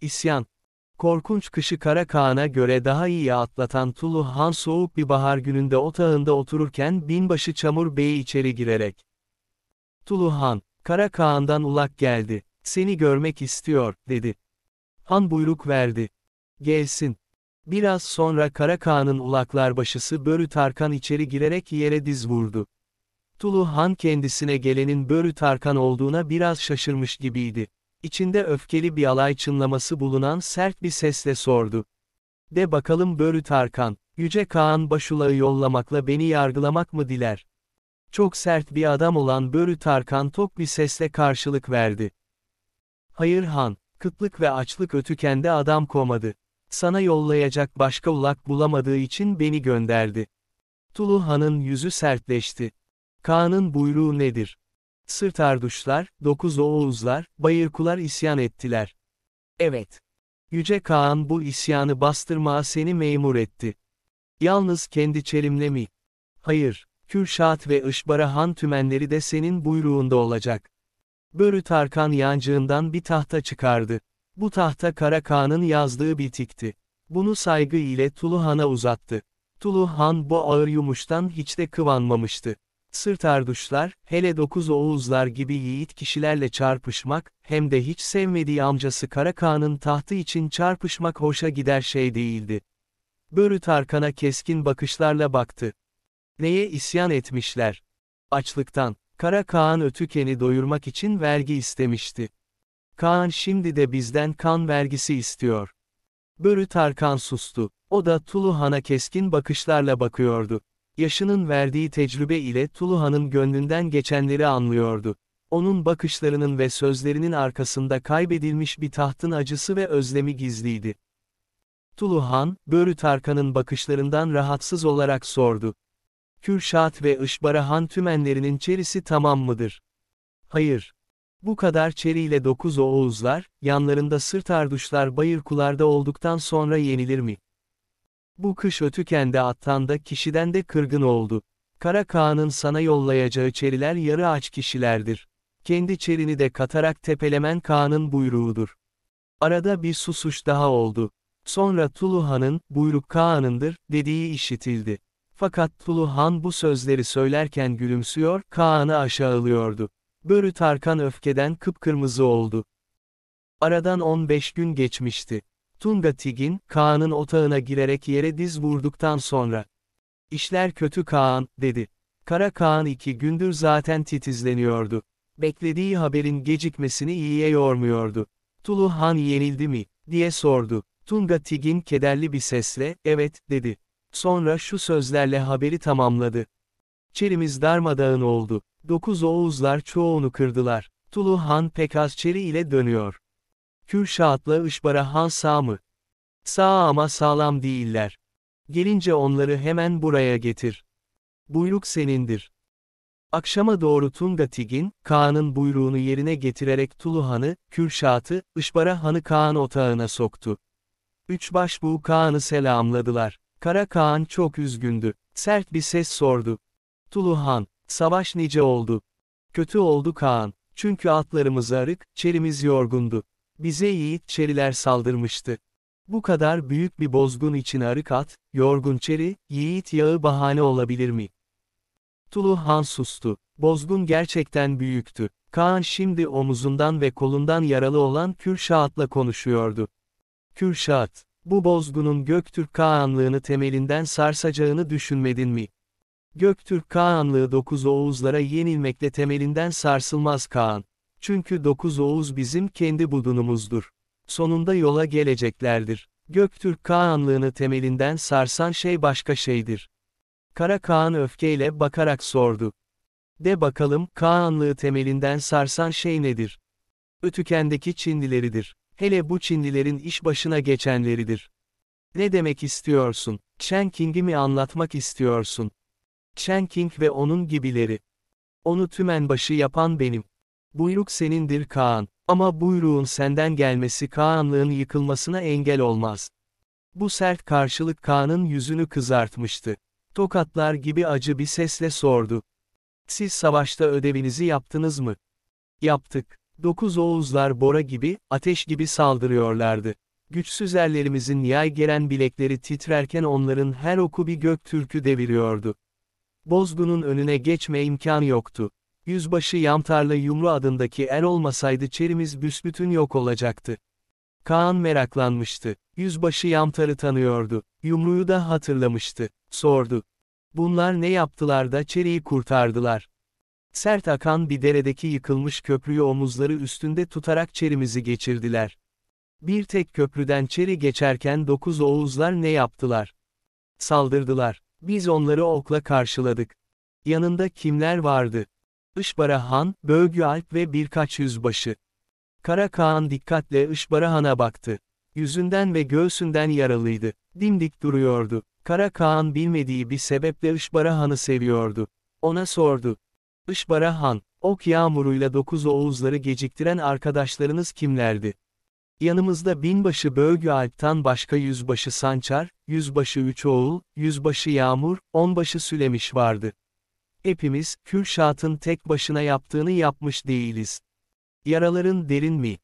İsyan. Korkunç kışı Kara Kağana göre daha iyi atlatan Tulu Han soğuk bir bahar gününde otağında otururken binbaşı Çamur Bey'i içeri girerek. Tulu Han, Kara Kağandan ulak geldi, seni görmek istiyor, dedi. Han buyruk verdi. Gelsin. Biraz sonra Kara Kağanın ulaklar başısı Börü Tarkan içeri girerek yere diz vurdu. Tulu Han kendisine gelenin Börü Tarkan olduğuna biraz şaşırmış gibiydi. İçinde öfkeli bir alay çınlaması bulunan sert bir sesle sordu. De bakalım Börü Tarkan, Yüce Kağan Başulağı yollamakla beni yargılamak mı diler? Çok sert bir adam olan Börü Tarkan tok bir sesle karşılık verdi. Hayır han, kıtlık ve açlık ötükende adam komadı. Sana yollayacak başka ulak bulamadığı için beni gönderdi. Tulu Han'ın yüzü sertleşti. Kaan'ın buyruğu nedir? Sırt Arduşlar, Dokuz Oğuzlar, Bayırkular isyan ettiler. Evet. Yüce Kaan bu isyanı bastırmaya seni memur etti. Yalnız kendi çelimle mi? Hayır, Kürşat ve Işbara Han tümenleri de senin buyruğunda olacak. Börü Tarkan yancığından bir tahta çıkardı. Bu tahta Kara Kaan'ın yazdığı bitikti. Bunu saygı ile Tulu Han'a uzattı. Tulu Han bu ağır yumuştan hiç de kıvanmamıştı. Sırt arduşlar, hele dokuz Oğuzlar gibi yiğit kişilerle çarpışmak, hem de hiç sevmediği amcası Karakağan'ın tahtı için çarpışmak hoşa gider şey değildi. Börü Tarkan'a keskin bakışlarla baktı. Neye isyan etmişler? Açlıktan, Kara Kaan Ötüken'i doyurmak için vergi istemişti. Kaan şimdi de bizden kan vergisi istiyor. Börü Tarkan sustu. O da Tulu Han'a keskin bakışlarla bakıyordu yaşının verdiği tecrübe ile Tuluha'nın gönlünden geçenleri anlıyordu. Onun bakışlarının ve sözlerinin arkasında kaybedilmiş bir tahtın acısı ve özlemi gizliydi. Tuluhan, Börü Tarkan'ın bakışlarından rahatsız olarak sordu. Kürşat ve Işbara Han tümenlerinin çerisi tamam mıdır? Hayır. Bu kadar çeriyle dokuz oğuzlar, yanlarında sırt arduşlar bayırkularda olduktan sonra yenilir mi? Bu kış ötüken de attan da kişiden de kırgın oldu. Kara Kağan'ın sana yollayacağı çeriler yarı aç kişilerdir. Kendi çerini de katarak tepelemen Kağan'ın buyruğudur. Arada bir susuş daha oldu. Sonra Tuluhanın buyruk Kağan'ındır, dediği işitildi. Fakat Tuluhan bu sözleri söylerken gülümsüyor, Kağan'ı aşağılıyordu. Börü Tarkan öfkeden kıpkırmızı oldu. Aradan 15 gün geçmişti. Tunga Tigin, Kaan'ın otağına girerek yere diz vurduktan sonra, İşler kötü Kaan, dedi. Kara Kaan iki gündür zaten titizleniyordu. Beklediği haberin gecikmesini iyiye yormuyordu. Tulu Han yenildi mi, diye sordu. Tunga Tigin kederli bir sesle, evet, dedi. Sonra şu sözlerle haberi tamamladı. Çerimiz darmadağın oldu. Dokuz Oğuzlar çoğunu kırdılar. Tulu Han pek az çeri ile dönüyor. Kürşat'la Işbara Han sağ mı? Sağ ama sağlam değiller. Gelince onları hemen buraya getir. Buyruk senindir. Akşama doğru Tunga Tigin, Kaan'ın buyruğunu yerine getirerek Tuluhan'ı, Kürşat'ı, Işbara Han'ı Kaan otağına soktu. Üç başbuğ Kaan'ı selamladılar. Kara Kaan çok üzgündü. Sert bir ses sordu. Tuluhan, savaş nice oldu. Kötü oldu Kaan, çünkü atlarımız arık, çerimiz yorgundu. Bize yiğit çeriler saldırmıştı. Bu kadar büyük bir bozgun için arık at, yorgun çeri, yiğit yağı bahane olabilir mi? Tulu Han sustu. Bozgun gerçekten büyüktü. Kaan şimdi omuzundan ve kolundan yaralı olan Kürşaat'la konuşuyordu. Kürşaat, bu bozgunun Göktürk Kağanlığını temelinden sarsacağını düşünmedin mi? Göktürk Kağanlığı 9 Oğuzlara yenilmekle temelinden sarsılmaz Kaan. Çünkü dokuz Oğuz bizim kendi budunumuzdur. Sonunda yola geleceklerdir. Göktürk Kağanlığını temelinden sarsan şey başka şeydir. Kara Kağan öfkeyle bakarak sordu. De bakalım, Kağanlığı temelinden sarsan şey nedir? Ötüken'deki Çinlileridir. Hele bu Çinlilerin iş başına geçenleridir. Ne demek istiyorsun? Chen King'i mi anlatmak istiyorsun? Chen King ve onun gibileri. Onu başı yapan benim buyruk senindir Kaan, ama buyruğun senden gelmesi Kaanlığın yıkılmasına engel olmaz. Bu sert karşılık Kaan'ın yüzünü kızartmıştı. Tokatlar gibi acı bir sesle sordu. Siz savaşta ödevinizi yaptınız mı? Yaptık. Dokuz Oğuzlar bora gibi, ateş gibi saldırıyorlardı. Güçsüz erlerimizin yay gelen bilekleri titrerken onların her oku bir gök türkü deviriyordu. Bozgunun önüne geçme imkan yoktu. Yüzbaşı Yamtarlı Yumru adındaki er olmasaydı çerimiz büsbütün yok olacaktı. Kaan meraklanmıştı. Yüzbaşı Yamtar'ı tanıyordu. Yumru'yu da hatırlamıştı. Sordu. Bunlar ne yaptılar da çeriyi kurtardılar. Sert akan bir deredeki yıkılmış köprüyü omuzları üstünde tutarak çerimizi geçirdiler. Bir tek köprüden çeri geçerken dokuz Oğuzlar ne yaptılar? Saldırdılar. Biz onları okla karşıladık. Yanında kimler vardı? Işbara Han, Böğgü Alp ve birkaç yüzbaşı. Kara Kaan dikkatle Işbara Han'a baktı. Yüzünden ve göğsünden yaralıydı. Dimdik duruyordu. Kara Kaan bilmediği bir sebeple Işbara Han'ı seviyordu. Ona sordu. Işbara Han, ok yağmuruyla dokuz oğuzları geciktiren arkadaşlarınız kimlerdi? Yanımızda binbaşı Böğgü Alp'tan başka yüzbaşı Sançar, yüzbaşı Üçoğul, yüzbaşı Yağmur, onbaşı Sülemiş vardı. Hepimiz, Kürşat'ın tek başına yaptığını yapmış değiliz. Yaraların derin mi?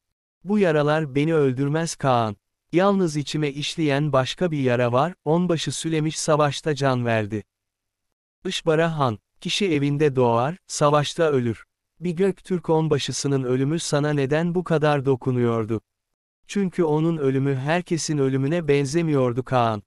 Bu yaralar beni öldürmez Kaan. Yalnız içime işleyen başka bir yara var, onbaşı Sülemiş savaşta can verdi. Işbara Han, kişi evinde doğar, savaşta ölür. Bir Göktürk onbaşısının ölümü sana neden bu kadar dokunuyordu? Çünkü onun ölümü herkesin ölümüne benzemiyordu Kaan.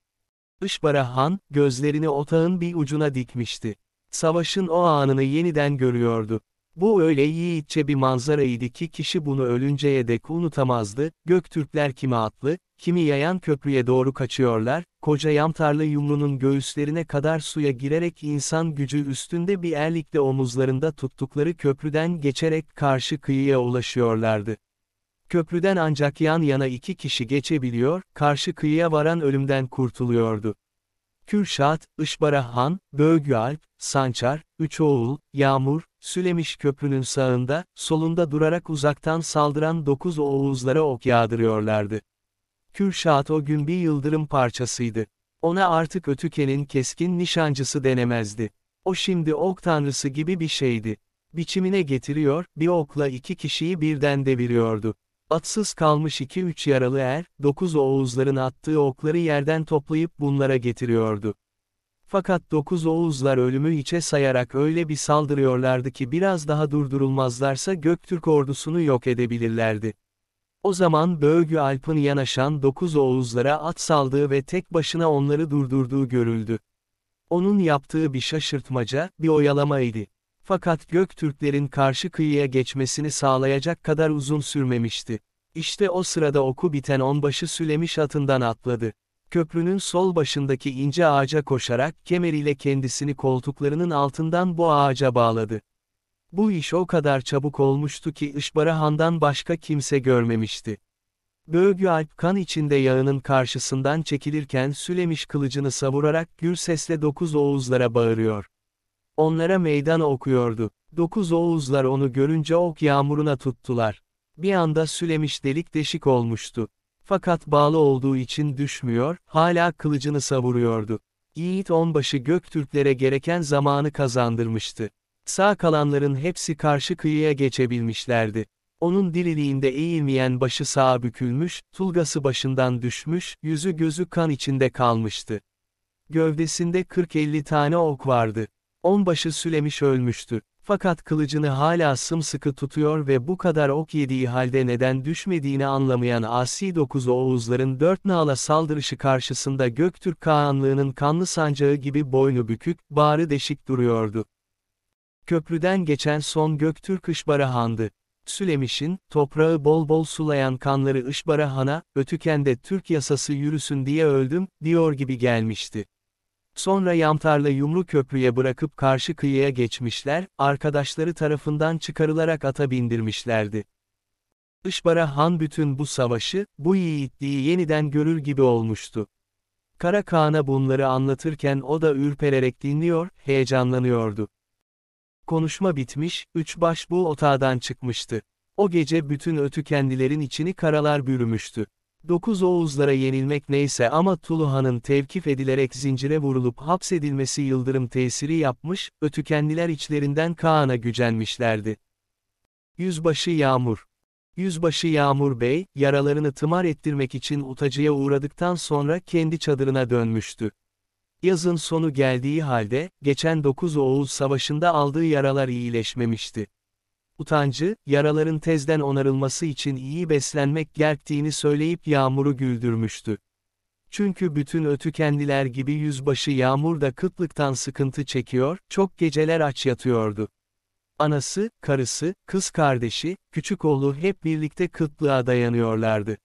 Işbara Han, gözlerini otağın bir ucuna dikmişti. Savaşın o anını yeniden görüyordu. Bu öyle yiğitçe bir manzaraydı ki kişi bunu ölünceye dek unutamazdı, Göktürkler kimi atlı, kimi yayan köprüye doğru kaçıyorlar, koca yamtarlı yumrunun göğüslerine kadar suya girerek insan gücü üstünde bir erlikle omuzlarında tuttukları köprüden geçerek karşı kıyıya ulaşıyorlardı. Köprüden ancak yan yana iki kişi geçebiliyor, karşı kıyıya varan ölümden kurtuluyordu. Kürşat, Işbarahan, Böğüalp, Sançar, Üçoğul, Yağmur, Sülemiş Köprü'nün sağında, solunda durarak uzaktan saldıran dokuz Oğuzlara ok yağdırıyorlardı. Kürşat o gün bir yıldırım parçasıydı. Ona artık Ötüken'in keskin nişancısı denemezdi. O şimdi ok tanrısı gibi bir şeydi. Biçimine getiriyor, bir okla iki kişiyi birden deviriyordu. Atsız kalmış iki üç yaralı er, dokuz Oğuzların attığı okları yerden toplayıp bunlara getiriyordu. Fakat dokuz Oğuzlar ölümü içe sayarak öyle bir saldırıyorlardı ki biraz daha durdurulmazlarsa Göktürk ordusunu yok edebilirlerdi. O zaman Böğü Alp'ın yanaşan dokuz Oğuzlara at saldığı ve tek başına onları durdurduğu görüldü. Onun yaptığı bir şaşırtmaca, bir oyalama idi. Fakat Göktürklerin karşı kıyıya geçmesini sağlayacak kadar uzun sürmemişti. İşte o sırada oku biten onbaşı Sülemiş atından atladı. Köprünün sol başındaki ince ağaca koşarak kemeriyle kendisini koltuklarının altından bu ağaca bağladı. Bu iş o kadar çabuk olmuştu ki Işbara Han'dan başka kimse görmemişti. Böğü Alp kan içinde yağının karşısından çekilirken Sülemiş kılıcını savurarak gür sesle dokuz oğuzlara bağırıyor. Onlara meydan okuyordu. Dokuz Oğuzlar onu görünce ok yağmuruna tuttular. Bir anda Sülemiş delik deşik olmuştu. Fakat bağlı olduğu için düşmüyor, hala kılıcını savuruyordu. Yiğit onbaşı Göktürklere gereken zamanı kazandırmıştı. Sağ kalanların hepsi karşı kıyıya geçebilmişlerdi. Onun diriliğinde eğilmeyen başı sağa bükülmüş, tulgası başından düşmüş, yüzü gözü kan içinde kalmıştı. Gövdesinde 40-50 tane ok vardı onbaşı Sülemiş ölmüştü. Fakat kılıcını hala sımsıkı tutuyor ve bu kadar ok yediği halde neden düşmediğini anlamayan Asi 9 Oğuzların dört nala saldırışı karşısında Göktürk Kağanlığı'nın kanlı sancağı gibi boynu bükük, bağrı deşik duruyordu. Köprüden geçen son Göktürk Işbara Han'dı. Sülemiş'in, toprağı bol bol sulayan kanları Işbara Han'a, ötüken de Türk yasası yürüsün diye öldüm, diyor gibi gelmişti. Sonra yamtarla yumru köprüye bırakıp karşı kıyıya geçmişler, arkadaşları tarafından çıkarılarak ata bindirmişlerdi. Işbara Han bütün bu savaşı, bu yiğitliği yeniden görür gibi olmuştu. Kara Kaan'a bunları anlatırken o da ürpererek dinliyor, heyecanlanıyordu. Konuşma bitmiş, üç baş bu otağdan çıkmıştı. O gece bütün ötü kendilerin içini karalar bürümüştü. Dokuz Oğuzlara yenilmek neyse ama Tuluhan'ın tevkif edilerek zincire vurulup hapsedilmesi yıldırım tesiri yapmış, ötükenliler içlerinden Kaan'a gücenmişlerdi. Yüzbaşı Yağmur Yüzbaşı Yağmur Bey, yaralarını tımar ettirmek için utacıya uğradıktan sonra kendi çadırına dönmüştü. Yazın sonu geldiği halde, geçen 9 Oğuz Savaşı'nda aldığı yaralar iyileşmemişti. Utancı, yaraların tezden onarılması için iyi beslenmek gerektiğini söyleyip Yağmur'u güldürmüştü. Çünkü bütün ötü ötükenliler gibi yüzbaşı Yağmur da kıtlıktan sıkıntı çekiyor, çok geceler aç yatıyordu. Anası, karısı, kız kardeşi, küçük oğlu hep birlikte kıtlığa dayanıyorlardı.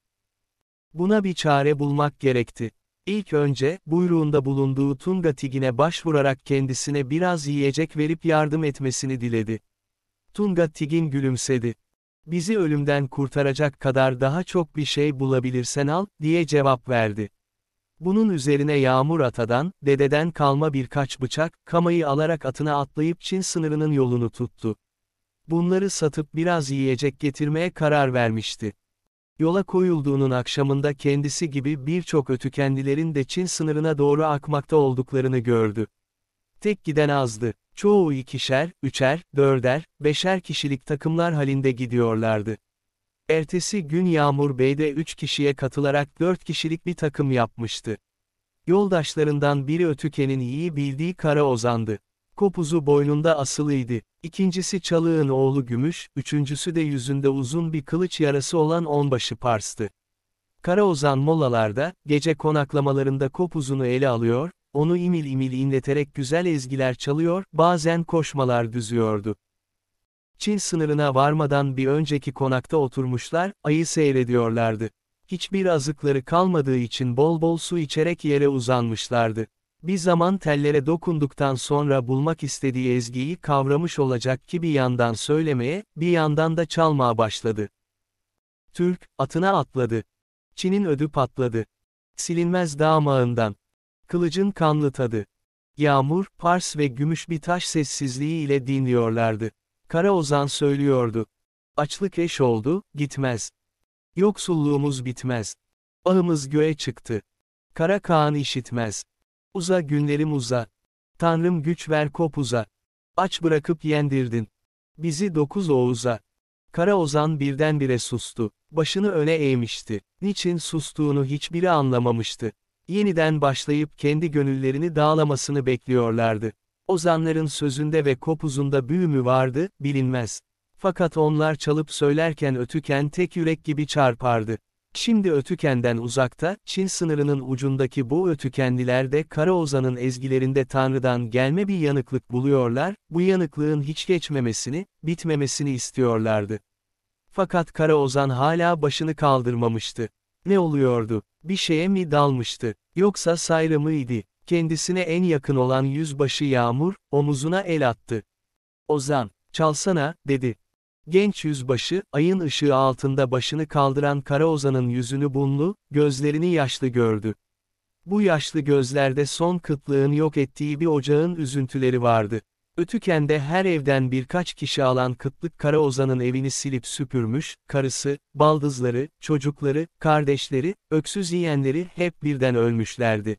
Buna bir çare bulmak gerekti. İlk önce, buyruğunda bulunduğu Tunga Tigin'e başvurarak kendisine biraz yiyecek verip yardım etmesini diledi. Tunga Tigin gülümsedi. Bizi ölümden kurtaracak kadar daha çok bir şey bulabilirsen al, diye cevap verdi. Bunun üzerine Yağmur Atadan, dededen kalma birkaç bıçak, kamayı alarak atına atlayıp Çin sınırının yolunu tuttu. Bunları satıp biraz yiyecek getirmeye karar vermişti. Yola koyulduğunun akşamında kendisi gibi birçok ötükendilerin de Çin sınırına doğru akmakta olduklarını gördü. Tek giden azdı. Çoğu ikişer, üçer, dörder, beşer kişilik takımlar halinde gidiyorlardı. Ertesi gün Yağmur Bey de üç kişiye katılarak dört kişilik bir takım yapmıştı. Yoldaşlarından biri Ötüken'in iyi bildiği Kara Ozan'dı. Kopuzu boynunda asılıydı. İkincisi çalığın oğlu Gümüş, üçüncüsü de yüzünde uzun bir kılıç yarası olan Onbaşı Pars'tı. Kara Ozan molalarda, gece konaklamalarında kopuzunu ele alıyor, onu imil imil inleterek güzel ezgiler çalıyor, bazen koşmalar düzüyordu. Çin sınırına varmadan bir önceki konakta oturmuşlar, ayı seyrediyorlardı. Hiçbir azıkları kalmadığı için bol bol su içerek yere uzanmışlardı. Bir zaman tellere dokunduktan sonra bulmak istediği ezgiyi kavramış olacak ki bir yandan söylemeye, bir yandan da çalmaya başladı. Türk, atına atladı. Çin'in ödü patladı. Silinmez dağ mağından. Kılıcın kanlı tadı. Yağmur, pars ve gümüş bir taş sessizliği ile dinliyorlardı. Kara Ozan söylüyordu. Açlık eş oldu, gitmez. Yoksulluğumuz bitmez. Ahımız göğe çıktı. Kara Kaan işitmez. Uza günlerim uza. Tanrım güç ver kopuza. Aç bırakıp yendirdin. Bizi dokuz oğuza. Kara Ozan birdenbire sustu. Başını öne eğmişti. Niçin sustuğunu hiçbiri anlamamıştı yeniden başlayıp kendi gönüllerini dağlamasını bekliyorlardı. Ozanların sözünde ve kopuzunda büyü mü vardı, bilinmez. Fakat onlar çalıp söylerken ötüken tek yürek gibi çarpardı. Şimdi ötükenden uzakta, Çin sınırının ucundaki bu ötükenliler de Kara Ozan'ın ezgilerinde Tanrı'dan gelme bir yanıklık buluyorlar, bu yanıklığın hiç geçmemesini, bitmemesini istiyorlardı. Fakat Kara Ozan hala başını kaldırmamıştı. Ne oluyordu? Bir şeye mi dalmıştı? Yoksa Sayra mıydı? Kendisine en yakın olan yüzbaşı Yağmur, omuzuna el attı. Ozan, çalsana, dedi. Genç yüzbaşı, ayın ışığı altında başını kaldıran Kara Ozan'ın yüzünü bunlu, gözlerini yaşlı gördü. Bu yaşlı gözlerde son kıtlığın yok ettiği bir ocağın üzüntüleri vardı. Ötüken'de her evden birkaç kişi alan kıtlık Karaozan'ın evini silip süpürmüş, karısı, baldızları, çocukları, kardeşleri, öksüz yiyenleri hep birden ölmüşlerdi.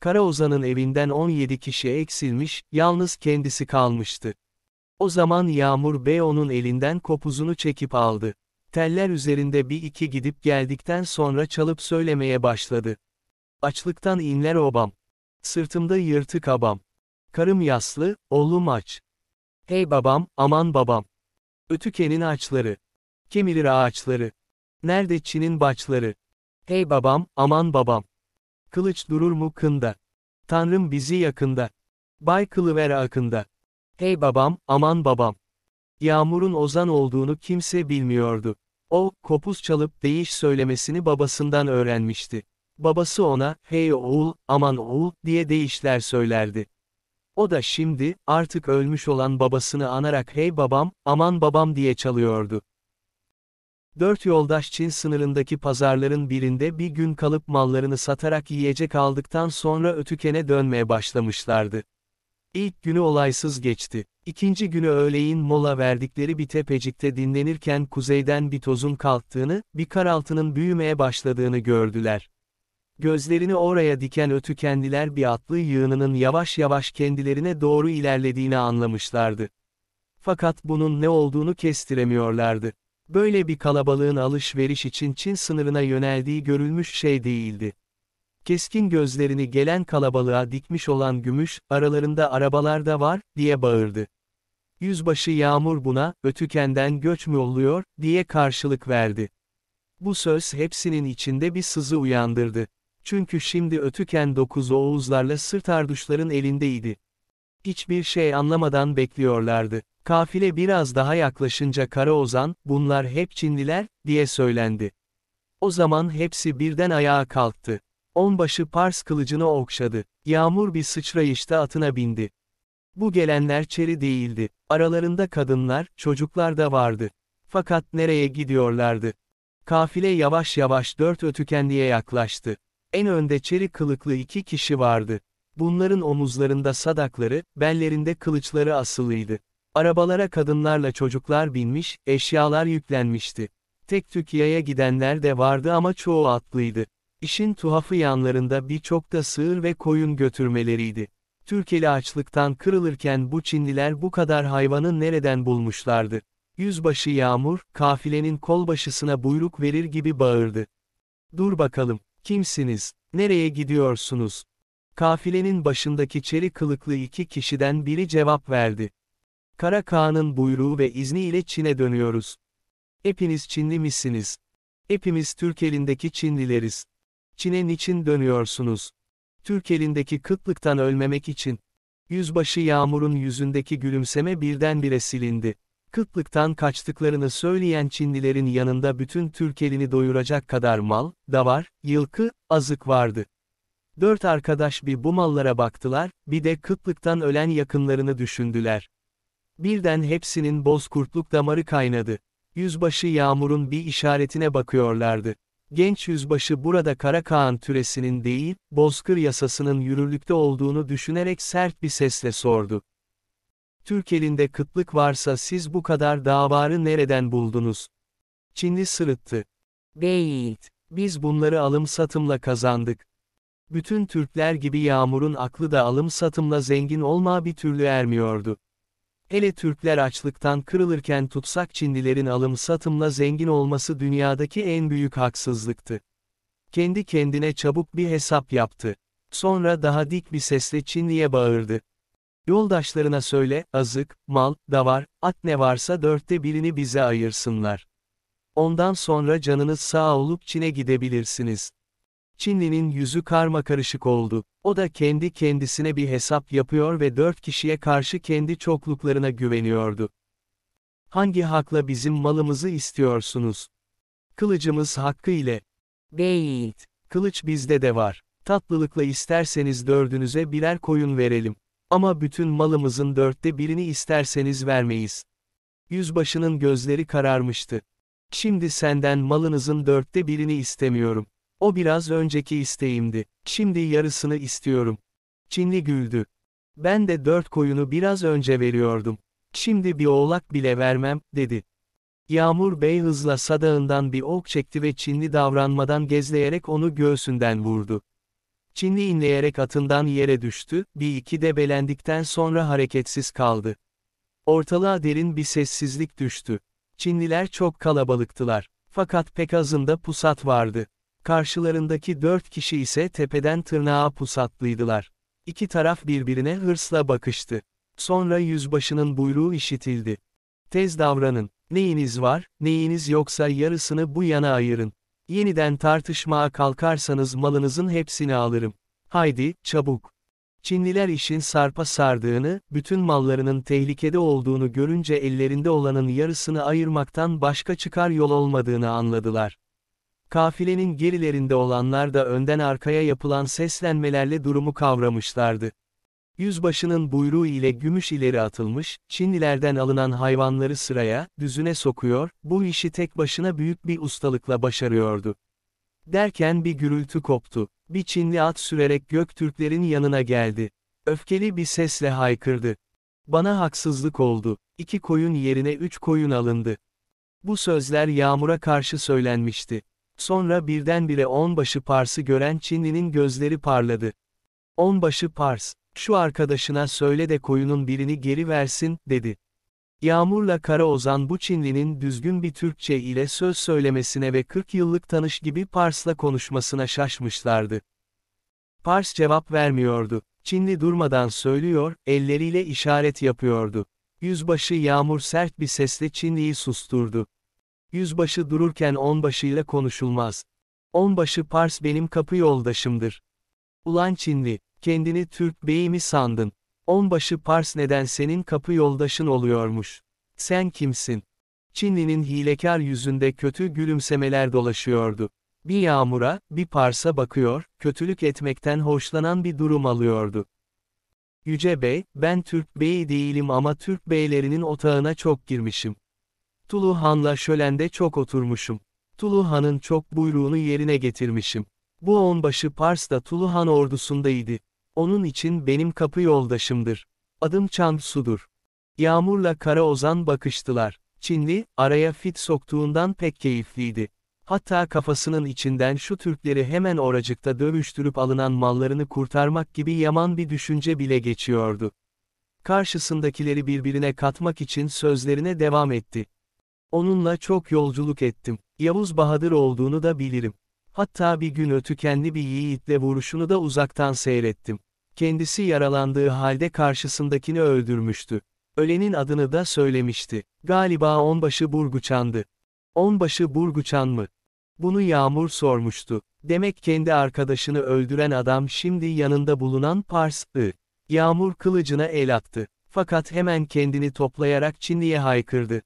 Karaozan'ın evinden 17 kişi eksilmiş, yalnız kendisi kalmıştı. O zaman Yağmur Bey onun elinden kopuzunu çekip aldı. Teller üzerinde bir iki gidip geldikten sonra çalıp söylemeye başladı. Açlıktan inler obam. Sırtımda yırtık abam. Karım yaslı, oğlum aç. Hey babam, aman babam. Ötükenin ağaçları. Kemirir ağaçları. Nerede Çin'in başları? Hey babam, aman babam. Kılıç durur mu kında? Tanrım bizi yakında. Bay kılıver akında. Hey babam, aman babam. Yağmur'un ozan olduğunu kimse bilmiyordu. O, kopuz çalıp değiş söylemesini babasından öğrenmişti. Babası ona, hey oğul, aman oğul, diye değişler söylerdi. O da şimdi, artık ölmüş olan babasını anarak hey babam, aman babam diye çalıyordu. Dört yoldaş Çin sınırındaki pazarların birinde bir gün kalıp mallarını satarak yiyecek aldıktan sonra ötükene dönmeye başlamışlardı. İlk günü olaysız geçti. İkinci günü öğleyin mola verdikleri bir tepecikte dinlenirken kuzeyden bir tozun kalktığını, bir karaltının büyümeye başladığını gördüler. Gözlerini oraya diken ötü ötükendiler bir atlı yığınının yavaş yavaş kendilerine doğru ilerlediğini anlamışlardı. Fakat bunun ne olduğunu kestiremiyorlardı. Böyle bir kalabalığın alışveriş için Çin sınırına yöneldiği görülmüş şey değildi. Keskin gözlerini gelen kalabalığa dikmiş olan gümüş, aralarında arabalar da var, diye bağırdı. Yüzbaşı Yağmur buna, ötükenden göç mü oluyor, diye karşılık verdi. Bu söz hepsinin içinde bir sızı uyandırdı. Çünkü şimdi ötüken dokuz Oğuzlarla sırt arduşların elindeydi. Hiçbir şey anlamadan bekliyorlardı. Kafile biraz daha yaklaşınca Kara Ozan, bunlar hep Çinliler, diye söylendi. O zaman hepsi birden ayağa kalktı. Onbaşı Pars kılıcını okşadı. Yağmur bir sıçrayışta atına bindi. Bu gelenler çeri değildi. Aralarında kadınlar, çocuklar da vardı. Fakat nereye gidiyorlardı? Kafile yavaş yavaş dört ötükenliğe yaklaştı. En önde çeri kılıklı iki kişi vardı. Bunların omuzlarında sadakları, bellerinde kılıçları asılıydı. Arabalara kadınlarla çocuklar binmiş, eşyalar yüklenmişti. Tek tük yaya gidenler de vardı ama çoğu atlıydı. İşin tuhafı yanlarında birçok da sığır ve koyun götürmeleriydi. Türkeli açlıktan kırılırken bu Çinliler bu kadar hayvanı nereden bulmuşlardı? Yüzbaşı Yağmur, kafilenin kolbaşısına buyruk verir gibi bağırdı. Dur bakalım, Kimsiniz? Nereye gidiyorsunuz? Kafilenin başındaki çeri kılıklı iki kişiden biri cevap verdi. Kara Kağan'ın buyruğu ve izniyle Çin'e dönüyoruz. Hepiniz Çinli misiniz? Hepimiz Türk elindeki Çinlileriz. Çin'e niçin dönüyorsunuz? Türk elindeki kıtlıktan ölmemek için. Yüzbaşı Yağmur'un yüzündeki gülümseme birdenbire silindi kıtlıktan kaçtıklarını söyleyen Çinlilerin yanında bütün Türk doyuracak kadar mal, davar, yılkı, azık vardı. Dört arkadaş bir bu mallara baktılar, bir de kıtlıktan ölen yakınlarını düşündüler. Birden hepsinin bozkurtluk damarı kaynadı. Yüzbaşı Yağmur'un bir işaretine bakıyorlardı. Genç yüzbaşı burada Kara Karakaan türesinin değil, bozkır yasasının yürürlükte olduğunu düşünerek sert bir sesle sordu. Türkel'inde kıtlık varsa siz bu kadar davarı nereden buldunuz? Çinli sırıttı. Değil. Biz bunları alım satımla kazandık. Bütün Türkler gibi Yağmur'un aklı da alım satımla zengin olma bir türlü ermiyordu. Hele Türkler açlıktan kırılırken tutsak Çinlilerin alım satımla zengin olması dünyadaki en büyük haksızlıktı. Kendi kendine çabuk bir hesap yaptı. Sonra daha dik bir sesle Çinli'ye bağırdı. Yoldaşlarına söyle, azık, mal, davar, at ne varsa dörtte birini bize ayırsınlar. Ondan sonra canınız sağ olup Çin'e gidebilirsiniz. Çinli'nin yüzü karma karışık oldu. O da kendi kendisine bir hesap yapıyor ve dört kişiye karşı kendi çokluklarına güveniyordu. Hangi hakla bizim malımızı istiyorsunuz? Kılıcımız hakkı ile. Değil. Kılıç bizde de var. Tatlılıkla isterseniz dördünüze birer koyun verelim. Ama bütün malımızın dörtte birini isterseniz vermeyiz. Yüzbaşının gözleri kararmıştı. Şimdi senden malınızın dörtte birini istemiyorum. O biraz önceki isteğimdi. Şimdi yarısını istiyorum. Çinli güldü. Ben de dört koyunu biraz önce veriyordum. Şimdi bir oğlak bile vermem, dedi. Yağmur Bey hızla sadağından bir ok çekti ve Çinli davranmadan gezleyerek onu göğsünden vurdu. Çinli inleyerek atından yere düştü, bir iki debelendikten sonra hareketsiz kaldı. Ortalığa derin bir sessizlik düştü. Çinliler çok kalabalıktılar. Fakat pek azında pusat vardı. Karşılarındaki dört kişi ise tepeden tırnağa pusatlıydılar. İki taraf birbirine hırsla bakıştı. Sonra yüzbaşının buyruğu işitildi. Tez davranın, neyiniz var, neyiniz yoksa yarısını bu yana ayırın. Yeniden tartışmaya kalkarsanız malınızın hepsini alırım. Haydi, çabuk. Çinliler işin sarpa sardığını, bütün mallarının tehlikede olduğunu görünce ellerinde olanın yarısını ayırmaktan başka çıkar yol olmadığını anladılar. Kafilenin gerilerinde olanlar da önden arkaya yapılan seslenmelerle durumu kavramışlardı. Yüzbaşının buyruğu ile gümüş ileri atılmış, Çinlilerden alınan hayvanları sıraya, düzüne sokuyor, bu işi tek başına büyük bir ustalıkla başarıyordu. Derken bir gürültü koptu. Bir Çinli at sürerek Göktürklerin yanına geldi. Öfkeli bir sesle haykırdı. Bana haksızlık oldu. İki koyun yerine üç koyun alındı. Bu sözler yağmura karşı söylenmişti. Sonra birdenbire onbaşı Pars'ı gören Çinlinin gözleri parladı. Onbaşı Pars, şu arkadaşına söyle de koyunun birini geri versin, dedi. Yağmurla Kara Ozan bu Çinlinin düzgün bir Türkçe ile söz söylemesine ve 40 yıllık tanış gibi Pars'la konuşmasına şaşmışlardı. Pars cevap vermiyordu. Çinli durmadan söylüyor, elleriyle işaret yapıyordu. Yüzbaşı Yağmur sert bir sesle Çinli'yi susturdu. Yüzbaşı dururken onbaşıyla konuşulmaz. Onbaşı Pars benim kapı yoldaşımdır. Ulan Çinli, kendini Türk beyi mi sandın? Onbaşı Pars neden senin kapı yoldaşın oluyormuş? Sen kimsin? Çinli'nin hilekar yüzünde kötü gülümsemeler dolaşıyordu. Bir yağmura, bir parsa bakıyor, kötülük etmekten hoşlanan bir durum alıyordu. Yüce Bey, ben Türk beyi değilim ama Türk beylerinin otağına çok girmişim. Tulu Han'la şölende çok oturmuşum. Tulu Han'ın çok buyruğunu yerine getirmişim. Bu onbaşı Pars da Tulu Han ordusundaydı. Onun için benim kapı yoldaşımdır. Adım Çan Sudur. Yağmurla Kara Ozan bakıştılar. Çinli, araya fit soktuğundan pek keyifliydi. Hatta kafasının içinden şu Türkleri hemen oracıkta dövüştürüp alınan mallarını kurtarmak gibi yaman bir düşünce bile geçiyordu. Karşısındakileri birbirine katmak için sözlerine devam etti. Onunla çok yolculuk ettim. Yavuz Bahadır olduğunu da bilirim. Hatta bir gün ötü kendi bir yiğitle vuruşunu da uzaktan seyrettim. Kendisi yaralandığı halde karşısındakini öldürmüştü. Ölenin adını da söylemişti. Galiba onbaşı Burguçan'dı. Onbaşı Burguçan mı? Bunu Yağmur sormuştu. Demek kendi arkadaşını öldüren adam şimdi yanında bulunan Pars'ı. Yağmur kılıcına el attı. Fakat hemen kendini toplayarak Çinli'ye haykırdı.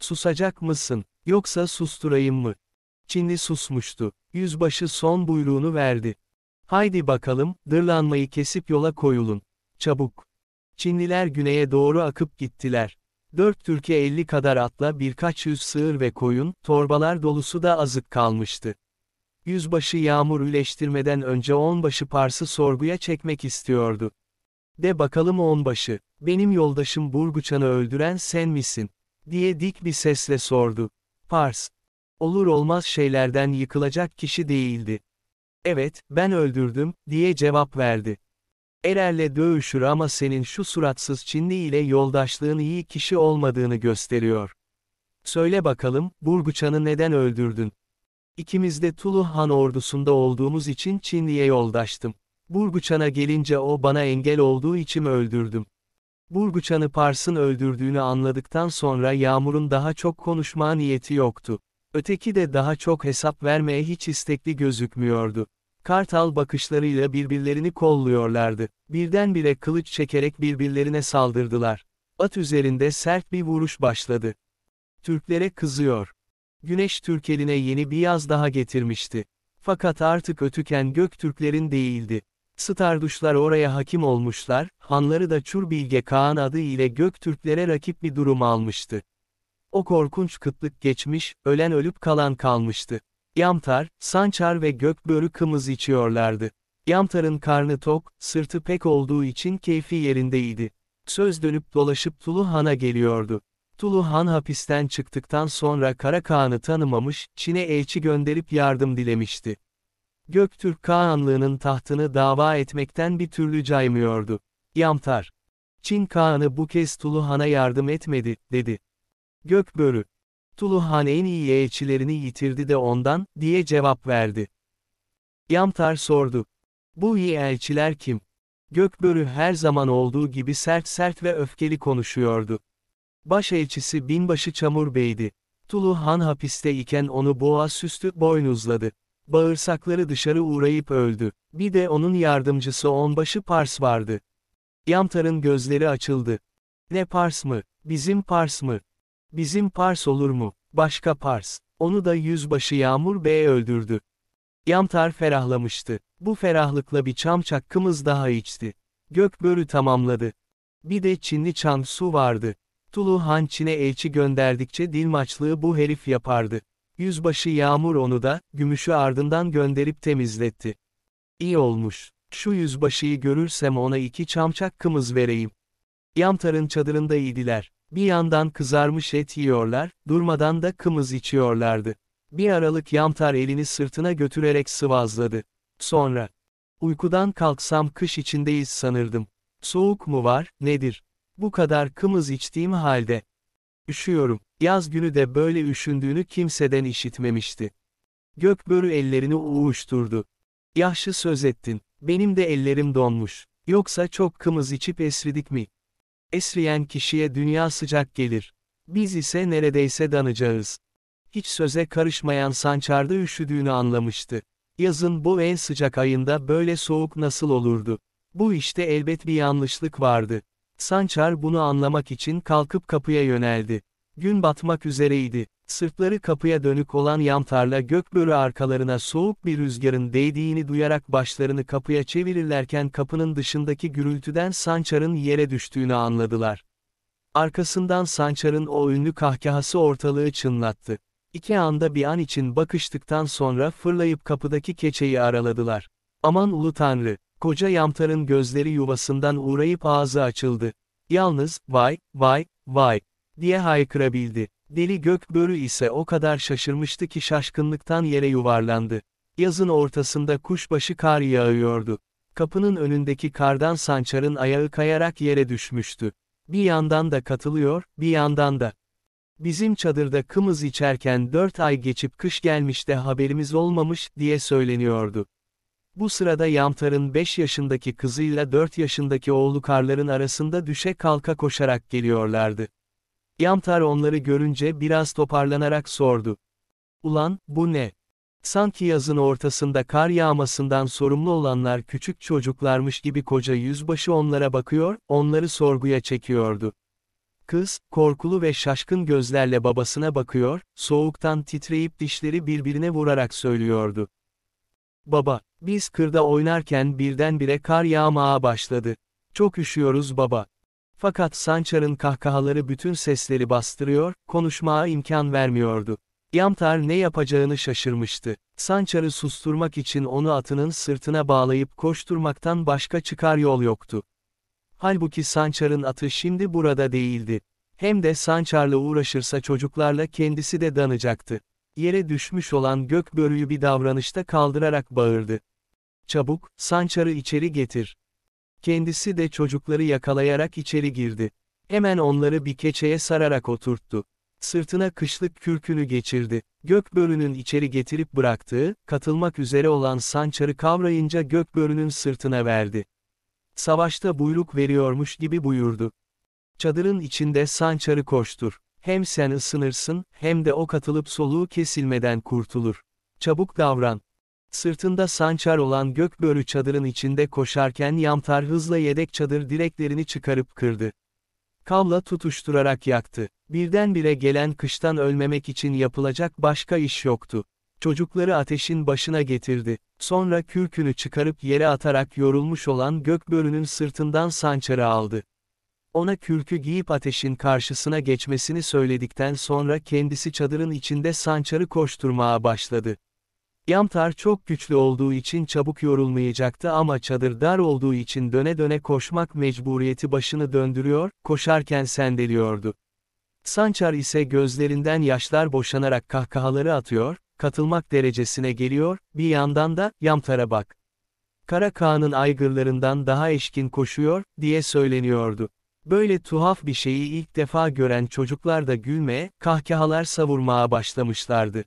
Susacak mısın, yoksa susturayım mı? Çinli susmuştu. Yüzbaşı son buyruğunu verdi. Haydi bakalım, dırlanmayı kesip yola koyulun. Çabuk. Çinliler güneye doğru akıp gittiler. Dört Türkiye elli kadar atla birkaç yüz sığır ve koyun, torbalar dolusu da azık kalmıştı. Yüzbaşı yağmur üleştirmeden önce onbaşı Pars'ı sorguya çekmek istiyordu. De bakalım onbaşı, benim yoldaşım Burguçan'ı öldüren sen misin? diye dik bir sesle sordu. Pars, olur olmaz şeylerden yıkılacak kişi değildi. Evet, ben öldürdüm, diye cevap verdi. Erer'le dövüşür ama senin şu suratsız Çinli ile yoldaşlığın iyi kişi olmadığını gösteriyor. Söyle bakalım, Burguçan'ı neden öldürdün? İkimiz de Tulu Han ordusunda olduğumuz için Çinli'ye yoldaştım. Burguçan'a gelince o bana engel olduğu için öldürdüm. Burguçan'ı Pars'ın öldürdüğünü anladıktan sonra Yağmur'un daha çok konuşma niyeti yoktu. Öteki de daha çok hesap vermeye hiç istekli gözükmüyordu. Kartal bakışlarıyla birbirlerini kolluyorlardı. Birdenbire kılıç çekerek birbirlerine saldırdılar. At üzerinde sert bir vuruş başladı. Türklere kızıyor. Güneş Türkeline yeni bir yaz daha getirmişti. Fakat artık ötüken gök Türklerin değildi. Starduşlar oraya hakim olmuşlar, hanları da Çur Bilge Kağan adı ile Göktürklere rakip bir durum almıştı. O korkunç kıtlık geçmiş, ölen ölüp kalan kalmıştı. Yamtar, Sançar ve Gökbörü kımız içiyorlardı. Yamtar'ın karnı tok, sırtı pek olduğu için keyfi yerindeydi. Söz dönüp dolaşıp Tulu Han'a geliyordu. Tulu Han hapisten çıktıktan sonra Kara Kağan'ı tanımamış, Çin'e elçi gönderip yardım dilemişti. Göktürk Kağanlığının tahtını dava etmekten bir türlü caymıyordu. Yamtar, Çin Kağan'ı bu kez Tulu Han'a yardım etmedi, dedi. Gökbörü. Tuluhan en iyi elçilerini yitirdi de ondan, diye cevap verdi. Yamtar sordu. Bu iyi elçiler kim? Gökbörü her zaman olduğu gibi sert sert ve öfkeli konuşuyordu. Baş elçisi binbaşı Çamur Bey'di. Tulu hapiste iken onu boğa süstü boynuzladı. Bağırsakları dışarı uğrayıp öldü. Bir de onun yardımcısı onbaşı Pars vardı. Yamtar'ın gözleri açıldı. Ne Pars mı, bizim Pars mı? Bizim Pars olur mu? Başka Pars. Onu da yüzbaşı Yağmur Bey öldürdü. Yamtar ferahlamıştı. Bu ferahlıkla bir çam çakkımız daha içti. Gökbörü tamamladı. Bir de Çinli Çang Su vardı. Tulu Han Çin'e elçi gönderdikçe dil maçlığı bu herif yapardı. Yüzbaşı Yağmur onu da, gümüşü ardından gönderip temizletti. İyi olmuş. Şu yüzbaşıyı görürsem ona iki çamçak kımız vereyim. Yamtar'ın çadırında idiler. Bir yandan kızarmış et yiyorlar, durmadan da kımız içiyorlardı. Bir aralık Yamtar elini sırtına götürerek sıvazladı. Sonra, uykudan kalksam kış içindeyiz sanırdım. Soğuk mu var, nedir? Bu kadar kımız içtiğim halde. Üşüyorum. Yaz günü de böyle üşündüğünü kimseden işitmemişti. Gökbörü ellerini uğuşturdu. Yaşlı söz ettin. Benim de ellerim donmuş. Yoksa çok kımız içip esridik mi? Esriyen kişiye dünya sıcak gelir. Biz ise neredeyse danacağız. Hiç söze karışmayan sançarda üşüdüğünü anlamıştı. Yazın bu en sıcak ayında böyle soğuk nasıl olurdu? Bu işte elbet bir yanlışlık vardı. Sançar bunu anlamak için kalkıp kapıya yöneldi. Gün batmak üzereydi. Sırtları kapıya dönük olan yamtarla gökbörü arkalarına soğuk bir rüzgarın değdiğini duyarak başlarını kapıya çevirirlerken kapının dışındaki gürültüden Sançar'ın yere düştüğünü anladılar. Arkasından Sançar'ın o ünlü kahkahası ortalığı çınlattı. İki anda bir an için bakıştıktan sonra fırlayıp kapıdaki keçeyi araladılar. Aman ulu tanrı, koca yamtarın gözleri yuvasından uğrayıp ağzı açıldı. Yalnız, vay, vay, vay, diye haykırabildi. Deli Gökbörü ise o kadar şaşırmıştı ki şaşkınlıktan yere yuvarlandı. Yazın ortasında kuşbaşı kar yağıyordu. Kapının önündeki kardan sançarın ayağı kayarak yere düşmüştü. Bir yandan da katılıyor, bir yandan da. Bizim çadırda kımız içerken dört ay geçip kış gelmiş de haberimiz olmamış, diye söyleniyordu. Bu sırada Yamtar'ın beş yaşındaki kızıyla dört yaşındaki oğlu karların arasında düşe kalka koşarak geliyorlardı. Yamtar onları görünce biraz toparlanarak sordu. Ulan, bu ne? Sanki yazın ortasında kar yağmasından sorumlu olanlar küçük çocuklarmış gibi koca yüzbaşı onlara bakıyor, onları sorguya çekiyordu. Kız, korkulu ve şaşkın gözlerle babasına bakıyor, soğuktan titreyip dişleri birbirine vurarak söylüyordu. Baba, biz kırda oynarken birdenbire kar yağmaya başladı. Çok üşüyoruz baba. Fakat Sançar'ın kahkahaları bütün sesleri bastırıyor, konuşmaya imkan vermiyordu. Yamtar ne yapacağını şaşırmıştı. Sançar'ı susturmak için onu atının sırtına bağlayıp koşturmaktan başka çıkar yol yoktu. Halbuki Sançar'ın atı şimdi burada değildi. Hem de Sançar'la uğraşırsa çocuklarla kendisi de danacaktı. Yere düşmüş olan gök börüyü bir davranışta kaldırarak bağırdı. Çabuk, Sançar'ı içeri getir. Kendisi de çocukları yakalayarak içeri girdi. Hemen onları bir keçeye sararak oturttu. Sırtına kışlık kürkünü geçirdi. Gökbörünün içeri getirip bıraktığı, katılmak üzere olan sançarı kavrayınca gökbörünün sırtına verdi. Savaşta buyruk veriyormuş gibi buyurdu. Çadırın içinde sançarı koştur. Hem sen ısınırsın, hem de o katılıp soluğu kesilmeden kurtulur. Çabuk davran, Sırtında sançar olan gökbörü çadırın içinde koşarken yamtar hızla yedek çadır direklerini çıkarıp kırdı. Kavla tutuşturarak yaktı. Birdenbire gelen kıştan ölmemek için yapılacak başka iş yoktu. Çocukları ateşin başına getirdi. Sonra kürkünü çıkarıp yere atarak yorulmuş olan gökbörünün sırtından sançarı aldı. Ona kürkü giyip ateşin karşısına geçmesini söyledikten sonra kendisi çadırın içinde sançarı koşturmaya başladı. Yamtar çok güçlü olduğu için çabuk yorulmayacaktı ama çadır dar olduğu için döne döne koşmak mecburiyeti başını döndürüyor, koşarken sendeliyordu. Sançar ise gözlerinden yaşlar boşanarak kahkahaları atıyor, katılmak derecesine geliyor, bir yandan da, Yamtar'a bak. Kara Kaan'ın aygırlarından daha eşkin koşuyor, diye söyleniyordu. Böyle tuhaf bir şeyi ilk defa gören çocuklar da gülmeye, kahkahalar savurmaya başlamışlardı.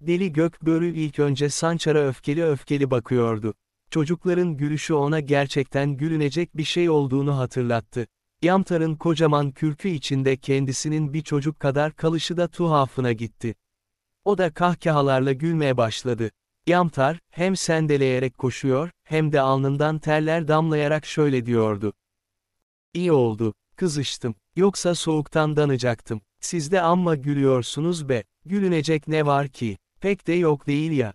Deli Gökbörü ilk önce Sançar'a öfkeli öfkeli bakıyordu. Çocukların gülüşü ona gerçekten gülünecek bir şey olduğunu hatırlattı. Yamtar'ın kocaman kürkü içinde kendisinin bir çocuk kadar kalışı da tuhafına gitti. O da kahkahalarla gülmeye başladı. Yamtar, hem sendeleyerek koşuyor, hem de alnından terler damlayarak şöyle diyordu. İyi oldu, kızıştım, yoksa soğuktan danacaktım. Siz de amma gülüyorsunuz be, gülünecek ne var ki? Pek de yok değil ya.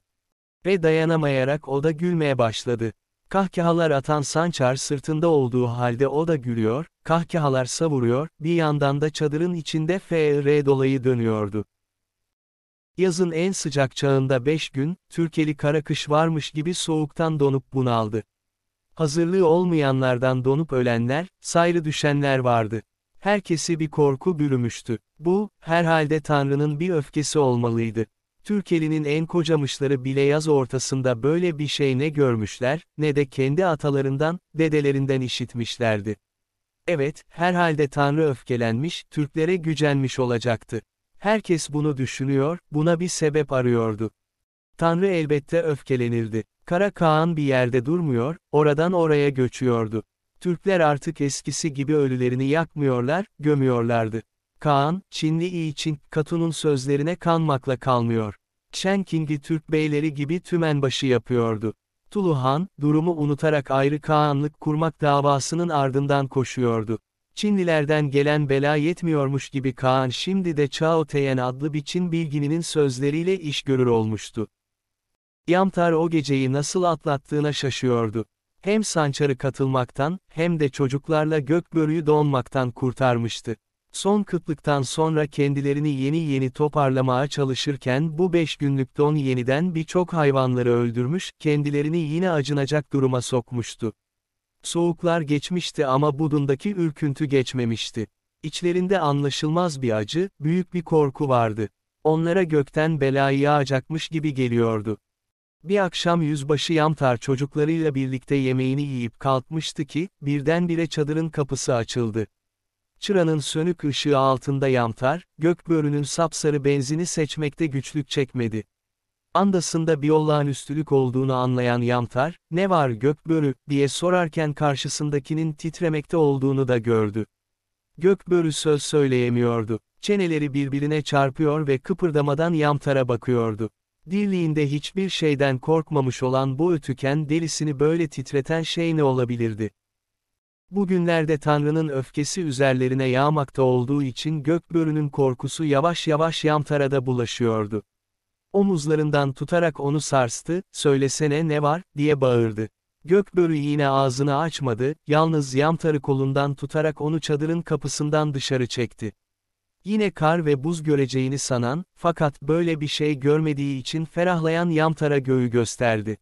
Ve dayanamayarak o da gülmeye başladı. Kahkahalar atan Sançar sırtında olduğu halde o da gülüyor, kahkahalar savuruyor, bir yandan da çadırın içinde FR dolayı dönüyordu. Yazın en sıcak çağında beş gün, Türkeli kara kış varmış gibi soğuktan donup bunaldı. Hazırlığı olmayanlardan donup ölenler, sayrı düşenler vardı. Herkesi bir korku bürümüştü. Bu, herhalde Tanrı'nın bir öfkesi olmalıydı. Türkeli'nin en kocamışları bile yaz ortasında böyle bir şey ne görmüşler, ne de kendi atalarından, dedelerinden işitmişlerdi. Evet, herhalde Tanrı öfkelenmiş, Türklere gücenmiş olacaktı. Herkes bunu düşünüyor, buna bir sebep arıyordu. Tanrı elbette öfkelenirdi. Kara Kaan bir yerde durmuyor, oradan oraya göçüyordu. Türkler artık eskisi gibi ölülerini yakmıyorlar, gömüyorlardı. Kaan, Çinli Yi Çin, Katun'un sözlerine kanmakla kalmıyor. Chen Qing'i Türk beyleri gibi tümenbaşı yapıyordu. Tuluhan, durumu unutarak ayrı Kaanlık kurmak davasının ardından koşuyordu. Çinlilerden gelen bela yetmiyormuş gibi Kaan şimdi de Chao Teyen adlı bir Çin bilgininin sözleriyle iş görür olmuştu. Yamtar o geceyi nasıl atlattığına şaşıyordu. Hem sançarı katılmaktan, hem de çocuklarla gökbörüyü donmaktan kurtarmıştı. Son kıtlıktan sonra kendilerini yeni yeni toparlamaya çalışırken bu 5 günlük don yeniden birçok hayvanları öldürmüş, kendilerini yine acınacak duruma sokmuştu. Soğuklar geçmişti ama budundaki ürküntü geçmemişti. İçlerinde anlaşılmaz bir acı, büyük bir korku vardı. Onlara gökten belayı yağacakmış gibi geliyordu. Bir akşam yüzbaşı Yamtar çocuklarıyla birlikte yemeğini yiyip kalkmıştı ki, birdenbire çadırın kapısı açıldı çıranın sönük ışığı altında yamtar, gökbörünün sapsarı benzini seçmekte güçlük çekmedi. Andasında bir olağanüstülük olduğunu anlayan Yamtar, ne var gökbörü, diye sorarken karşısındakinin titremekte olduğunu da gördü. Gökbörü söz söyleyemiyordu. Çeneleri birbirine çarpıyor ve kıpırdamadan Yamtar'a bakıyordu. Dirliğinde hiçbir şeyden korkmamış olan bu ötüken delisini böyle titreten şey ne olabilirdi? Bugünlerde Tanrı'nın öfkesi üzerlerine yağmakta olduğu için gökbörünün korkusu yavaş yavaş Yamtara'da bulaşıyordu. Omuzlarından tutarak onu sarstı, söylesene ne var, diye bağırdı. Gökbörü yine ağzını açmadı, yalnız Yamtar'ı kolundan tutarak onu çadırın kapısından dışarı çekti. Yine kar ve buz göreceğini sanan, fakat böyle bir şey görmediği için ferahlayan Yamtar'a göğü gösterdi.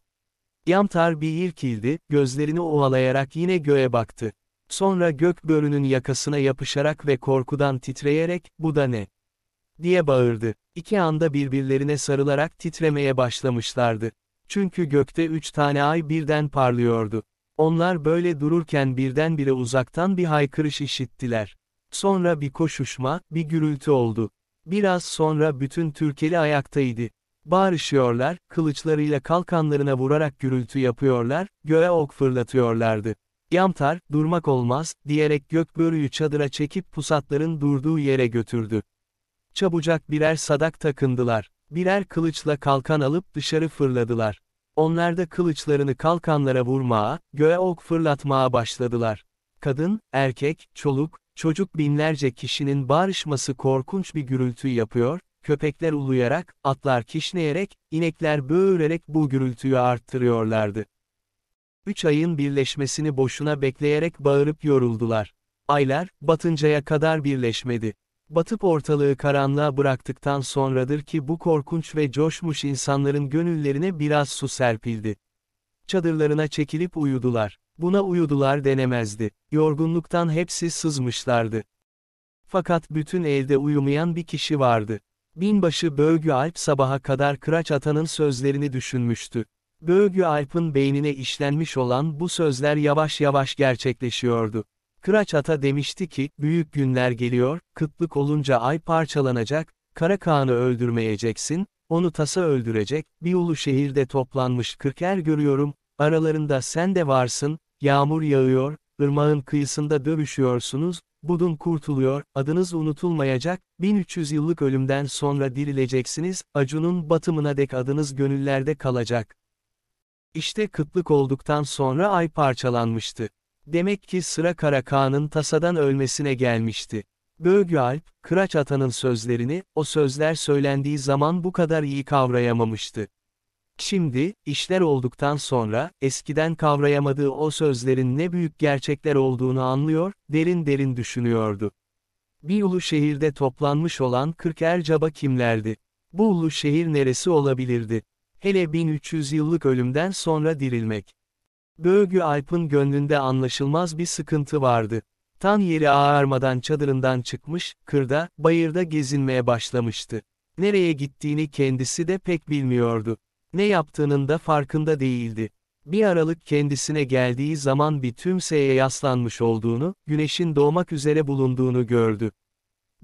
Yamtar bir irkildi, gözlerini ovalayarak yine göğe baktı. Sonra gök börünün yakasına yapışarak ve korkudan titreyerek, bu da ne? diye bağırdı. İki anda birbirlerine sarılarak titremeye başlamışlardı. Çünkü gökte üç tane ay birden parlıyordu. Onlar böyle dururken birdenbire uzaktan bir haykırış işittiler. Sonra bir koşuşma, bir gürültü oldu. Biraz sonra bütün Türkeli ayaktaydı. Bağırışıyorlar, kılıçlarıyla kalkanlarına vurarak gürültü yapıyorlar, göğe ok fırlatıyorlardı. Yamtar, durmak olmaz, diyerek gökbörüyü çadıra çekip pusatların durduğu yere götürdü. Çabucak birer sadak takındılar. Birer kılıçla kalkan alıp dışarı fırladılar. Onlar da kılıçlarını kalkanlara vurmaya, göğe ok fırlatmaya başladılar. Kadın, erkek, çoluk, çocuk binlerce kişinin bağırışması korkunç bir gürültü yapıyor, köpekler uluyarak, atlar kişneyerek, inekler böğürerek bu gürültüyü arttırıyorlardı. Üç ayın birleşmesini boşuna bekleyerek bağırıp yoruldular. Aylar, batıncaya kadar birleşmedi. Batıp ortalığı karanlığa bıraktıktan sonradır ki bu korkunç ve coşmuş insanların gönüllerine biraz su serpildi. Çadırlarına çekilip uyudular. Buna uyudular denemezdi. Yorgunluktan hepsi sızmışlardı. Fakat bütün elde uyumayan bir kişi vardı. Binbaşı Bölgü Alp sabaha kadar kıraç atanın sözlerini düşünmüştü. Böğgü Alp'ın beynine işlenmiş olan bu sözler yavaş yavaş gerçekleşiyordu. Kıraç Ata demişti ki, büyük günler geliyor, kıtlık olunca ay parçalanacak, Kara Kağan'ı öldürmeyeceksin, onu tasa öldürecek, bir ulu şehirde toplanmış kırker görüyorum, aralarında sen de varsın, yağmur yağıyor, ırmağın kıyısında dövüşüyorsunuz, budun kurtuluyor, adınız unutulmayacak, 1300 yıllık ölümden sonra dirileceksiniz, acunun batımına dek adınız gönüllerde kalacak. İşte kıtlık olduktan sonra ay parçalanmıştı. Demek ki sıra Karakan'ın tasadan ölmesine gelmişti. Böğgü Alp, Kıraç Ata'nın sözlerini, o sözler söylendiği zaman bu kadar iyi kavrayamamıştı. Şimdi, işler olduktan sonra, eskiden kavrayamadığı o sözlerin ne büyük gerçekler olduğunu anlıyor, derin derin düşünüyordu. Bir ulu şehirde toplanmış olan kırk ercaba kimlerdi? Bu ulu şehir neresi olabilirdi? hele 1300 yıllık ölümden sonra dirilmek. Böğgü Alp'ın gönlünde anlaşılmaz bir sıkıntı vardı. Tan yeri ağarmadan çadırından çıkmış, kırda, bayırda gezinmeye başlamıştı. Nereye gittiğini kendisi de pek bilmiyordu. Ne yaptığının da farkında değildi. Bir aralık kendisine geldiği zaman bir tümseye yaslanmış olduğunu, güneşin doğmak üzere bulunduğunu gördü.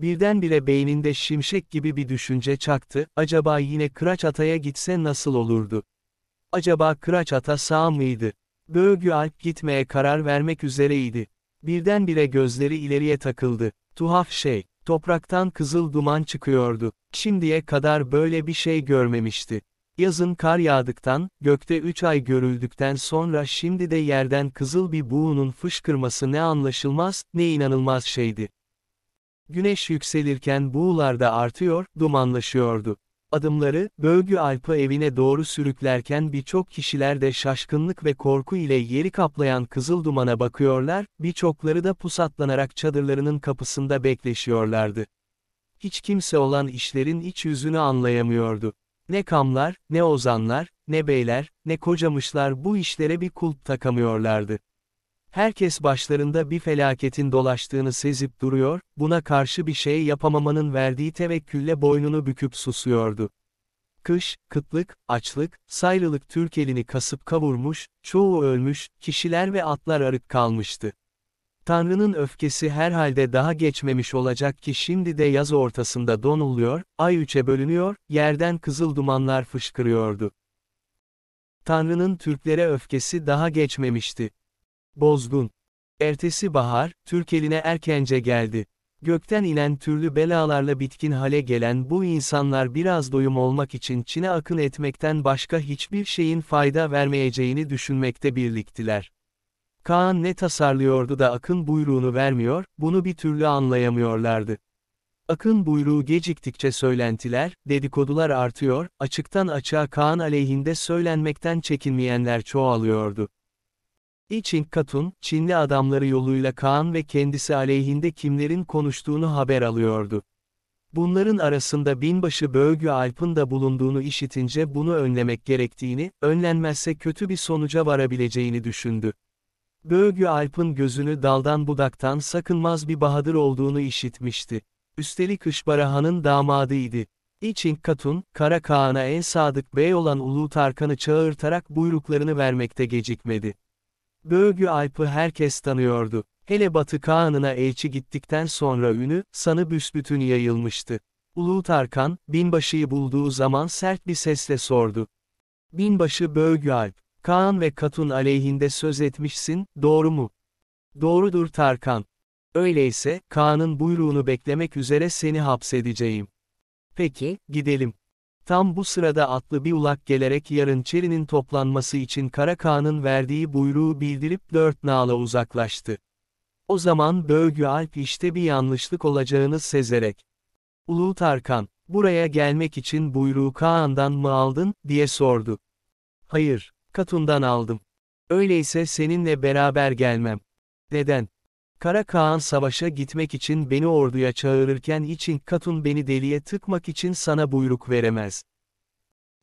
Birdenbire beyninde şimşek gibi bir düşünce çaktı, acaba yine Kıraç Ata'ya gitse nasıl olurdu? Acaba Kıraç Ata sağ mıydı? Böğgü Alp gitmeye karar vermek üzereydi. Birdenbire gözleri ileriye takıldı. Tuhaf şey, topraktan kızıl duman çıkıyordu. Şimdiye kadar böyle bir şey görmemişti. Yazın kar yağdıktan, gökte üç ay görüldükten sonra şimdi de yerden kızıl bir buğunun fışkırması ne anlaşılmaz, ne inanılmaz şeydi. Güneş yükselirken buğularda artıyor, dumanlaşıyordu. Adımları, Bölgü Alp'ı evine doğru sürüklerken birçok kişiler de şaşkınlık ve korku ile yeri kaplayan kızıl dumana bakıyorlar, birçokları da pusatlanarak çadırlarının kapısında bekleşiyorlardı. Hiç kimse olan işlerin iç yüzünü anlayamıyordu. Ne kamlar, ne ozanlar, ne beyler, ne kocamışlar bu işlere bir kulp takamıyorlardı. Herkes başlarında bir felaketin dolaştığını sezip duruyor, buna karşı bir şey yapamamanın verdiği tevekkülle boynunu büküp susuyordu. Kış, kıtlık, açlık, sayrılık elini kasıp kavurmuş, çoğu ölmüş, kişiler ve atlar arık kalmıştı. Tanrı'nın öfkesi herhalde daha geçmemiş olacak ki şimdi de yaz ortasında donuluyor, ay üçe bölünüyor, yerden kızıl dumanlar fışkırıyordu. Tanrı'nın Türklere öfkesi daha geçmemişti. Bozgun. Ertesi bahar, Türk eline erkence geldi. Gökten inen türlü belalarla bitkin hale gelen bu insanlar biraz doyum olmak için Çin'e akın etmekten başka hiçbir şeyin fayda vermeyeceğini düşünmekte birliktiler. Kaan ne tasarlıyordu da akın buyruğunu vermiyor, bunu bir türlü anlayamıyorlardı. Akın buyruğu geciktikçe söylentiler, dedikodular artıyor, açıktan açığa Kaan aleyhinde söylenmekten çekinmeyenler çoğalıyordu. I Ching Katun, Çinli adamları yoluyla Kaan ve kendisi aleyhinde kimlerin konuştuğunu haber alıyordu. Bunların arasında binbaşı Böğgü Alp'ın da bulunduğunu işitince bunu önlemek gerektiğini, önlenmezse kötü bir sonuca varabileceğini düşündü. Böğgü Alp'ın gözünü daldan budaktan sakınmaz bir bahadır olduğunu işitmişti. Üstelik Işbarahan'ın damadıydı. İçink Katun, Kara Kaan'a en sadık bey olan Ulu Tarkan'ı çağırtarak buyruklarını vermekte gecikmedi. Böğgü Alp'ı herkes tanıyordu. Hele Batı Kağan'ına elçi gittikten sonra ünü, sanı büsbütün yayılmıştı. Ulu Tarkan, binbaşıyı bulduğu zaman sert bir sesle sordu. Binbaşı Böğgü Alp, Kaan ve Katun aleyhinde söz etmişsin, doğru mu? Doğrudur Tarkan. Öyleyse, Kaan'ın buyruğunu beklemek üzere seni hapsedeceğim. Peki, gidelim. Tam bu sırada atlı bir ulak gelerek yarın çerinin toplanması için Karakağan'ın verdiği buyruğu bildirip dört nala uzaklaştı. O zaman Böğgü Alp işte bir yanlışlık olacağını sezerek. Ulu Tarkan, buraya gelmek için buyruğu Kaan'dan mı aldın, diye sordu. Hayır, Katun'dan aldım. Öyleyse seninle beraber gelmem. Neden? Kara Kaan savaşa gitmek için beni orduya çağırırken İçink Katun beni deliye tıkmak için sana buyruk veremez.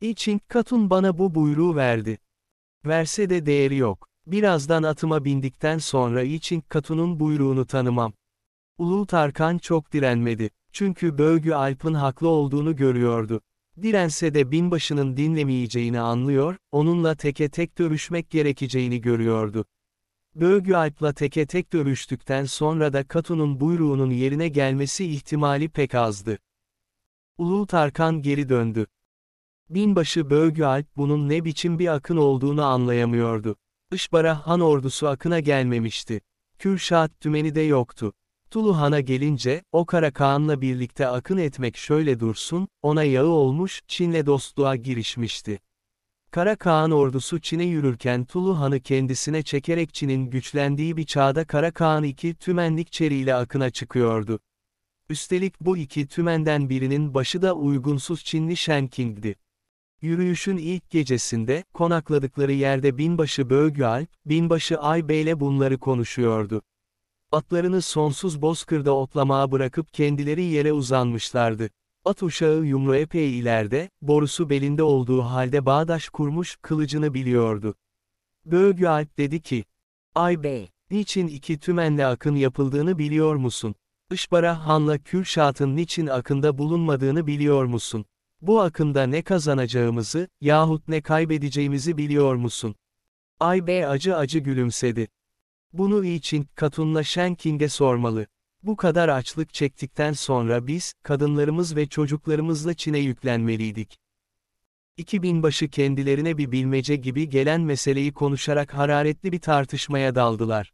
İçin Katun bana bu buyruğu verdi. Verse de değeri yok. Birazdan atıma bindikten sonra İçink Katun'un buyruğunu tanımam. Ulu Tarkan çok direnmedi. Çünkü Bölgü Alp'ın haklı olduğunu görüyordu. Dirense de binbaşının dinlemeyeceğini anlıyor, onunla teke tek dövüşmek gerekeceğini görüyordu. Böğüalp'la teke tek dövüştükten sonra da Katu'nun buyruğunun yerine gelmesi ihtimali pek azdı. Ulu Tarkan geri döndü. Binbaşı Böğüalp bunun ne biçim bir akın olduğunu anlayamıyordu. Işbara Han ordusu akına gelmemişti. Kürşat tümeni de yoktu. Tulu Han'a gelince, o Karakan'la birlikte akın etmek şöyle dursun, ona yağı olmuş, Çin'le dostluğa girişmişti. Kara Kağan ordusu Çin'e yürürken Tulu Han'ı kendisine çekerek Çin'in güçlendiği bir çağda Kara Kağan iki tümenlik çeriyle akına çıkıyordu. Üstelik bu iki tümenden birinin başı da uygunsuz Çinli Shen Kingdi. Yürüyüşün ilk gecesinde, konakladıkları yerde binbaşı Böğgü binbaşı Ay Beyle bunları konuşuyordu. Atlarını sonsuz bozkırda otlamaya bırakıp kendileri yere uzanmışlardı. At uşağı yumru epey ileride, borusu belinde olduğu halde bağdaş kurmuş, kılıcını biliyordu. Böğgü Alp dedi ki, Ay bey, niçin iki tümenle akın yapıldığını biliyor musun? Işbara Han'la Kürşat'ın niçin akında bulunmadığını biliyor musun? Bu akında ne kazanacağımızı, yahut ne kaybedeceğimizi biliyor musun? Ay bey acı acı gülümsedi. Bunu için Katun'la Şenking'e sormalı. Bu kadar açlık çektikten sonra biz, kadınlarımız ve çocuklarımızla Çin'e yüklenmeliydik. 2000 başı kendilerine bir bilmece gibi gelen meseleyi konuşarak hararetli bir tartışmaya daldılar.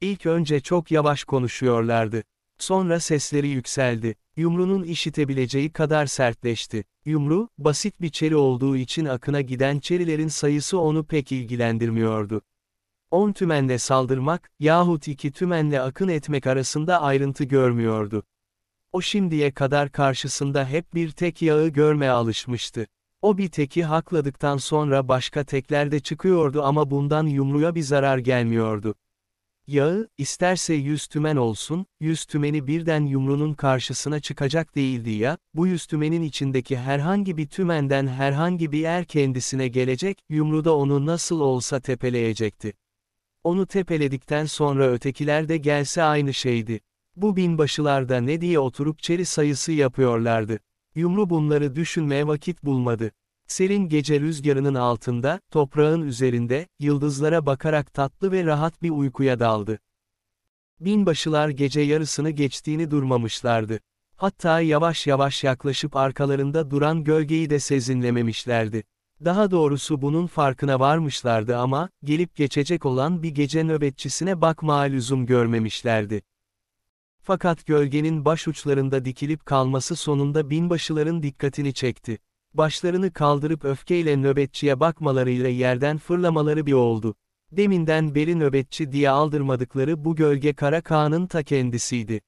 İlk önce çok yavaş konuşuyorlardı. Sonra sesleri yükseldi. Yumru'nun işitebileceği kadar sertleşti. Yumru, basit bir çeri olduğu için akına giden çerilerin sayısı onu pek ilgilendirmiyordu on tümenle saldırmak, yahut iki tümenle akın etmek arasında ayrıntı görmüyordu. O şimdiye kadar karşısında hep bir tek yağı görmeye alışmıştı. O bir teki hakladıktan sonra başka tekler de çıkıyordu ama bundan yumruya bir zarar gelmiyordu. Yağı, isterse yüz tümen olsun, yüz tümeni birden yumrunun karşısına çıkacak değildi ya, bu yüz tümenin içindeki herhangi bir tümenden herhangi bir er kendisine gelecek, yumruda onu nasıl olsa tepeleyecekti. Onu tepeledikten sonra ötekiler de gelse aynı şeydi. Bu binbaşılar da ne diye oturup çeri sayısı yapıyorlardı. Yumru bunları düşünmeye vakit bulmadı. Serin gece rüzgarının altında, toprağın üzerinde, yıldızlara bakarak tatlı ve rahat bir uykuya daldı. Binbaşılar gece yarısını geçtiğini durmamışlardı. Hatta yavaş yavaş yaklaşıp arkalarında duran gölgeyi de sezinlememişlerdi. Daha doğrusu bunun farkına varmışlardı ama, gelip geçecek olan bir gece nöbetçisine bakma lüzum görmemişlerdi. Fakat gölgenin baş uçlarında dikilip kalması sonunda binbaşıların dikkatini çekti. Başlarını kaldırıp öfkeyle nöbetçiye bakmalarıyla yerden fırlamaları bir oldu. Deminden beri nöbetçi diye aldırmadıkları bu gölge Kara Kaan'ın ta kendisiydi.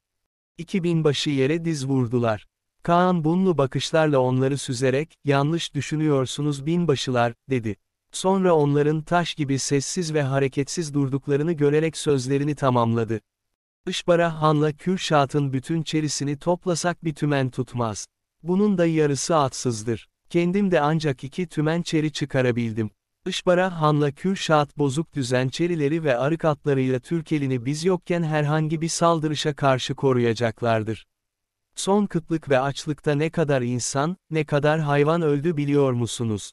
İki binbaşı yere diz vurdular. Kaan bunlu bakışlarla onları süzerek, yanlış düşünüyorsunuz binbaşılar, dedi. Sonra onların taş gibi sessiz ve hareketsiz durduklarını görerek sözlerini tamamladı. Işbara Han'la Kürşat'ın bütün çerisini toplasak bir tümen tutmaz. Bunun da yarısı atsızdır. Kendim de ancak iki tümen çeri çıkarabildim. Işbara Han'la Kürşat bozuk düzen çerileri ve arık atlarıyla Türkelini biz yokken herhangi bir saldırışa karşı koruyacaklardır. Son kıtlık ve açlıkta ne kadar insan, ne kadar hayvan öldü biliyor musunuz?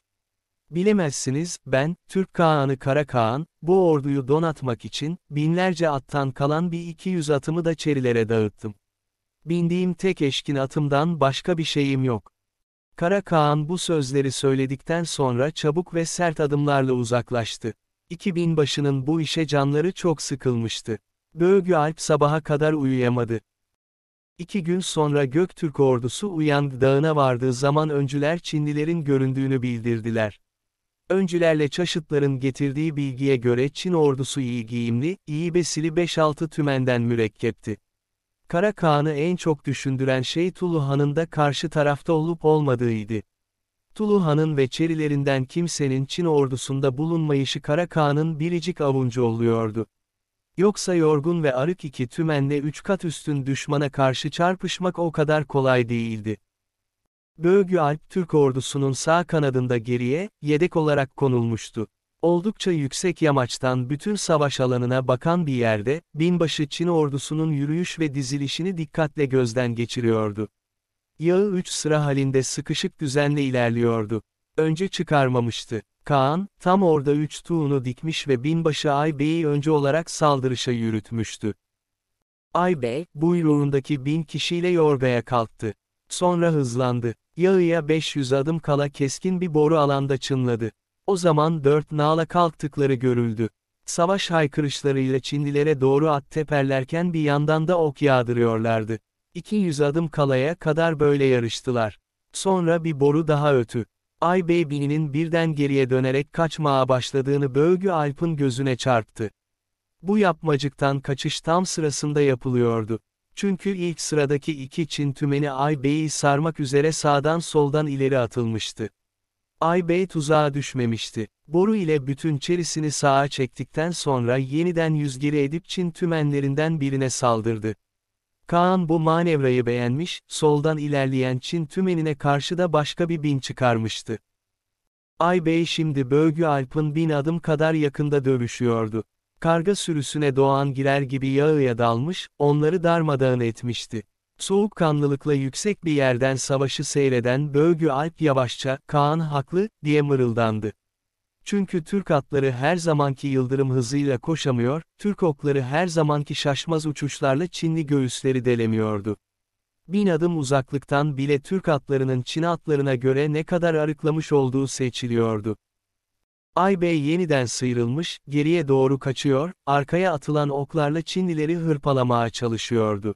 Bilemezsiniz, ben, Türk Kağan'ı Kara Kağan, bu orduyu donatmak için, binlerce attan kalan bir 200 atımı da çerilere dağıttım. Bindiğim tek eşkin atımdan başka bir şeyim yok. Kara Kağan bu sözleri söyledikten sonra çabuk ve sert adımlarla uzaklaştı. 2000 başının bu işe canları çok sıkılmıştı. Böğgü Alp sabaha kadar uyuyamadı. İki gün sonra Göktürk ordusu Uyand Dağı'na vardığı zaman öncüler Çinlilerin göründüğünü bildirdiler. Öncülerle çaşıtların getirdiği bilgiye göre Çin ordusu iyi giyimli, iyi besili 5-6 tümenden mürekkepti. Kara Kağan'ı en çok düşündüren şey Tulu Han'ın da karşı tarafta olup olmadığıydı. Tulu Han'ın ve Çerilerinden kimsenin Çin ordusunda bulunmayışı Kara Kağan'ın biricik avuncu oluyordu. Yoksa yorgun ve arık iki tümenle üç kat üstün düşmana karşı çarpışmak o kadar kolay değildi. Böğgü Alp Türk ordusunun sağ kanadında geriye, yedek olarak konulmuştu. Oldukça yüksek yamaçtan bütün savaş alanına bakan bir yerde, binbaşı Çin ordusunun yürüyüş ve dizilişini dikkatle gözden geçiriyordu. Yağı üç sıra halinde sıkışık düzenle ilerliyordu. Önce çıkarmamıştı. Kaan, tam orada üç tuğunu dikmiş ve binbaşı Aybe'yi önce olarak saldırışa yürütmüştü. Aybe, buyruğundaki bin kişiyle yorgaya kalktı. Sonra hızlandı. Yağıya 500 adım kala keskin bir boru alanda çınladı. O zaman dört nala kalktıkları görüldü. Savaş haykırışlarıyla Çinlilere doğru at teperlerken bir yandan da ok yağdırıyorlardı. 200 adım kalaya kadar böyle yarıştılar. Sonra bir boru daha ötü. Ay Baby'nin birden geriye dönerek kaçmaya başladığını Bölgü Alp'ın gözüne çarptı. Bu yapmacıktan kaçış tam sırasında yapılıyordu. Çünkü ilk sıradaki iki Çin tümeni Ay Bey'i sarmak üzere sağdan soldan ileri atılmıştı. Ay Bey tuzağa düşmemişti. Boru ile bütün çerisini sağa çektikten sonra yeniden yüz geri edip Çin tümenlerinden birine saldırdı. Kaan bu manevrayı beğenmiş, soldan ilerleyen Çin tümenine karşı da başka bir bin çıkarmıştı. Ay Bey şimdi Bölgü Alp'ın bin adım kadar yakında dövüşüyordu. Karga sürüsüne doğan girer gibi yağıya dalmış, onları darmadağın etmişti. Soğukkanlılıkla yüksek bir yerden savaşı seyreden Bölgü Alp yavaşça, Kaan haklı, diye mırıldandı. Çünkü Türk atları her zamanki yıldırım hızıyla koşamıyor, Türk okları her zamanki şaşmaz uçuşlarla Çinli göğüsleri delemiyordu. Bin adım uzaklıktan bile Türk atlarının Çin atlarına göre ne kadar arıklamış olduğu seçiliyordu. Ay Bey yeniden sıyrılmış, geriye doğru kaçıyor, arkaya atılan oklarla Çinlileri hırpalamaya çalışıyordu.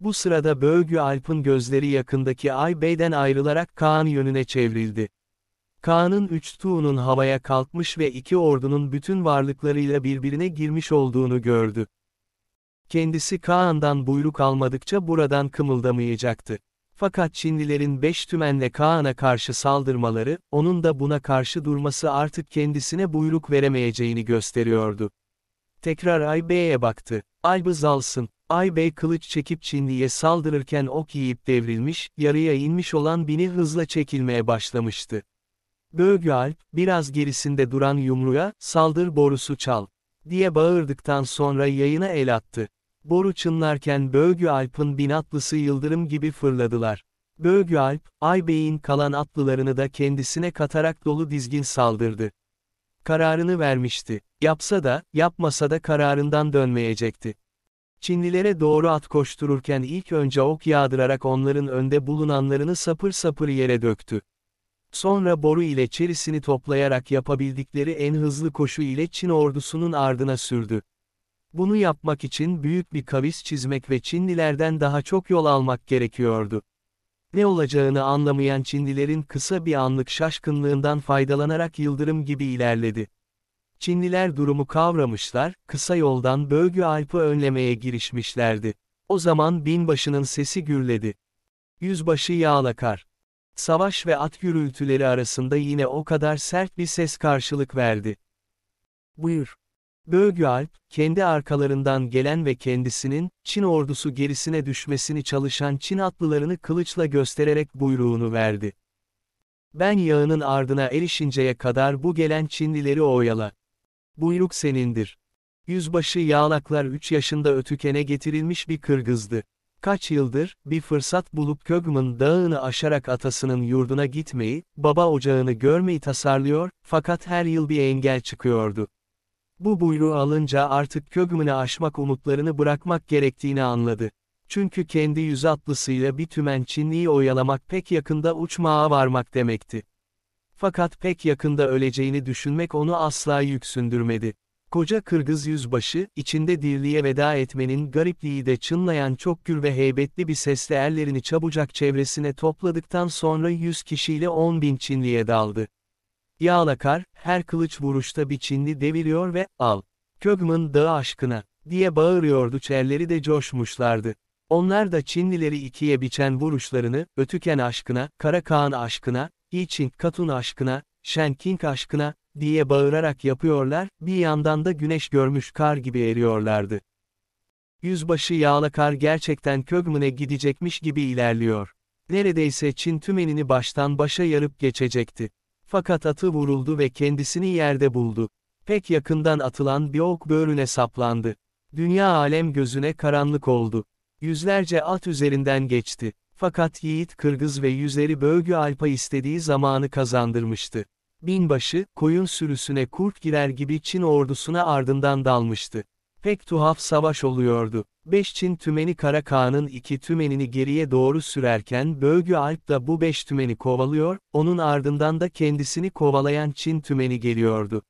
Bu sırada Böğgü Alp'ın gözleri yakındaki Ay Bey'den ayrılarak Kaan yönüne çevrildi. Kaan'ın üç tuğunun havaya kalkmış ve iki ordunun bütün varlıklarıyla birbirine girmiş olduğunu gördü. Kendisi Kaan'dan buyruk almadıkça buradan kımıldamayacaktı. Fakat Çinlilerin beş tümenle Kaan'a karşı saldırmaları, onun da buna karşı durması artık kendisine buyruk veremeyeceğini gösteriyordu. Tekrar Aybe'ye baktı. Aybız alsın. Aybe kılıç çekip Çinli'ye saldırırken ok yiyip devrilmiş, yarıya inmiş olan bini hızla çekilmeye başlamıştı. Böğü biraz gerisinde duran yumruya, saldır borusu çal, diye bağırdıktan sonra yayına el attı. Boru çınlarken Böğü bin atlısı yıldırım gibi fırladılar. Böğü Alp, Aybey'in kalan atlılarını da kendisine katarak dolu dizgin saldırdı. Kararını vermişti. Yapsa da, yapmasa da kararından dönmeyecekti. Çinlilere doğru at koştururken ilk önce ok yağdırarak onların önde bulunanlarını sapır sapır yere döktü. Sonra boru ile çerisini toplayarak yapabildikleri en hızlı koşu ile Çin ordusunun ardına sürdü. Bunu yapmak için büyük bir kavis çizmek ve Çinlilerden daha çok yol almak gerekiyordu. Ne olacağını anlamayan Çinlilerin kısa bir anlık şaşkınlığından faydalanarak yıldırım gibi ilerledi. Çinliler durumu kavramışlar, kısa yoldan Bölgü Alp'ı önlemeye girişmişlerdi. O zaman binbaşının sesi gürledi. Yüzbaşı Yağlakar savaş ve at gürültüleri arasında yine o kadar sert bir ses karşılık verdi. Buyur. Böğgü Alp, kendi arkalarından gelen ve kendisinin, Çin ordusu gerisine düşmesini çalışan Çin atlılarını kılıçla göstererek buyruğunu verdi. Ben yağının ardına erişinceye kadar bu gelen Çinlileri oyala. Buyruk senindir. Yüzbaşı yağlaklar 3 yaşında ötükene getirilmiş bir Kırgızdı. Kaç yıldır, bir fırsat bulup Kögm'ın dağını aşarak atasının yurduna gitmeyi, baba ocağını görmeyi tasarlıyor, fakat her yıl bir engel çıkıyordu. Bu buyruğu alınca artık Kögm'ünü aşmak umutlarını bırakmak gerektiğini anladı. Çünkü kendi yüz atlısıyla bir tümen Çinliyi oyalamak pek yakında uçmağa varmak demekti. Fakat pek yakında öleceğini düşünmek onu asla yüksündürmedi. Koca Kırgız yüzbaşı, içinde dirliğe veda etmenin garipliği de çınlayan çok gür ve heybetli bir sesle erlerini çabucak çevresine topladıktan sonra yüz kişiyle on bin Çinli'ye daldı. Yağla kar, her kılıç vuruşta bir Çinli deviriyor ve, al, Kögmın dağı aşkına, diye bağırıyordu çerleri de coşmuşlardı. Onlar da Çinlileri ikiye biçen vuruşlarını, Ötüken aşkına, Kara Kağan aşkına, Yiçin Katun aşkına, Shen aşkına, diye bağırarak yapıyorlar, bir yandan da güneş görmüş kar gibi eriyorlardı. Yüzbaşı yağlı kar gerçekten Kögmün'e gidecekmiş gibi ilerliyor. Neredeyse Çin tümenini baştan başa yarıp geçecekti. Fakat atı vuruldu ve kendisini yerde buldu. Pek yakından atılan bir ok böğrüne saplandı. Dünya alem gözüne karanlık oldu. Yüzlerce at üzerinden geçti. Fakat Yiğit Kırgız ve yüzleri Bölgü Alp'a istediği zamanı kazandırmıştı. Binbaşı, koyun sürüsüne kurt girer gibi Çin ordusuna ardından dalmıştı. Pek tuhaf savaş oluyordu. Beş Çin tümeni Kara Kağan'ın iki tümenini geriye doğru sürerken Bölgü Alp da bu beş tümeni kovalıyor, onun ardından da kendisini kovalayan Çin tümeni geliyordu.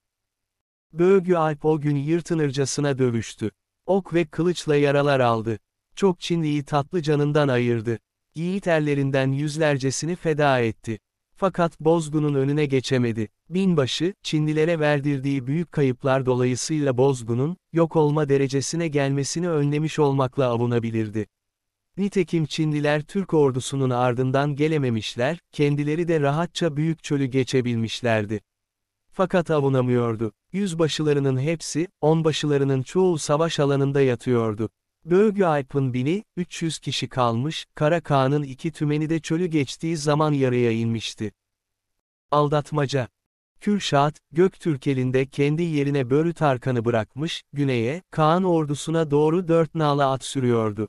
Bölgü Alp o gün yırtınırcasına dövüştü. Ok ve kılıçla yaralar aldı. Çok Çinliyi tatlı canından ayırdı. Yiğit erlerinden yüzlercesini feda etti. Fakat Bozgun'un önüne geçemedi. Binbaşı, Çinlilere verdirdiği büyük kayıplar dolayısıyla Bozgun'un, yok olma derecesine gelmesini önlemiş olmakla avunabilirdi. Nitekim Çinliler Türk ordusunun ardından gelememişler, kendileri de rahatça büyük çölü geçebilmişlerdi. Fakat avunamıyordu. Yüzbaşılarının hepsi, onbaşılarının çoğu savaş alanında yatıyordu. Böğüaip'ın bini, 300 kişi kalmış, Kara Kağan'ın iki tümeni de çölü geçtiği zaman yaraya inmişti. Aldatmaca Kürşat, Göktürk kendi yerine Börü Tarkan'ı bırakmış, güneye, Kaan ordusuna doğru dört nala at sürüyordu.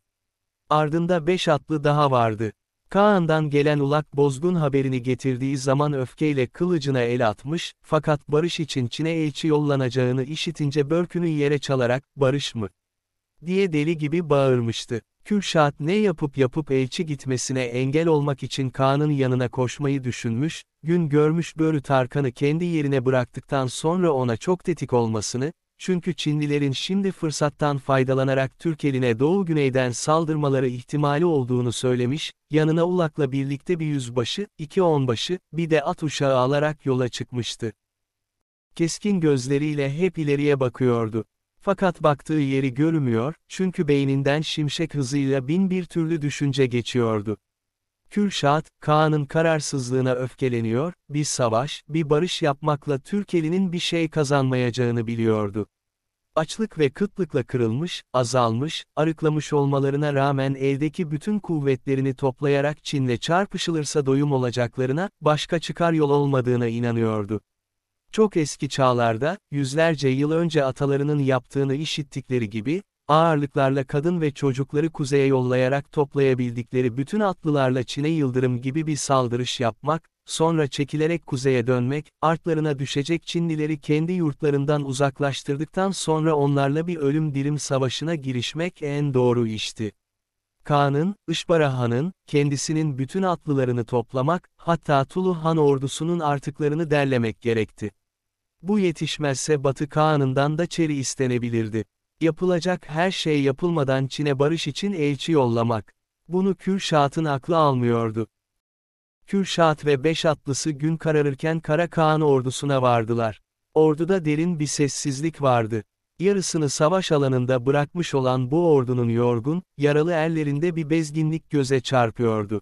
Ardında beş atlı daha vardı. Kaan'dan gelen ulak bozgun haberini getirdiği zaman öfkeyle kılıcına el atmış, fakat barış için Çin'e elçi yollanacağını işitince Börkün'ü yere çalarak, barış mı? diye deli gibi bağırmıştı. Kürşat ne yapıp yapıp elçi gitmesine engel olmak için Kaan'ın yanına koşmayı düşünmüş, gün görmüş Börü Tarkan'ı kendi yerine bıraktıktan sonra ona çok tetik olmasını, çünkü Çinlilerin şimdi fırsattan faydalanarak Türkeline Doğu Güney'den saldırmaları ihtimali olduğunu söylemiş, yanına ulakla birlikte bir yüzbaşı, iki onbaşı, bir de at uşağı alarak yola çıkmıştı. Keskin gözleriyle hep ileriye bakıyordu. Fakat baktığı yeri görmüyor, çünkü beyninden şimşek hızıyla bin bir türlü düşünce geçiyordu. Kürşat, Kaan'ın kararsızlığına öfkeleniyor, bir savaş, bir barış yapmakla Türkeli'nin bir şey kazanmayacağını biliyordu. Açlık ve kıtlıkla kırılmış, azalmış, arıklamış olmalarına rağmen eldeki bütün kuvvetlerini toplayarak Çin'le çarpışılırsa doyum olacaklarına, başka çıkar yol olmadığına inanıyordu. Çok eski çağlarda, yüzlerce yıl önce atalarının yaptığını işittikleri gibi, ağırlıklarla kadın ve çocukları kuzeye yollayarak toplayabildikleri bütün atlılarla Çin'e yıldırım gibi bir saldırış yapmak, sonra çekilerek kuzeye dönmek, artlarına düşecek Çinlileri kendi yurtlarından uzaklaştırdıktan sonra onlarla bir ölüm dirim savaşına girişmek en doğru işti. Kaan'ın, Işbara Han'ın, kendisinin bütün atlılarını toplamak, hatta Tulu Han ordusunun artıklarını derlemek gerekti. Bu yetişmezse Batı Kağan'ından da çeri istenebilirdi. Yapılacak her şey yapılmadan Çin'e barış için elçi yollamak. Bunu Kürşat'ın aklı almıyordu. Kürşat ve beş atlısı gün kararırken Kara Kağan ordusuna vardılar. Orduda derin bir sessizlik vardı. Yarısını savaş alanında bırakmış olan bu ordunun yorgun, yaralı erlerinde bir bezginlik göze çarpıyordu.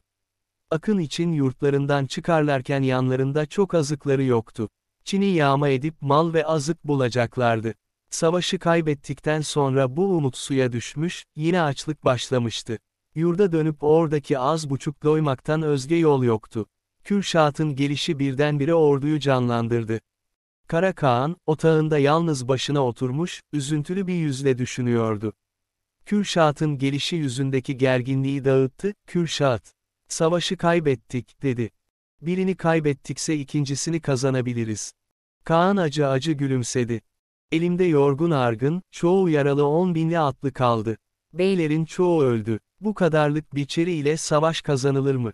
Akın için yurtlarından çıkarlarken yanlarında çok azıkları yoktu. Çin'i yağma edip mal ve azık bulacaklardı. Savaşı kaybettikten sonra bu umut suya düşmüş, yine açlık başlamıştı. Yurda dönüp oradaki az buçuk doymaktan özge yol yoktu. Kürşat'ın gelişi birdenbire orduyu canlandırdı. Kara Kaan, otağında yalnız başına oturmuş, üzüntülü bir yüzle düşünüyordu. Kürşat'ın gelişi yüzündeki gerginliği dağıttı, Kürşat, savaşı kaybettik, dedi. Birini kaybettikse ikincisini kazanabiliriz. Kaan acı acı gülümsedi. Elimde yorgun argın, çoğu yaralı on binli atlı kaldı. Beylerin çoğu öldü. Bu kadarlık biçeri ile savaş kazanılır mı?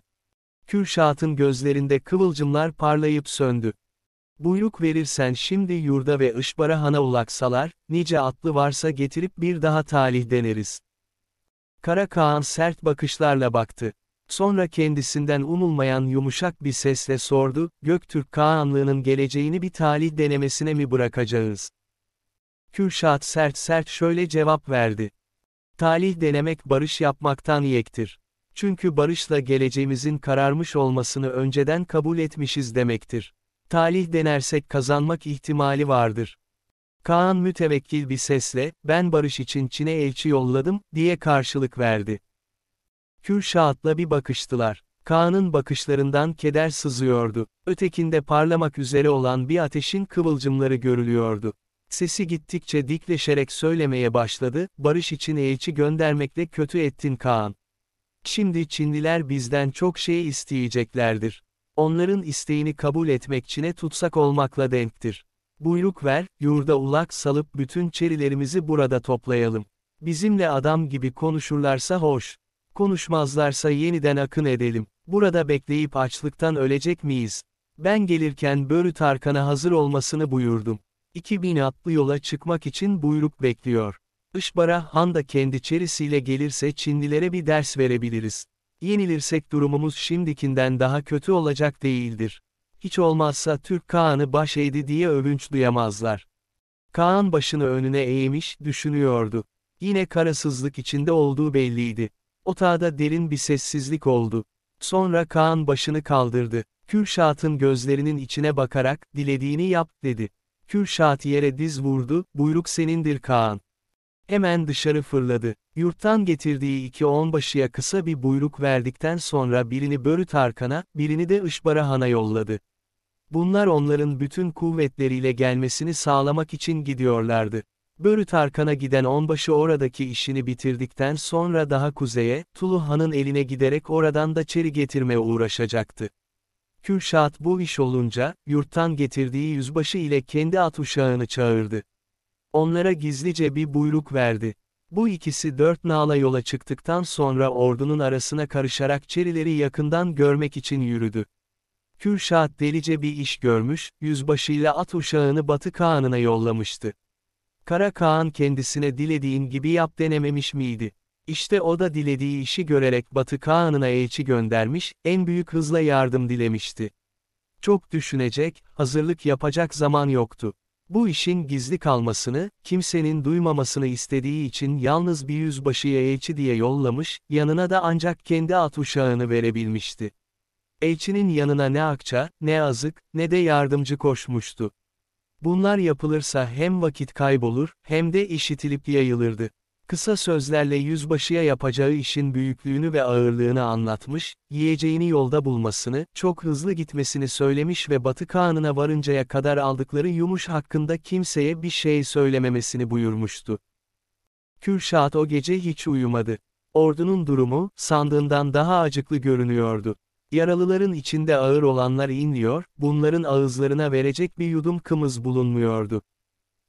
Kürşat'ın gözlerinde kıvılcımlar parlayıp söndü. Buyruk verirsen şimdi yurda ve ışbara hana ulaksalar, nice atlı varsa getirip bir daha talih deneriz. Kara Kaan sert bakışlarla baktı. Sonra kendisinden umulmayan yumuşak bir sesle sordu, Göktürk Kağanlığı'nın geleceğini bir talih denemesine mi bırakacağız? Kürşat sert sert şöyle cevap verdi. Talih denemek barış yapmaktan yektir. Çünkü barışla geleceğimizin kararmış olmasını önceden kabul etmişiz demektir. Talih denersek kazanmak ihtimali vardır. Kaan mütevekkil bir sesle, ben barış için Çin'e elçi yolladım, diye karşılık verdi. Kürşat'la bir bakıştılar. Kaan'ın bakışlarından keder sızıyordu. Ötekinde parlamak üzere olan bir ateşin kıvılcımları görülüyordu. Sesi gittikçe dikleşerek söylemeye başladı, barış için elçi göndermekle kötü ettin Kaan. Şimdi Çinliler bizden çok şey isteyeceklerdir. Onların isteğini kabul etmek Çin'e tutsak olmakla denktir. Buyruk ver, yurda ulak salıp bütün çerilerimizi burada toplayalım. Bizimle adam gibi konuşurlarsa hoş. Konuşmazlarsa yeniden akın edelim. Burada bekleyip açlıktan ölecek miyiz? Ben gelirken börü Tarkan'a hazır olmasını buyurdum. 2000 atlı yola çıkmak için buyruk bekliyor. Işbara Han da kendi çerisiyle gelirse Çinlilere bir ders verebiliriz. Yenilirsek durumumuz şimdikinden daha kötü olacak değildir. Hiç olmazsa Türk Kaan'ı baş eğdi diye övünç duyamazlar. Kaan başını önüne eğmiş, düşünüyordu. Yine karasızlık içinde olduğu belliydi. Otağda derin bir sessizlik oldu. Sonra Kaan başını kaldırdı. Kürşat'ın gözlerinin içine bakarak, dilediğini yap, dedi. Kürşat yere diz vurdu, buyruk senindir Kaan. Hemen dışarı fırladı. Yurttan getirdiği iki onbaşıya kısa bir buyruk verdikten sonra birini Börü Tarkana, birini de Hana yolladı. Bunlar onların bütün kuvvetleriyle gelmesini sağlamak için gidiyorlardı. Börü Tarkan'a giden onbaşı oradaki işini bitirdikten sonra daha kuzeye, Tuluhan'ın eline giderek oradan da çeri getirmeye uğraşacaktı. Kürşat bu iş olunca, yurttan getirdiği yüzbaşı ile kendi at uşağını çağırdı. Onlara gizlice bir buyruk verdi. Bu ikisi dört nağla yola çıktıktan sonra ordunun arasına karışarak çerileri yakından görmek için yürüdü. Kürşat delice bir iş görmüş, yüzbaşıyla at uşağını Batı Kağan'ına yollamıştı. Kara Kaan kendisine dilediğin gibi yap denememiş miydi? İşte o da dilediği işi görerek Batı Kaan'ına elçi göndermiş, en büyük hızla yardım dilemişti. Çok düşünecek, hazırlık yapacak zaman yoktu. Bu işin gizli kalmasını, kimsenin duymamasını istediği için yalnız bir yüzbaşıya elçi diye yollamış, yanına da ancak kendi at uşağını verebilmişti. Elçinin yanına ne akça, ne azık, ne de yardımcı koşmuştu. Bunlar yapılırsa hem vakit kaybolur, hem de işitilip yayılırdı. Kısa sözlerle yüzbaşıya yapacağı işin büyüklüğünü ve ağırlığını anlatmış, yiyeceğini yolda bulmasını, çok hızlı gitmesini söylemiş ve Batı Kağan'ına varıncaya kadar aldıkları yumuş hakkında kimseye bir şey söylememesini buyurmuştu. Kürşat o gece hiç uyumadı. Ordunun durumu, sandığından daha acıklı görünüyordu. Yaralıların içinde ağır olanlar inliyor, bunların ağızlarına verecek bir yudum kımız bulunmuyordu.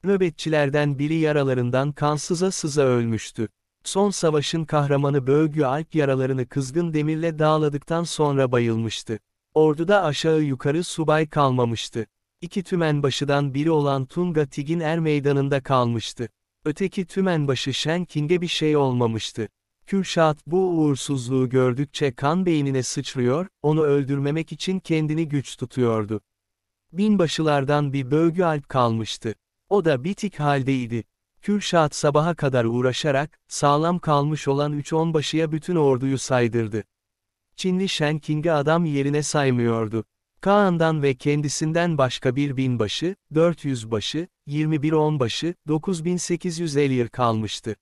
Nöbetçilerden biri yaralarından kansıza sıza ölmüştü. Son savaşın kahramanı Bölgü Alp yaralarını kızgın demirle dağladıktan sonra bayılmıştı. Orduda aşağı yukarı subay kalmamıştı. İki tümenbaşıdan biri olan Tunga Tigin er meydanında kalmıştı. Öteki tümenbaşı Shen King'e bir şey olmamıştı. Kürşat bu uğursuzluğu gördükçe kan beynine sıçrıyor, onu öldürmemek için kendini güç tutuyordu. Binbaşılardan bir bölgü alp kalmıştı. O da bitik haldeydi. Kürşat sabaha kadar uğraşarak, sağlam kalmış olan üç onbaşıya bütün orduyu saydırdı. Çinli Şenking'i adam yerine saymıyordu. Kaan'dan ve kendisinden başka bir binbaşı, 400 başı, 21 onbaşı, 9800 elir kalmıştı.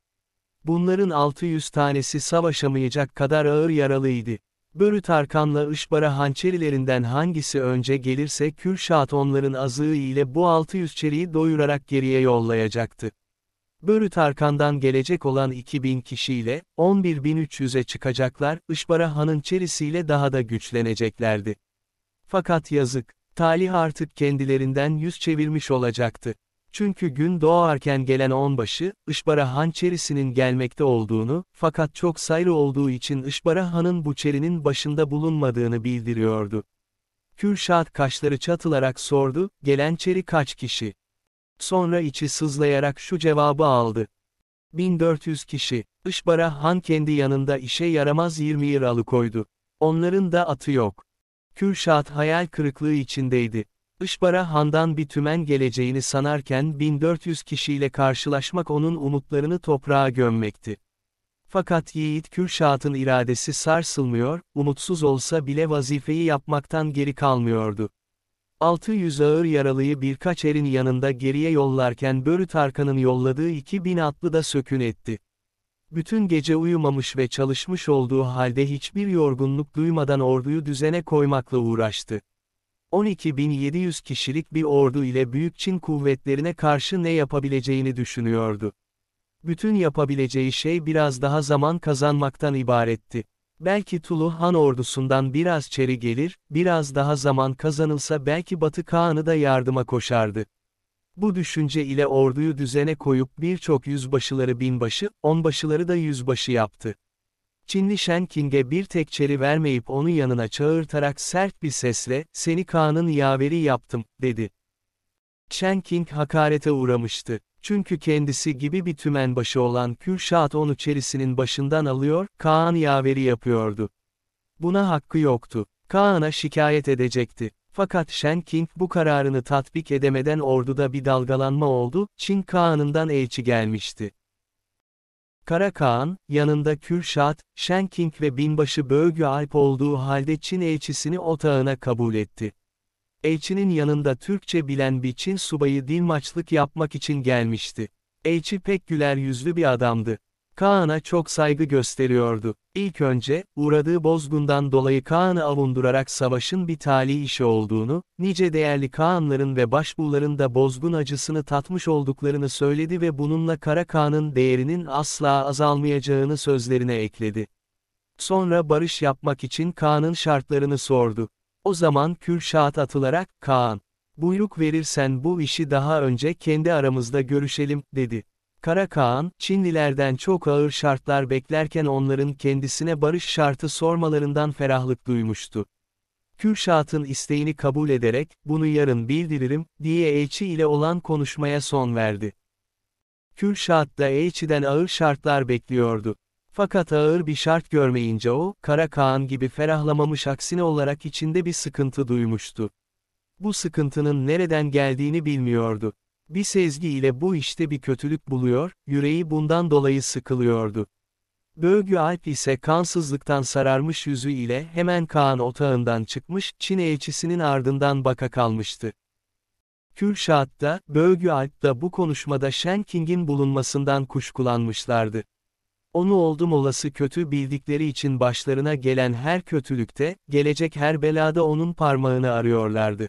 Bunların 600 tanesi savaşamayacak kadar ağır yaralıydı. Börü Tarkan'la Işbara hançerilerinden hangisi önce gelirse Kürşat onların azığı ile bu 600 çeriği doyurarak geriye yollayacaktı. Börü Tarkan'dan gelecek olan 2000 kişiyle 11.300'e çıkacaklar, Işbara Han'ın çerisiyle daha da güçleneceklerdi. Fakat yazık, talih artık kendilerinden yüz çevirmiş olacaktı. Çünkü gün doğarken gelen onbaşı, Işbara Han çerisinin gelmekte olduğunu, fakat çok sayrı olduğu için Işbara Han'ın bu çerinin başında bulunmadığını bildiriyordu. Kürşat kaşları çatılarak sordu, gelen çeri kaç kişi? Sonra içi sızlayarak şu cevabı aldı. 1400 kişi, Işbara Han kendi yanında işe yaramaz 20 liralı koydu. Onların da atı yok. Kürşat hayal kırıklığı içindeydi. Işbara Han'dan bir tümen geleceğini sanarken 1400 kişiyle karşılaşmak onun umutlarını toprağa gömmekti. Fakat Yiğit Kürşat'ın iradesi sarsılmıyor, umutsuz olsa bile vazifeyi yapmaktan geri kalmıyordu. 600 ağır yaralıyı birkaç erin yanında geriye yollarken Börü Tarkan'ın yolladığı 2000 atlı da sökün etti. Bütün gece uyumamış ve çalışmış olduğu halde hiçbir yorgunluk duymadan orduyu düzene koymakla uğraştı. 12.700 kişilik bir ordu ile Büyük Çin kuvvetlerine karşı ne yapabileceğini düşünüyordu. Bütün yapabileceği şey biraz daha zaman kazanmaktan ibaretti. Belki Tulu Han ordusundan biraz çeri gelir, biraz daha zaman kazanılsa belki Batı Kağan'ı da yardıma koşardı. Bu düşünce ile orduyu düzene koyup birçok yüzbaşıları binbaşı, onbaşıları da yüzbaşı yaptı. Çinli Shen King'e bir tek çeri vermeyip onu yanına çağırtarak sert bir sesle, seni Kaan'ın yaveri yaptım, dedi. Shen King hakarete uğramıştı. Çünkü kendisi gibi bir tümenbaşı olan Kürşat onu çerisinin başından alıyor, Kaan yaveri yapıyordu. Buna hakkı yoktu. Kaan'a şikayet edecekti. Fakat Shen King bu kararını tatbik edemeden orduda bir dalgalanma oldu, Çin Kaan'ından elçi gelmişti. Kara Kaan yanında Kürşat, Şenking ve binbaşı Böğü Alp olduğu halde Çin elçisini otağına kabul etti. Elçinin yanında Türkçe bilen bir Çin subayı dilmaçlık yapmak için gelmişti. Elçi pek güler yüzlü bir adamdı. Kaan'a çok saygı gösteriyordu. İlk önce, uğradığı bozgundan dolayı Kaan'ı avundurarak savaşın bir tali işi olduğunu, nice değerli Kaanların ve başbuğların da bozgun acısını tatmış olduklarını söyledi ve bununla Kara Kaan'ın değerinin asla azalmayacağını sözlerine ekledi. Sonra barış yapmak için Kaan'ın şartlarını sordu. O zaman Kürşat atılarak, Kaan, buyruk verirsen bu işi daha önce kendi aramızda görüşelim, dedi. Kara Kağan, Çinlilerden çok ağır şartlar beklerken onların kendisine barış şartı sormalarından ferahlık duymuştu. Kürşat'ın isteğini kabul ederek, bunu yarın bildiririm, diye elçi ile olan konuşmaya son verdi. Kürşat da elçiden ağır şartlar bekliyordu. Fakat ağır bir şart görmeyince o, Kara Kağan gibi ferahlamamış aksine olarak içinde bir sıkıntı duymuştu. Bu sıkıntının nereden geldiğini bilmiyordu. Bir sezgi ile bu işte bir kötülük buluyor, yüreği bundan dolayı sıkılıyordu. Böğgü Alp ise kansızlıktan sararmış yüzü ile hemen Kaan otağından çıkmış, Çin elçisinin ardından baka kalmıştı. Kürşat da, Böğgü Alp da bu konuşmada Shen King'in bulunmasından kuşkulanmışlardı. Onu oldum olası kötü bildikleri için başlarına gelen her kötülükte, gelecek her belada onun parmağını arıyorlardı.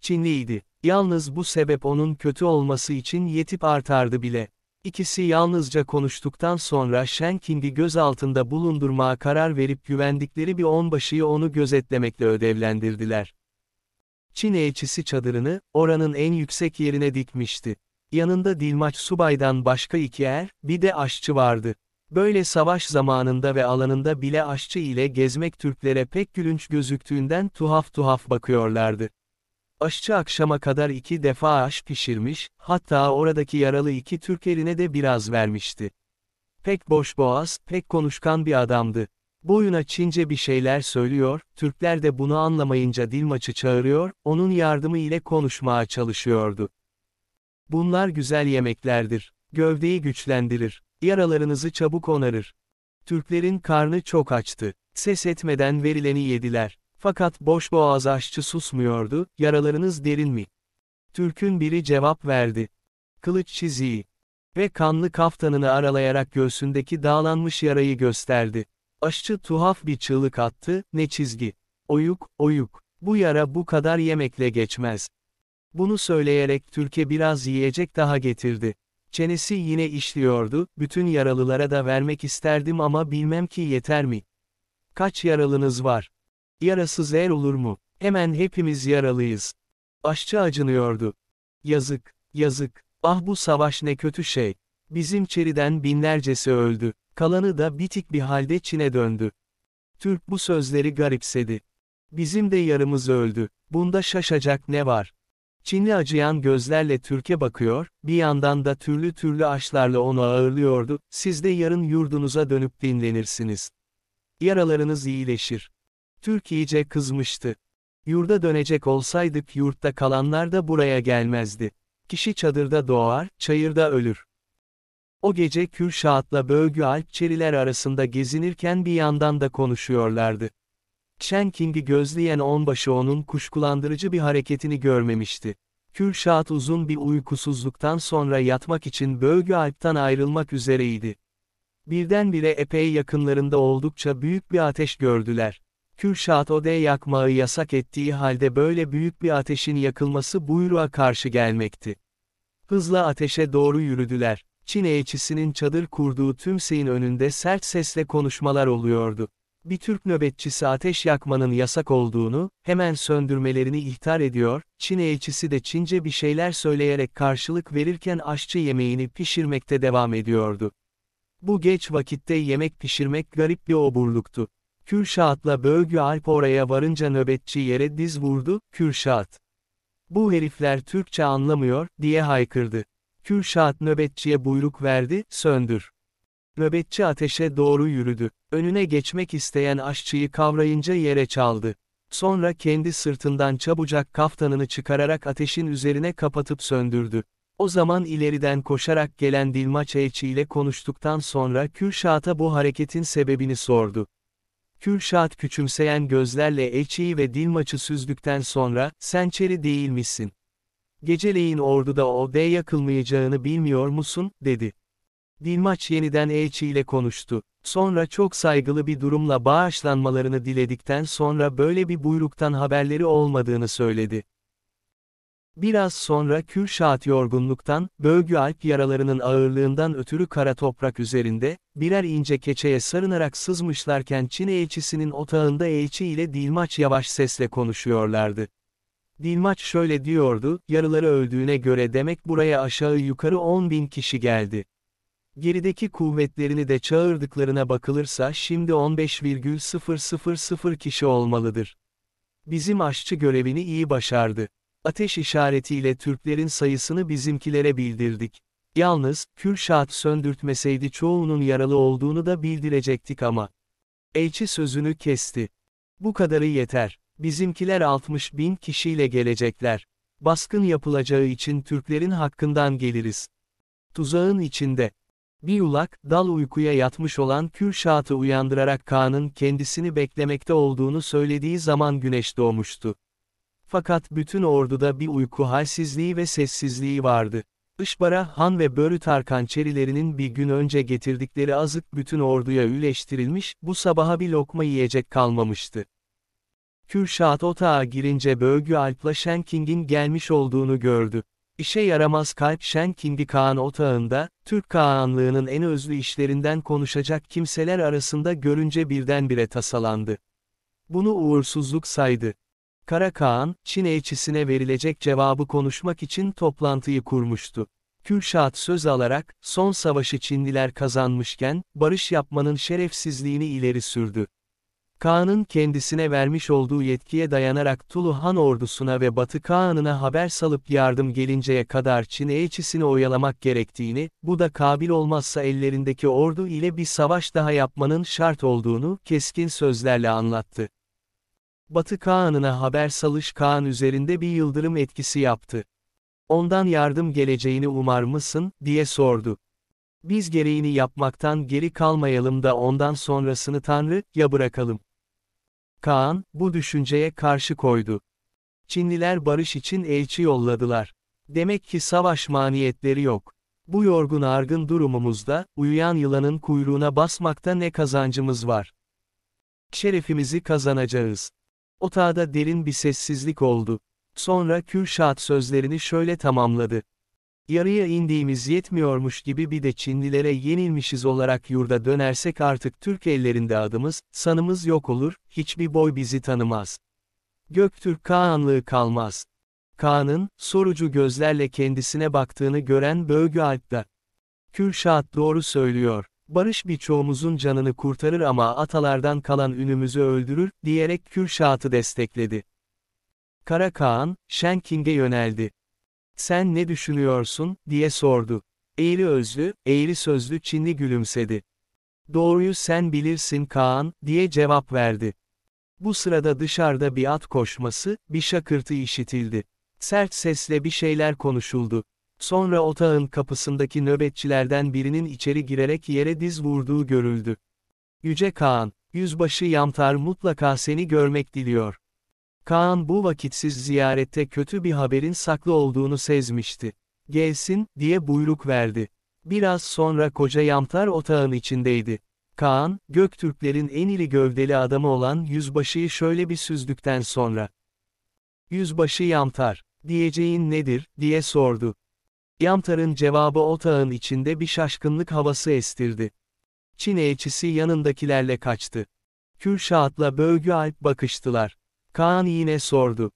Çinliydi. Yalnız bu sebep onun kötü olması için yetip artardı bile. İkisi yalnızca konuştuktan sonra Shenking'i gözaltında bulundurmaya karar verip güvendikleri bir onbaşıyı onu gözetlemekle ödevlendirdiler. Çin elçisi çadırını, oranın en yüksek yerine dikmişti. Yanında Dilmaç Subay'dan başka iki er, bir de aşçı vardı. Böyle savaş zamanında ve alanında bile aşçı ile gezmek Türklere pek gülünç gözüktüğünden tuhaf tuhaf bakıyorlardı. Aşçı akşama kadar iki defa aş pişirmiş, hatta oradaki yaralı iki Türk eline de biraz vermişti. Pek boş boğaz, pek konuşkan bir adamdı. Boyuna Çince bir şeyler söylüyor, Türkler de bunu anlamayınca Dilmaç'ı çağırıyor, onun yardımı ile konuşmaya çalışıyordu. Bunlar güzel yemeklerdir. Gövdeyi güçlendirir. Yaralarınızı çabuk onarır. Türklerin karnı çok açtı. Ses etmeden verileni yediler. Fakat boş boğaz aşçı susmuyordu, yaralarınız derin mi? Türk'ün biri cevap verdi. Kılıç çiziği. Ve kanlı kaftanını aralayarak göğsündeki dağlanmış yarayı gösterdi. Aşçı tuhaf bir çığlık attı, ne çizgi. Oyuk, oyuk. Bu yara bu kadar yemekle geçmez. Bunu söyleyerek Türk'e biraz yiyecek daha getirdi. Çenesi yine işliyordu, bütün yaralılara da vermek isterdim ama bilmem ki yeter mi? Kaç yaralınız var? Yarasız er olur mu? Hemen hepimiz yaralıyız. Aşçı acınıyordu. Yazık, yazık. Ah bu savaş ne kötü şey. Bizim Çeri'den binlercesi öldü. Kalanı da bitik bir halde Çin'e döndü. Türk bu sözleri garipsedi. Bizim de yarımız öldü. Bunda şaşacak ne var? Çinli acıyan gözlerle Türk'e bakıyor, bir yandan da türlü türlü aşlarla onu ağırlıyordu, siz de yarın yurdunuza dönüp dinlenirsiniz. Yaralarınız iyileşir. Türk iyice kızmıştı. Yurda dönecek olsaydık yurtta kalanlar da buraya gelmezdi. Kişi çadırda doğar, çayırda ölür. O gece Kürşat'la Bölgü Alpçeriler arasında gezinirken bir yandan da konuşuyorlardı. Chen King'i gözleyen onbaşı onun kuşkulandırıcı bir hareketini görmemişti. Kürşat uzun bir uykusuzluktan sonra yatmak için Bölgü Alp'tan ayrılmak üzereydi. Birdenbire epey yakınlarında oldukça büyük bir ateş gördüler. Kürşat Ode yakmağı yasak ettiği halde böyle büyük bir ateşin yakılması buyruğa karşı gelmekti. Hızla ateşe doğru yürüdüler. Çin elçisinin çadır kurduğu tümseyin önünde sert sesle konuşmalar oluyordu. Bir Türk nöbetçisi ateş yakmanın yasak olduğunu, hemen söndürmelerini ihtar ediyor, Çin elçisi de Çince bir şeyler söyleyerek karşılık verirken aşçı yemeğini pişirmekte devam ediyordu. Bu geç vakitte yemek pişirmek garip bir oburluktu. Kürşat'la Bölgü Alp oraya varınca nöbetçi yere diz vurdu, Kürşat. Bu herifler Türkçe anlamıyor, diye haykırdı. Kürşat nöbetçiye buyruk verdi, söndür. Nöbetçi ateşe doğru yürüdü. Önüne geçmek isteyen aşçıyı kavrayınca yere çaldı. Sonra kendi sırtından çabucak kaftanını çıkararak ateşin üzerine kapatıp söndürdü. O zaman ileriden koşarak gelen Dilmaç Elçi ile konuştuktan sonra Kürşat'a bu hareketin sebebini sordu. Kürşat küçümseyen gözlerle Elçi'yi ve Dilmaç'ı süzdükten sonra, sen çeri değil misin? Geceleyin orduda o D yakılmayacağını bilmiyor musun, dedi. Dilmaç yeniden elçiyle konuştu. Sonra çok saygılı bir durumla bağışlanmalarını diledikten sonra böyle bir buyruktan haberleri olmadığını söyledi. Biraz sonra Kürşat yorgunluktan, bölgü alp yaralarının ağırlığından ötürü kara toprak üzerinde, birer ince keçeye sarınarak sızmışlarken Çin elçisinin otağında elçi ile Dilmaç yavaş sesle konuşuyorlardı. Dilmaç şöyle diyordu, yarıları öldüğüne göre demek buraya aşağı yukarı 10 bin kişi geldi. Gerideki kuvvetlerini de çağırdıklarına bakılırsa şimdi 15,000 kişi olmalıdır. Bizim aşçı görevini iyi başardı ateş işaretiyle Türklerin sayısını bizimkilere bildirdik. Yalnız, Kürşat söndürtmeseydi çoğunun yaralı olduğunu da bildirecektik ama. Elçi sözünü kesti. Bu kadarı yeter. Bizimkiler 60 bin kişiyle gelecekler. Baskın yapılacağı için Türklerin hakkından geliriz. Tuzağın içinde. Bir ulak, dal uykuya yatmış olan Kürşat'ı uyandırarak Kaan'ın kendisini beklemekte olduğunu söylediği zaman güneş doğmuştu. Fakat bütün orduda bir uyku halsizliği ve sessizliği vardı. Işbara, Han ve Börü Tarkan çerilerinin bir gün önce getirdikleri azık bütün orduya üleştirilmiş, bu sabaha bir lokma yiyecek kalmamıştı. Kürşat otağa girince Böğgü Alp'la Şenking'in gelmiş olduğunu gördü. İşe yaramaz kalp Şenking'i Kaan otağında, Türk Kağanlığının en özlü işlerinden konuşacak kimseler arasında görünce birdenbire tasalandı. Bunu uğursuzluk saydı. Kara Karakaan, Çin elçisine verilecek cevabı konuşmak için toplantıyı kurmuştu. Kürşat söz alarak, son savaşı Çinliler kazanmışken, barış yapmanın şerefsizliğini ileri sürdü. Kaan'ın kendisine vermiş olduğu yetkiye dayanarak Tulu Han ordusuna ve Batı Kaan'ına haber salıp yardım gelinceye kadar Çin elçisini oyalamak gerektiğini, bu da kabil olmazsa ellerindeki ordu ile bir savaş daha yapmanın şart olduğunu keskin sözlerle anlattı. Batı Kaan'ına haber salış Kaan üzerinde bir yıldırım etkisi yaptı. Ondan yardım geleceğini umar mısın, diye sordu. Biz gereğini yapmaktan geri kalmayalım da ondan sonrasını Tanrı, ya bırakalım. Kaan, bu düşünceye karşı koydu. Çinliler barış için elçi yolladılar. Demek ki savaş maniyetleri yok. Bu yorgun argın durumumuzda, uyuyan yılanın kuyruğuna basmakta ne kazancımız var? Şerefimizi kazanacağız. Otağda derin bir sessizlik oldu. Sonra Kürşat sözlerini şöyle tamamladı. Yarıya indiğimiz yetmiyormuş gibi bir de Çinlilere yenilmişiz olarak yurda dönersek artık Türk ellerinde adımız, sanımız yok olur, hiçbir boy bizi tanımaz. Göktürk Kağanlığı kalmaz. Kaan'ın, sorucu gözlerle kendisine baktığını gören Böğü Alp'da. Kürşat doğru söylüyor barış birçoğumuzun canını kurtarır ama atalardan kalan ünümüzü öldürür, diyerek Kürşat'ı destekledi. Kara Kaan, Şenking'e yöneldi. Sen ne düşünüyorsun, diye sordu. Eğri özlü, eğri sözlü Çinli gülümsedi. Doğruyu sen bilirsin Kaan, diye cevap verdi. Bu sırada dışarıda bir at koşması, bir şakırtı işitildi. Sert sesle bir şeyler konuşuldu. Sonra otağın kapısındaki nöbetçilerden birinin içeri girerek yere diz vurduğu görüldü. Yüce Kaan, yüzbaşı Yamtar mutlaka seni görmek diliyor. Kaan bu vakitsiz ziyarette kötü bir haberin saklı olduğunu sezmişti. Gelsin, diye buyruk verdi. Biraz sonra koca Yamtar otağın içindeydi. Kaan, Göktürklerin en iri gövdeli adamı olan yüzbaşıyı şöyle bir süzdükten sonra. Yüzbaşı Yamtar, diyeceğin nedir, diye sordu. Yamtar'ın cevabı otağın içinde bir şaşkınlık havası estirdi. Çin elçisi yanındakilerle kaçtı. Kürşat'la Bölgü Alp bakıştılar. Kaan yine sordu.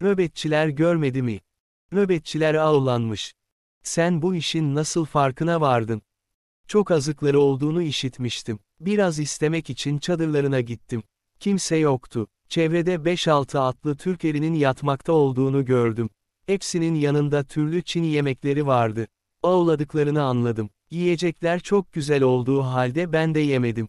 Nöbetçiler görmedi mi? Nöbetçiler ağlanmış. Sen bu işin nasıl farkına vardın? Çok azıkları olduğunu işitmiştim. Biraz istemek için çadırlarına gittim. Kimse yoktu. Çevrede 5-6 atlı Türk erinin yatmakta olduğunu gördüm. Hepsinin yanında türlü Çin yemekleri vardı. Ağladıklarını anladım. Yiyecekler çok güzel olduğu halde ben de yemedim.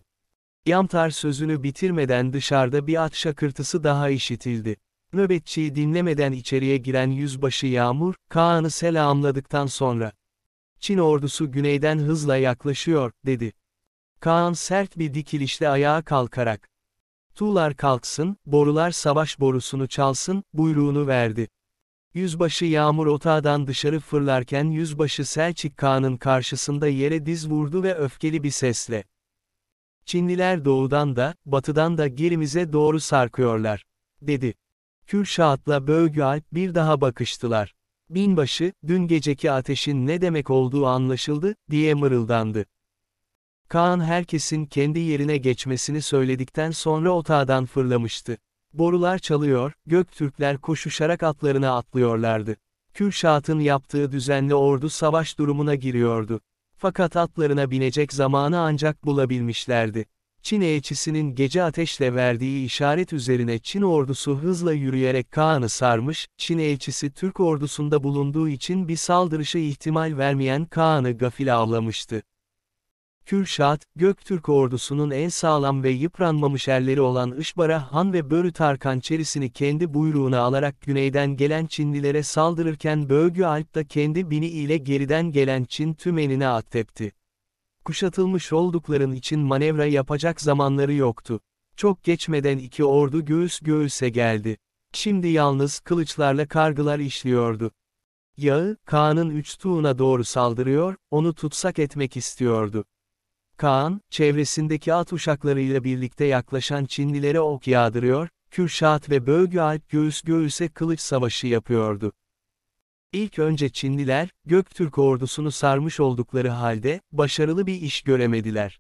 Yamtar sözünü bitirmeden dışarıda bir at şakırtısı daha işitildi. Nöbetçiyi dinlemeden içeriye giren yüzbaşı Yağmur, Kaan'ı selamladıktan sonra, Çin ordusu güneyden hızla yaklaşıyor, dedi. Kaan sert bir dikilişle ayağa kalkarak, Tuğlar kalksın, borular savaş borusunu çalsın, buyruğunu verdi. Yüzbaşı Yağmur otağdan dışarı fırlarken Yüzbaşı Selçik Kağan'ın karşısında yere diz vurdu ve öfkeli bir sesle. Çinliler doğudan da, batıdan da gerimize doğru sarkıyorlar, dedi. Kürşat'la Bölgü Alp bir daha bakıştılar. Binbaşı, dün geceki ateşin ne demek olduğu anlaşıldı, diye mırıldandı. Kaan herkesin kendi yerine geçmesini söyledikten sonra otağdan fırlamıştı. Borular çalıyor, Göktürkler koşuşarak atlarına atlıyorlardı. Kürşat'ın yaptığı düzenli ordu savaş durumuna giriyordu. Fakat atlarına binecek zamanı ancak bulabilmişlerdi. Çin elçisinin gece ateşle verdiği işaret üzerine Çin ordusu hızla yürüyerek Kaan'ı sarmış, Çin elçisi Türk ordusunda bulunduğu için bir saldırışa ihtimal vermeyen Kaan'ı gafil avlamıştı. Kürşat, Göktürk ordusunun en sağlam ve yıpranmamış erleri olan Işbara Han ve Börü Tarkan çerisini kendi buyruğuna alarak güneyden gelen Çinlilere saldırırken Bölgü Alp kendi bini ile geriden gelen Çin tümenine attepti. Kuşatılmış oldukların için manevra yapacak zamanları yoktu. Çok geçmeden iki ordu göğüs göğüse geldi. Şimdi yalnız kılıçlarla kargılar işliyordu. Yağı, Kaan'ın üç tuğuna doğru saldırıyor, onu tutsak etmek istiyordu. Kaan, çevresindeki at uşaklarıyla birlikte yaklaşan Çinlilere ok yağdırıyor, Kürşat ve Bölgealp Alp göğüs göğüse kılıç savaşı yapıyordu. İlk önce Çinliler, Göktürk ordusunu sarmış oldukları halde, başarılı bir iş göremediler.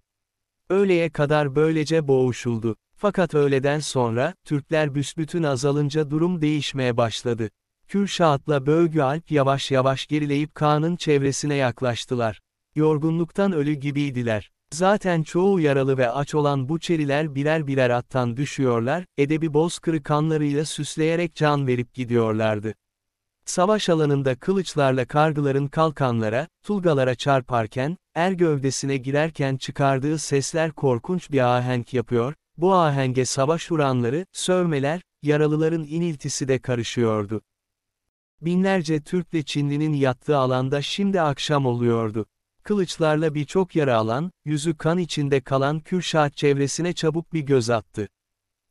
Öğleye kadar böylece boğuşuldu. Fakat öğleden sonra, Türkler büsbütün azalınca durum değişmeye başladı. Kürşat'la Bölgealp yavaş yavaş gerileyip Kaan'ın çevresine yaklaştılar. Yorgunluktan ölü gibiydiler. Zaten çoğu yaralı ve aç olan bu çeriler birer birer attan düşüyorlar, edebi bozkırı kanlarıyla süsleyerek can verip gidiyorlardı. Savaş alanında kılıçlarla kargıların kalkanlara, tulgalara çarparken, er gövdesine girerken çıkardığı sesler korkunç bir ahenk yapıyor, bu ahenge savaş vuranları, sövmeler, yaralıların iniltisi de karışıyordu. Binlerce Türk ve Çinlinin yattığı alanda şimdi akşam oluyordu. Kılıçlarla birçok yara alan, yüzü kan içinde kalan Kürşat çevresine çabuk bir göz attı.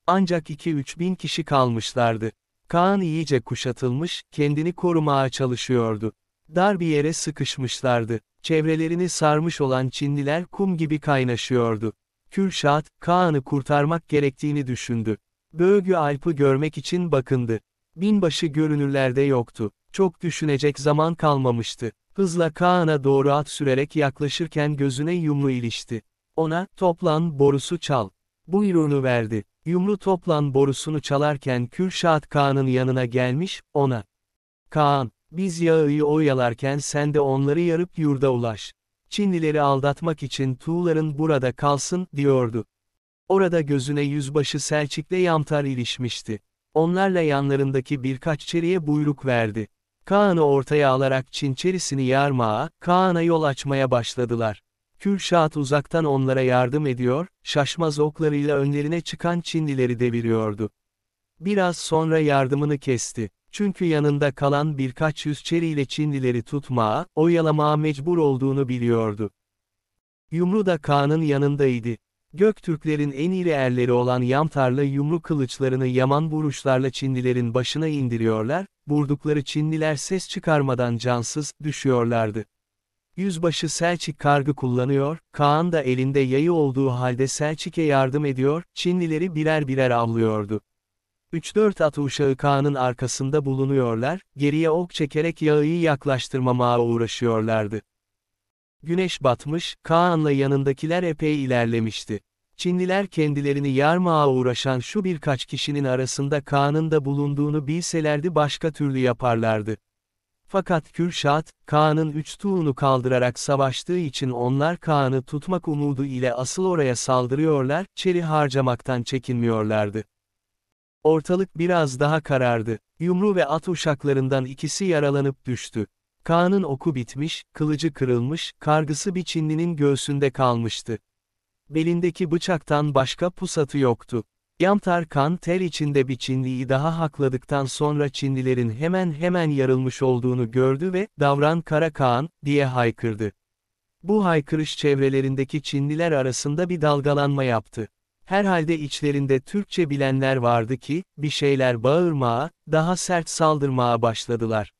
Ancak 2-3 bin kişi kalmışlardı. Kaan iyice kuşatılmış, kendini korumaya çalışıyordu. Dar bir yere sıkışmışlardı. Çevrelerini sarmış olan Çinliler kum gibi kaynaşıyordu. Kürşat, Kaan'ı kurtarmak gerektiğini düşündü. Böğgü Alp'ı görmek için bakındı. Binbaşı görünürlerde yoktu. Çok düşünecek zaman kalmamıştı. Hızla Kaan'a doğru at sürerek yaklaşırken gözüne yumru ilişti. Ona, toplan borusu çal. Buyruğunu verdi. Yumru toplan borusunu çalarken Kürşat Kaan'ın yanına gelmiş, ona. Kaan, biz yağıyı oyalarken sen de onları yarıp yurda ulaş. Çinlileri aldatmak için tuğların burada kalsın, diyordu. Orada gözüne yüzbaşı Selçik'le Yamtar ilişmişti. Onlarla yanlarındaki birkaç çeriye buyruk verdi. Kaan'ı ortaya alarak Çinçerisini yarmağa, Kaan'a yol açmaya başladılar. Kürşat uzaktan onlara yardım ediyor, şaşmaz oklarıyla önlerine çıkan Çinlileri deviriyordu. Biraz sonra yardımını kesti. Çünkü yanında kalan birkaç yüz çeriyle Çinlileri tutmaya, oyalamağa mecbur olduğunu biliyordu. Yumru da Kaan'ın yanındaydı. Göktürklerin en iri erleri olan Yamtarla yumruk kılıçlarını yaman vuruşlarla Çinlilerin başına indiriyorlar, vurdukları Çinliler ses çıkarmadan cansız, düşüyorlardı. Yüzbaşı Selçik kargı kullanıyor, Kaan da elinde yayı olduğu halde Selçik'e yardım ediyor, Çinlileri birer birer avlıyordu. 3-4 at uşağı Kaan'ın arkasında bulunuyorlar, geriye ok çekerek yağı yaklaştırmamaya uğraşıyorlardı. Güneş batmış, Kaan'la yanındakiler epey ilerlemişti. Çinliler kendilerini yarmağa uğraşan şu birkaç kişinin arasında Kaan'ın da bulunduğunu bilselerdi başka türlü yaparlardı. Fakat Kürşat, Kaan'ın üç tuğunu kaldırarak savaştığı için onlar Kaan'ı tutmak umudu ile asıl oraya saldırıyorlar, çeri harcamaktan çekinmiyorlardı. Ortalık biraz daha karardı. Yumru ve at uşaklarından ikisi yaralanıp düştü. Kaan'ın oku bitmiş, kılıcı kırılmış, kargısı bir Çinlinin göğsünde kalmıştı. Belindeki bıçaktan başka pusatı yoktu. Yamtar kan ter içinde bir Çinliyi daha hakladıktan sonra Çinlilerin hemen hemen yarılmış olduğunu gördü ve davran kara Kaan diye haykırdı. Bu haykırış çevrelerindeki Çinliler arasında bir dalgalanma yaptı. Herhalde içlerinde Türkçe bilenler vardı ki, bir şeyler bağırmaya, daha sert saldırmaya başladılar.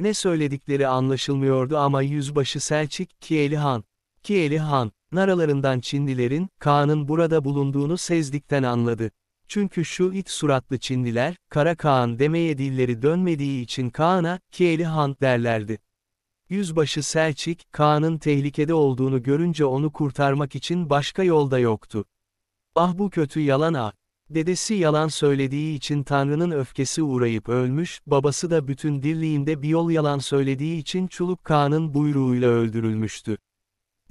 Ne söyledikleri anlaşılmıyordu ama yüzbaşı Selçik, Kieli Han, Kieli Han, naralarından Çinlilerin, Kaan'ın burada bulunduğunu sezdikten anladı. Çünkü şu it suratlı Çinliler, Kara Kaan demeye dilleri dönmediği için Kaan'a, Kieli Han derlerdi. Yüzbaşı Selçik, Kaan'ın tehlikede olduğunu görünce onu kurtarmak için başka yolda yoktu. Ah bu kötü yalan ah, Dedesi yalan söylediği için Tanrı'nın öfkesi uğrayıp ölmüş, babası da bütün dirliğinde bir yol yalan söylediği için Çuluk Kağan'ın buyruğuyla öldürülmüştü.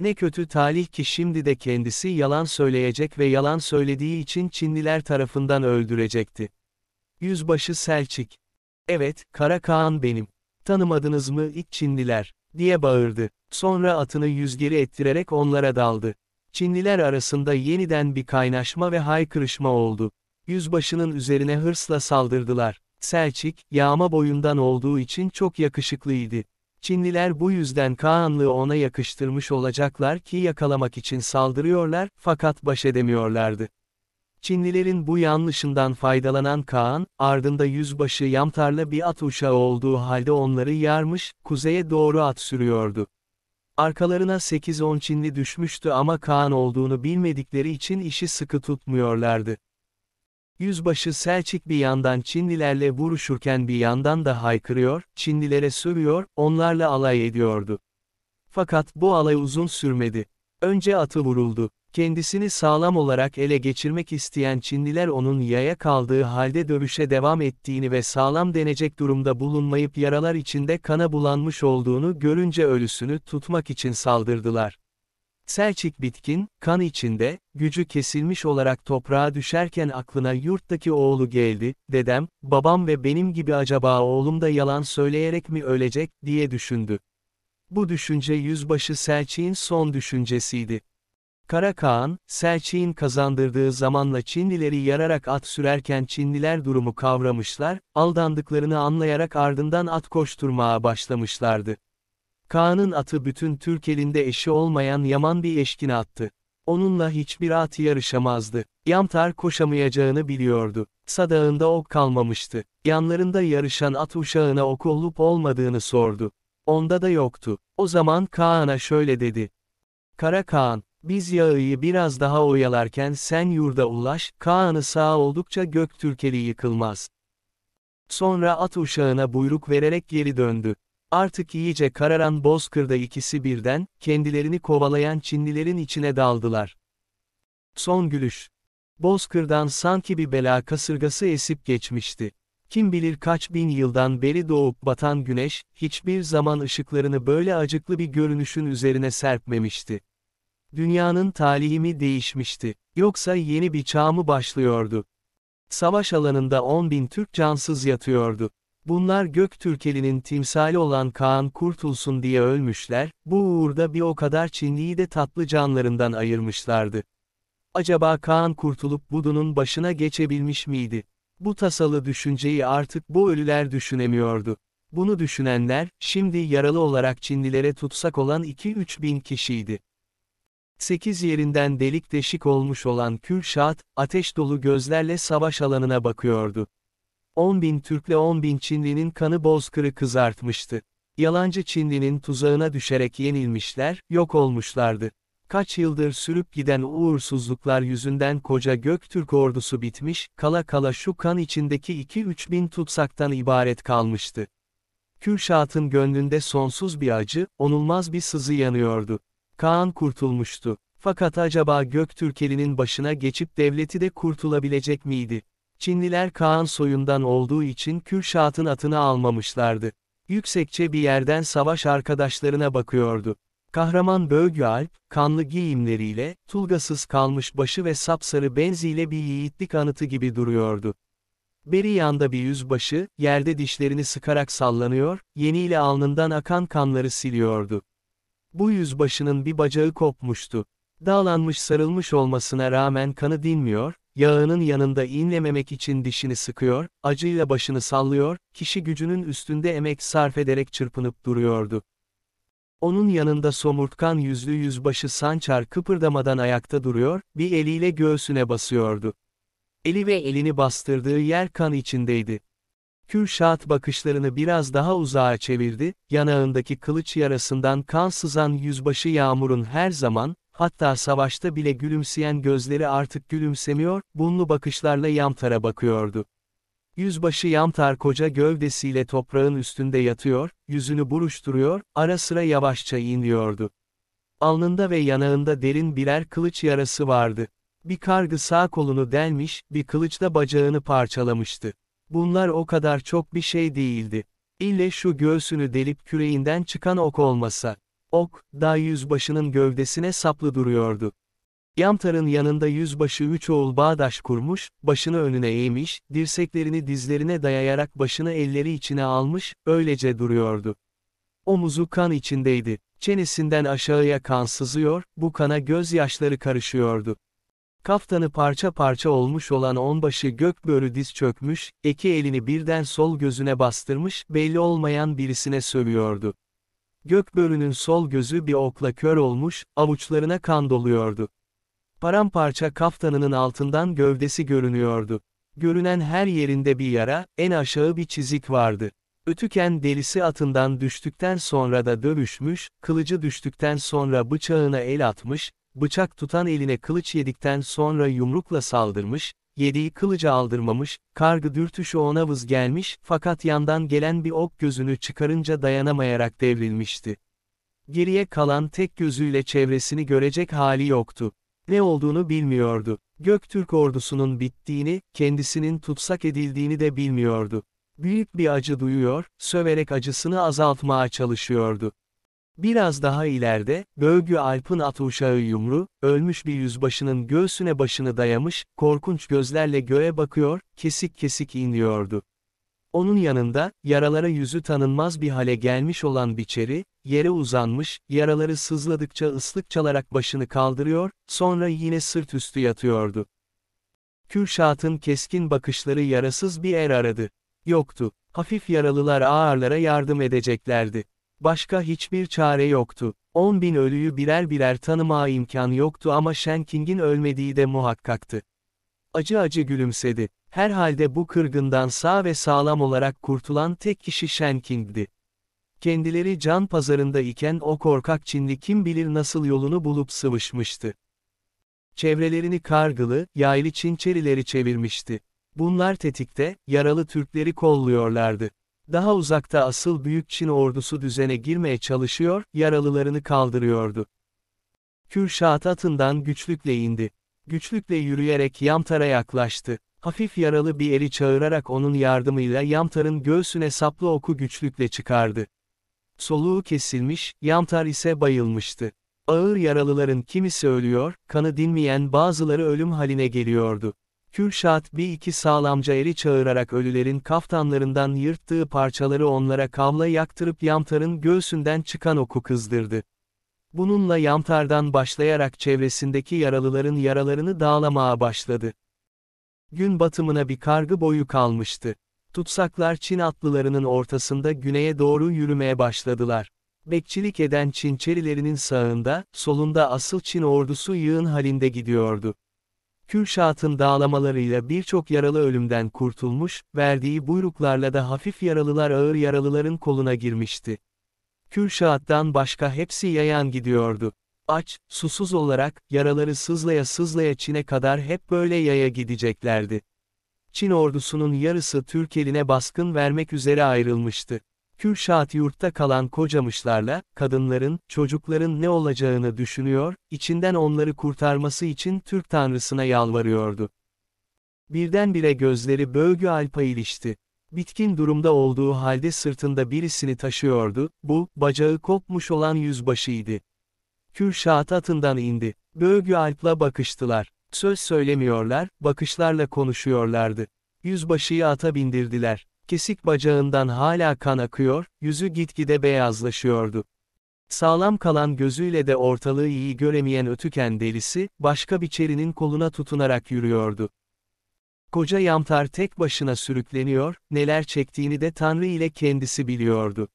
Ne kötü talih ki şimdi de kendisi yalan söyleyecek ve yalan söylediği için Çinliler tarafından öldürecekti. Yüzbaşı Selçik. Evet, Kara Kağan benim. Tanımadınız mı iç Çinliler, diye bağırdı. Sonra atını yüzgeri ettirerek onlara daldı. Çinliler arasında yeniden bir kaynaşma ve haykırışma oldu. Yüzbaşının üzerine hırsla saldırdılar. Selçik, yağma boyundan olduğu için çok yakışıklıydı. Çinliler bu yüzden Kaanlı ona yakıştırmış olacaklar ki yakalamak için saldırıyorlar, fakat baş edemiyorlardı. Çinlilerin bu yanlışından faydalanan Kaan, ardında yüzbaşı Yamtar'la bir at uşağı olduğu halde onları yarmış, kuzeye doğru at sürüyordu. Arkalarına 8-10 Çinli düşmüştü ama Kaan olduğunu bilmedikleri için işi sıkı tutmuyorlardı. Yüzbaşı Selçik bir yandan Çinlilerle vuruşurken bir yandan da haykırıyor, Çinlilere sürüyor, onlarla alay ediyordu. Fakat bu alay uzun sürmedi. Önce atı vuruldu. Kendisini sağlam olarak ele geçirmek isteyen Çinliler onun yaya kaldığı halde dövüşe devam ettiğini ve sağlam denecek durumda bulunmayıp yaralar içinde kana bulanmış olduğunu görünce ölüsünü tutmak için saldırdılar. Selçik bitkin, kan içinde, gücü kesilmiş olarak toprağa düşerken aklına yurttaki oğlu geldi, dedem, babam ve benim gibi acaba oğlum da yalan söyleyerek mi ölecek, diye düşündü. Bu düşünce yüzbaşı Selçik'in son düşüncesiydi. Kara Karakaan, Selçuk'un kazandırdığı zamanla Çinlileri yararak at sürerken Çinliler durumu kavramışlar, aldandıklarını anlayarak ardından at koşturmaya başlamışlardı. Kaan'ın atı bütün Türk elinde eşi olmayan yaman bir eşkin attı. Onunla hiçbir at yarışamazdı. Yamtar koşamayacağını biliyordu. Sadağında ok kalmamıştı. Yanlarında yarışan at uşağına ok olup olmadığını sordu. Onda da yoktu. O zaman Kaan'a şöyle dedi. Kara Kaan, biz yağıyı biraz daha oyalarken sen yurda ulaş, Kaan'ı sağ oldukça Göktürkeli yıkılmaz. Sonra at uşağına buyruk vererek geri döndü. Artık iyice kararan Bozkır'da ikisi birden, kendilerini kovalayan Çinlilerin içine daldılar. Son gülüş. Bozkır'dan sanki bir bela kasırgası esip geçmişti. Kim bilir kaç bin yıldan beri doğup batan güneş, hiçbir zaman ışıklarını böyle acıklı bir görünüşün üzerine serpmemişti. Dünyanın talihi mi değişmişti, yoksa yeni bir çağ mı başlıyordu? Savaş alanında 10 bin Türk cansız yatıyordu. Bunlar Göktürkeli'nin timsali olan Kaan kurtulsun diye ölmüşler, bu uğurda bir o kadar Çinliyi de tatlı canlarından ayırmışlardı. Acaba Kaan kurtulup Budu'nun başına geçebilmiş miydi? Bu tasalı düşünceyi artık bu ölüler düşünemiyordu. Bunu düşünenler, şimdi yaralı olarak Çinlilere tutsak olan 2-3 bin kişiydi. Sekiz yerinden delik deşik olmuş olan Kürşat, ateş dolu gözlerle savaş alanına bakıyordu. On bin Türk'le on bin Çinli'nin kanı bozkırı kızartmıştı. Yalancı Çinli'nin tuzağına düşerek yenilmişler, yok olmuşlardı. Kaç yıldır sürüp giden uğursuzluklar yüzünden koca Göktürk ordusu bitmiş, kala kala şu kan içindeki iki üç bin tutsaktan ibaret kalmıştı. Kürşat'ın gönlünde sonsuz bir acı, onulmaz bir sızı yanıyordu. Kaan kurtulmuştu. Fakat acaba Göktürkeli'nin başına geçip devleti de kurtulabilecek miydi? Çinliler Kaan soyundan olduğu için Kürşat'ın atını almamışlardı. Yüksekçe bir yerden savaş arkadaşlarına bakıyordu. Kahraman Bölgü kanlı giyimleriyle, tulgasız kalmış başı ve sapsarı benziyle bir yiğitlik anıtı gibi duruyordu. Beri yanda bir yüzbaşı, yerde dişlerini sıkarak sallanıyor, yeniyle alnından akan kanları siliyordu. Bu yüzbaşının bir bacağı kopmuştu. Dağlanmış sarılmış olmasına rağmen kanı dinmiyor, yağının yanında inlememek için dişini sıkıyor, acıyla başını sallıyor, kişi gücünün üstünde emek sarf ederek çırpınıp duruyordu. Onun yanında somurtkan yüzlü yüzbaşı Sançar kıpırdamadan ayakta duruyor, bir eliyle göğsüne basıyordu. Eli ve elini bastırdığı yer kan içindeydi. Kürşat bakışlarını biraz daha uzağa çevirdi, yanağındaki kılıç yarasından kan sızan yüzbaşı Yağmur'un her zaman, hatta savaşta bile gülümseyen gözleri artık gülümsemiyor, bunlu bakışlarla Yamtar'a bakıyordu. Yüzbaşı Yamtar koca gövdesiyle toprağın üstünde yatıyor, yüzünü buruşturuyor, ara sıra yavaşça iniyordu. Alnında ve yanağında derin birer kılıç yarası vardı. Bir kargı sağ kolunu delmiş, bir kılıç da bacağını parçalamıştı. Bunlar o kadar çok bir şey değildi. İlle şu göğsünü delip küreğinden çıkan ok olmasa. Ok, daha yüzbaşının gövdesine saplı duruyordu. Yamtar'ın yanında yüzbaşı üç oğul bağdaş kurmuş, başını önüne eğmiş, dirseklerini dizlerine dayayarak başını elleri içine almış, öylece duruyordu. Omuzu kan içindeydi, çenesinden aşağıya kan sızıyor, bu kana gözyaşları karışıyordu. Kaftanı parça parça olmuş olan onbaşı gökbörü diz çökmüş, iki elini birden sol gözüne bastırmış, belli olmayan birisine sövüyordu. Gökbörünün sol gözü bir okla kör olmuş, avuçlarına kan doluyordu. Paramparça kaftanının altından gövdesi görünüyordu. Görünen her yerinde bir yara, en aşağı bir çizik vardı. Ötüken delisi atından düştükten sonra da dövüşmüş, kılıcı düştükten sonra bıçağına el atmış, bıçak tutan eline kılıç yedikten sonra yumrukla saldırmış, yediği kılıcı aldırmamış, kargı dürtüşü ona vız gelmiş fakat yandan gelen bir ok gözünü çıkarınca dayanamayarak devrilmişti. Geriye kalan tek gözüyle çevresini görecek hali yoktu. Ne olduğunu bilmiyordu. Göktürk ordusunun bittiğini, kendisinin tutsak edildiğini de bilmiyordu. Büyük bir acı duyuyor, söverek acısını azaltmaya çalışıyordu. Biraz daha ileride, Bölgü Alp'ın at uşağı yumru, ölmüş bir yüzbaşının göğsüne başını dayamış, korkunç gözlerle göğe bakıyor, kesik kesik inliyordu. Onun yanında, yaralara yüzü tanınmaz bir hale gelmiş olan biçeri, yere uzanmış, yaraları sızladıkça ıslık çalarak başını kaldırıyor, sonra yine sırt üstü yatıyordu. Kürşat'ın keskin bakışları yarasız bir er aradı. Yoktu. Hafif yaralılar ağırlara yardım edeceklerdi. Başka hiçbir çare yoktu. 10 bin ölüyü birer birer tanıma imkan yoktu ama Shanking'in ölmediği de muhakkaktı. Acı acı gülümsedi. Herhalde bu kırgından sağ ve sağlam olarak kurtulan tek kişi Shankingdi. Kendileri can pazarında iken o korkak Çinli kim bilir nasıl yolunu bulup sıvışmıştı. Çevrelerini kargılı, yaylı Çinçerileri çevirmişti. Bunlar tetikte, yaralı Türkleri kolluyorlardı. Daha uzakta asıl Büyük Çin ordusu düzene girmeye çalışıyor, yaralılarını kaldırıyordu. Kürşat atından güçlükle indi. Güçlükle yürüyerek Yamtar'a yaklaştı. Hafif yaralı bir eri çağırarak onun yardımıyla Yamtar'ın göğsüne saplı oku güçlükle çıkardı. Soluğu kesilmiş, Yamtar ise bayılmıştı. Ağır yaralıların kimisi ölüyor, kanı dinmeyen bazıları ölüm haline geliyordu. Kürşat bir iki sağlamca eri çağırarak ölülerin kaftanlarından yırttığı parçaları onlara kavla yaktırıp yamtarın göğsünden çıkan oku kızdırdı. Bununla yamtardan başlayarak çevresindeki yaralıların yaralarını dağlamaya başladı. Gün batımına bir kargı boyu kalmıştı. Tutsaklar Çin atlılarının ortasında güneye doğru yürümeye başladılar. Bekçilik eden Çinçerilerinin sağında, solunda asıl Çin ordusu yığın halinde gidiyordu. Kürşat'ın dağlamalarıyla birçok yaralı ölümden kurtulmuş, verdiği buyruklarla da hafif yaralılar ağır yaralıların koluna girmişti. Kürşat'tan başka hepsi yayan gidiyordu. Aç, susuz olarak, yaraları sızlaya sızlaya Çin'e kadar hep böyle yaya gideceklerdi. Çin ordusunun yarısı Türk eline baskın vermek üzere ayrılmıştı. Kürşat yurtta kalan kocamışlarla, kadınların, çocukların ne olacağını düşünüyor, içinden onları kurtarması için Türk tanrısına yalvarıyordu. Birdenbire gözleri Böğgü Alp'a ilişti. Bitkin durumda olduğu halde sırtında birisini taşıyordu, bu, bacağı kopmuş olan yüzbaşıydı. Kürşat atından indi. Böğgü Alp'la bakıştılar. Söz söylemiyorlar, bakışlarla konuşuyorlardı. Yüzbaşıyı ata bindirdiler. Kesik bacağından hala kan akıyor, yüzü gitgide beyazlaşıyordu. Sağlam kalan gözüyle de ortalığı iyi göremeyen ötüken delisi, başka bir çerinin koluna tutunarak yürüyordu. Koca yamtar tek başına sürükleniyor, neler çektiğini de Tanrı ile kendisi biliyordu.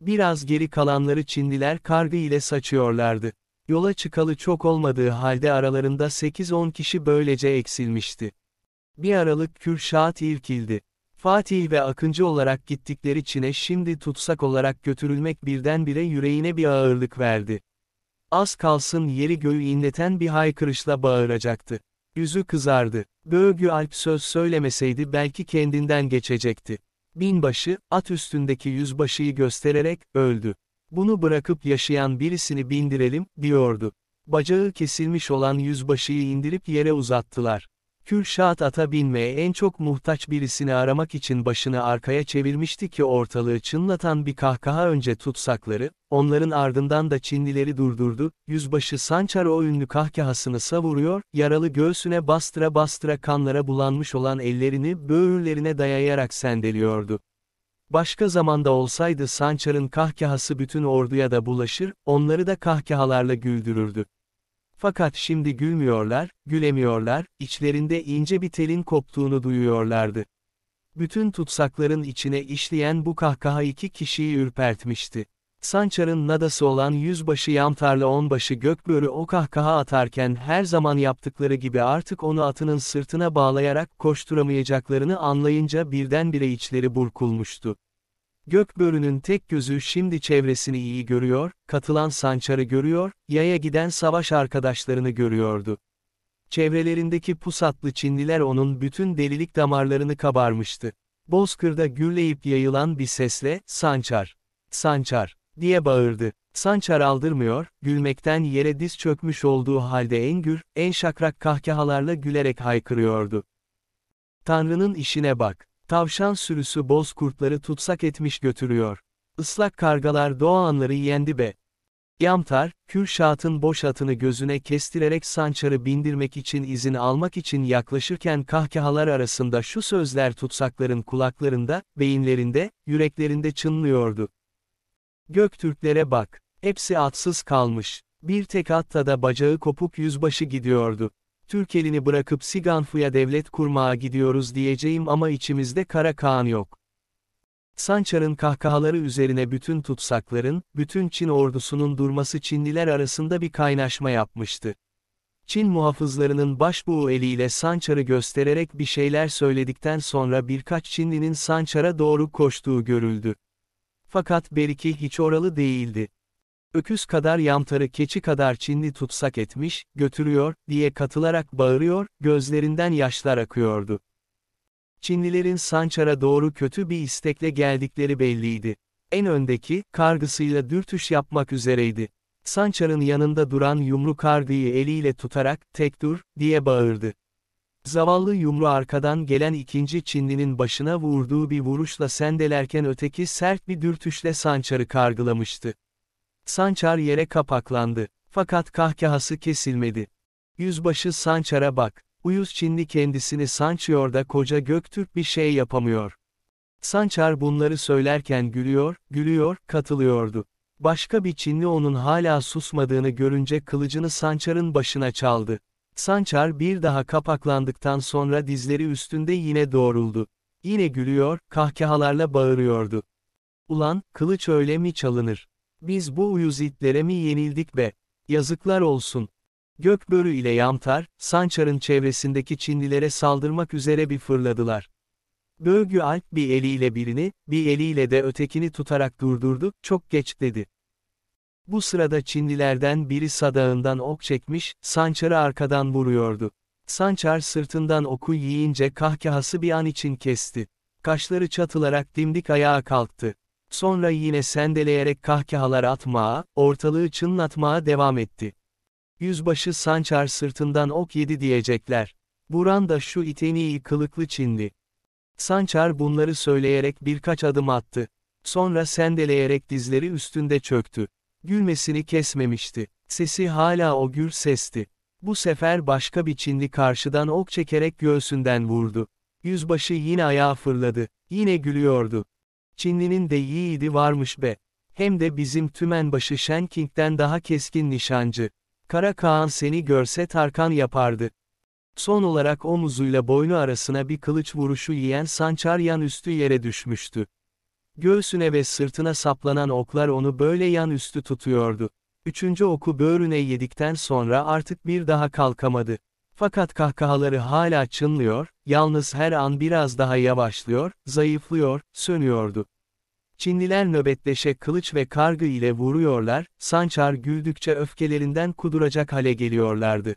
Biraz geri kalanları Çinliler kargı ile saçıyorlardı. Yola çıkalı çok olmadığı halde aralarında 8-10 kişi böylece eksilmişti. Bir aralık Kürşat ilkildi. Fatih ve Akıncı olarak gittikleri Çin'e şimdi tutsak olarak götürülmek birdenbire yüreğine bir ağırlık verdi. Az kalsın yeri göğü inleten bir haykırışla bağıracaktı. Yüzü kızardı. Böğgü Alp söz söylemeseydi belki kendinden geçecekti. Binbaşı, at üstündeki yüzbaşıyı göstererek, öldü. Bunu bırakıp yaşayan birisini bindirelim, diyordu. Bacağı kesilmiş olan yüzbaşıyı indirip yere uzattılar. Kürşat ata binmeye en çok muhtaç birisini aramak için başını arkaya çevirmişti ki ortalığı çınlatan bir kahkaha önce tutsakları, onların ardından da Çinlileri durdurdu, yüzbaşı Sançar o ünlü kahkahasını savuruyor, yaralı göğsüne bastıra bastıra kanlara bulanmış olan ellerini böğürlerine dayayarak sendeliyordu. Başka zamanda olsaydı Sançar'ın kahkahası bütün orduya da bulaşır, onları da kahkahalarla güldürürdü. Fakat şimdi gülmüyorlar, gülemiyorlar, içlerinde ince bir telin koptuğunu duyuyorlardı. Bütün tutsakların içine işleyen bu kahkaha iki kişiyi ürpertmişti. Sançar'ın nadası olan yüzbaşı Yamtar'la onbaşı Gökbörü o kahkaha atarken her zaman yaptıkları gibi artık onu atının sırtına bağlayarak koşturamayacaklarını anlayınca birdenbire içleri burkulmuştu. Gökbörünün tek gözü şimdi çevresini iyi görüyor, katılan sançarı görüyor, yaya giden savaş arkadaşlarını görüyordu. Çevrelerindeki pusatlı Çinliler onun bütün delilik damarlarını kabarmıştı. Bozkır'da gürleyip yayılan bir sesle, Sançar, Sançar, diye bağırdı. Sançar aldırmıyor, gülmekten yere diz çökmüş olduğu halde en gür, en şakrak kahkahalarla gülerek haykırıyordu. Tanrı'nın işine bak. Tavşan sürüsü boz kurtları tutsak etmiş götürüyor. Islak kargalar doğanları yendi be. Yamtar, Kürşat'ın boş atını gözüne kestirerek sançarı bindirmek için izin almak için yaklaşırken kahkahalar arasında şu sözler tutsakların kulaklarında, beyinlerinde, yüreklerinde çınlıyordu. Göktürklere bak, hepsi atsız kalmış, bir tek atta da bacağı kopuk yüzbaşı gidiyordu. Türk elini bırakıp Siganfu'ya devlet kurmaya gidiyoruz diyeceğim ama içimizde kara Kaan yok. Sançar'ın kahkahaları üzerine bütün tutsakların, bütün Çin ordusunun durması Çinliler arasında bir kaynaşma yapmıştı. Çin muhafızlarının başbuğu eliyle Sançar'ı göstererek bir şeyler söyledikten sonra birkaç Çinlinin Sançar'a doğru koştuğu görüldü. Fakat Beriki hiç oralı değildi. Öküz kadar yamtarı keçi kadar Çinli tutsak etmiş, götürüyor, diye katılarak bağırıyor, gözlerinden yaşlar akıyordu. Çinlilerin Sançar'a doğru kötü bir istekle geldikleri belliydi. En öndeki, kargısıyla dürtüş yapmak üzereydi. Sançar'ın yanında duran yumru kargıyı eliyle tutarak, tek dur, diye bağırdı. Zavallı yumru arkadan gelen ikinci Çinlinin başına vurduğu bir vuruşla sendelerken öteki sert bir dürtüşle Sançar'ı kargılamıştı. Sançar yere kapaklandı. Fakat kahkahası kesilmedi. Yüzbaşı Sançar'a bak, uyuz Çinli kendisini sançıyor da koca Göktürk bir şey yapamıyor. Sançar bunları söylerken gülüyor, gülüyor, katılıyordu. Başka bir Çinli onun hala susmadığını görünce kılıcını Sançar'ın başına çaldı. Sançar bir daha kapaklandıktan sonra dizleri üstünde yine doğruldu. Yine gülüyor, kahkahalarla bağırıyordu. Ulan, kılıç öyle mi çalınır? Biz bu uyuz itlere mi yenildik be? Yazıklar olsun. Gökbörü ile Yamtar, Sançar'ın çevresindeki Çinlilere saldırmak üzere bir fırladılar. Bölgü Alp bir eliyle birini, bir eliyle de ötekini tutarak durdurdu, çok geç dedi. Bu sırada Çinlilerden biri sadağından ok çekmiş, Sançar'ı arkadan vuruyordu. Sançar sırtından oku yiyince kahkahası bir an için kesti. Kaşları çatılarak dimdik ayağa kalktı. Sonra yine sendeleyerek kahkahalar atmaya, ortalığı çınlatmaya devam etti. Yüzbaşı Sançar sırtından ok yedi diyecekler. Buran da şu iteni kılıklı çindi. Sançar bunları söyleyerek birkaç adım attı. Sonra sendeleyerek dizleri üstünde çöktü. Gülmesini kesmemişti. Sesi hala o gür sesti. Bu sefer başka bir çindi karşıdan ok çekerek göğsünden vurdu. Yüzbaşı yine ayağa fırladı. Yine gülüyordu. Çinlinin de yiğidi varmış be. Hem de bizim Tümenbaşı Şenking'den daha keskin nişancı. Kara Kaan seni görse Tarkan yapardı. Son olarak omuzuyla boynu arasına bir kılıç vuruşu yiyen Sançaryan üstü yere düşmüştü. Göğsüne ve sırtına saplanan oklar onu böyle yan üstü tutuyordu. Üçüncü oku böğrüne yedikten sonra artık bir daha kalkamadı. Fakat kahkahaları hala çınlıyor, yalnız her an biraz daha yavaşlıyor, zayıflıyor, sönüyordu. Çinliler nöbetleşe kılıç ve kargı ile vuruyorlar, Sançar güldükçe öfkelerinden kuduracak hale geliyorlardı.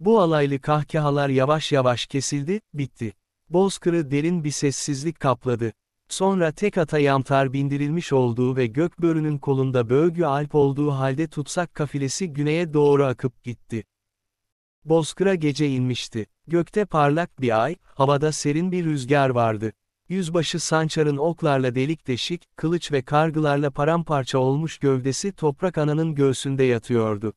Bu alaylı kahkahalar yavaş yavaş kesildi, bitti. Bozkır'ı derin bir sessizlik kapladı. Sonra tek ata yamtar bindirilmiş olduğu ve Gökbörü'nün kolunda bölgü alp olduğu halde tutsak kafilesi güneye doğru akıp gitti. Bozkır'a gece inmişti. Gökte parlak bir ay, havada serin bir rüzgar vardı. Yüzbaşı Sançar'ın oklarla delik deşik, kılıç ve kargılarla paramparça olmuş gövdesi toprak ananın göğsünde yatıyordu.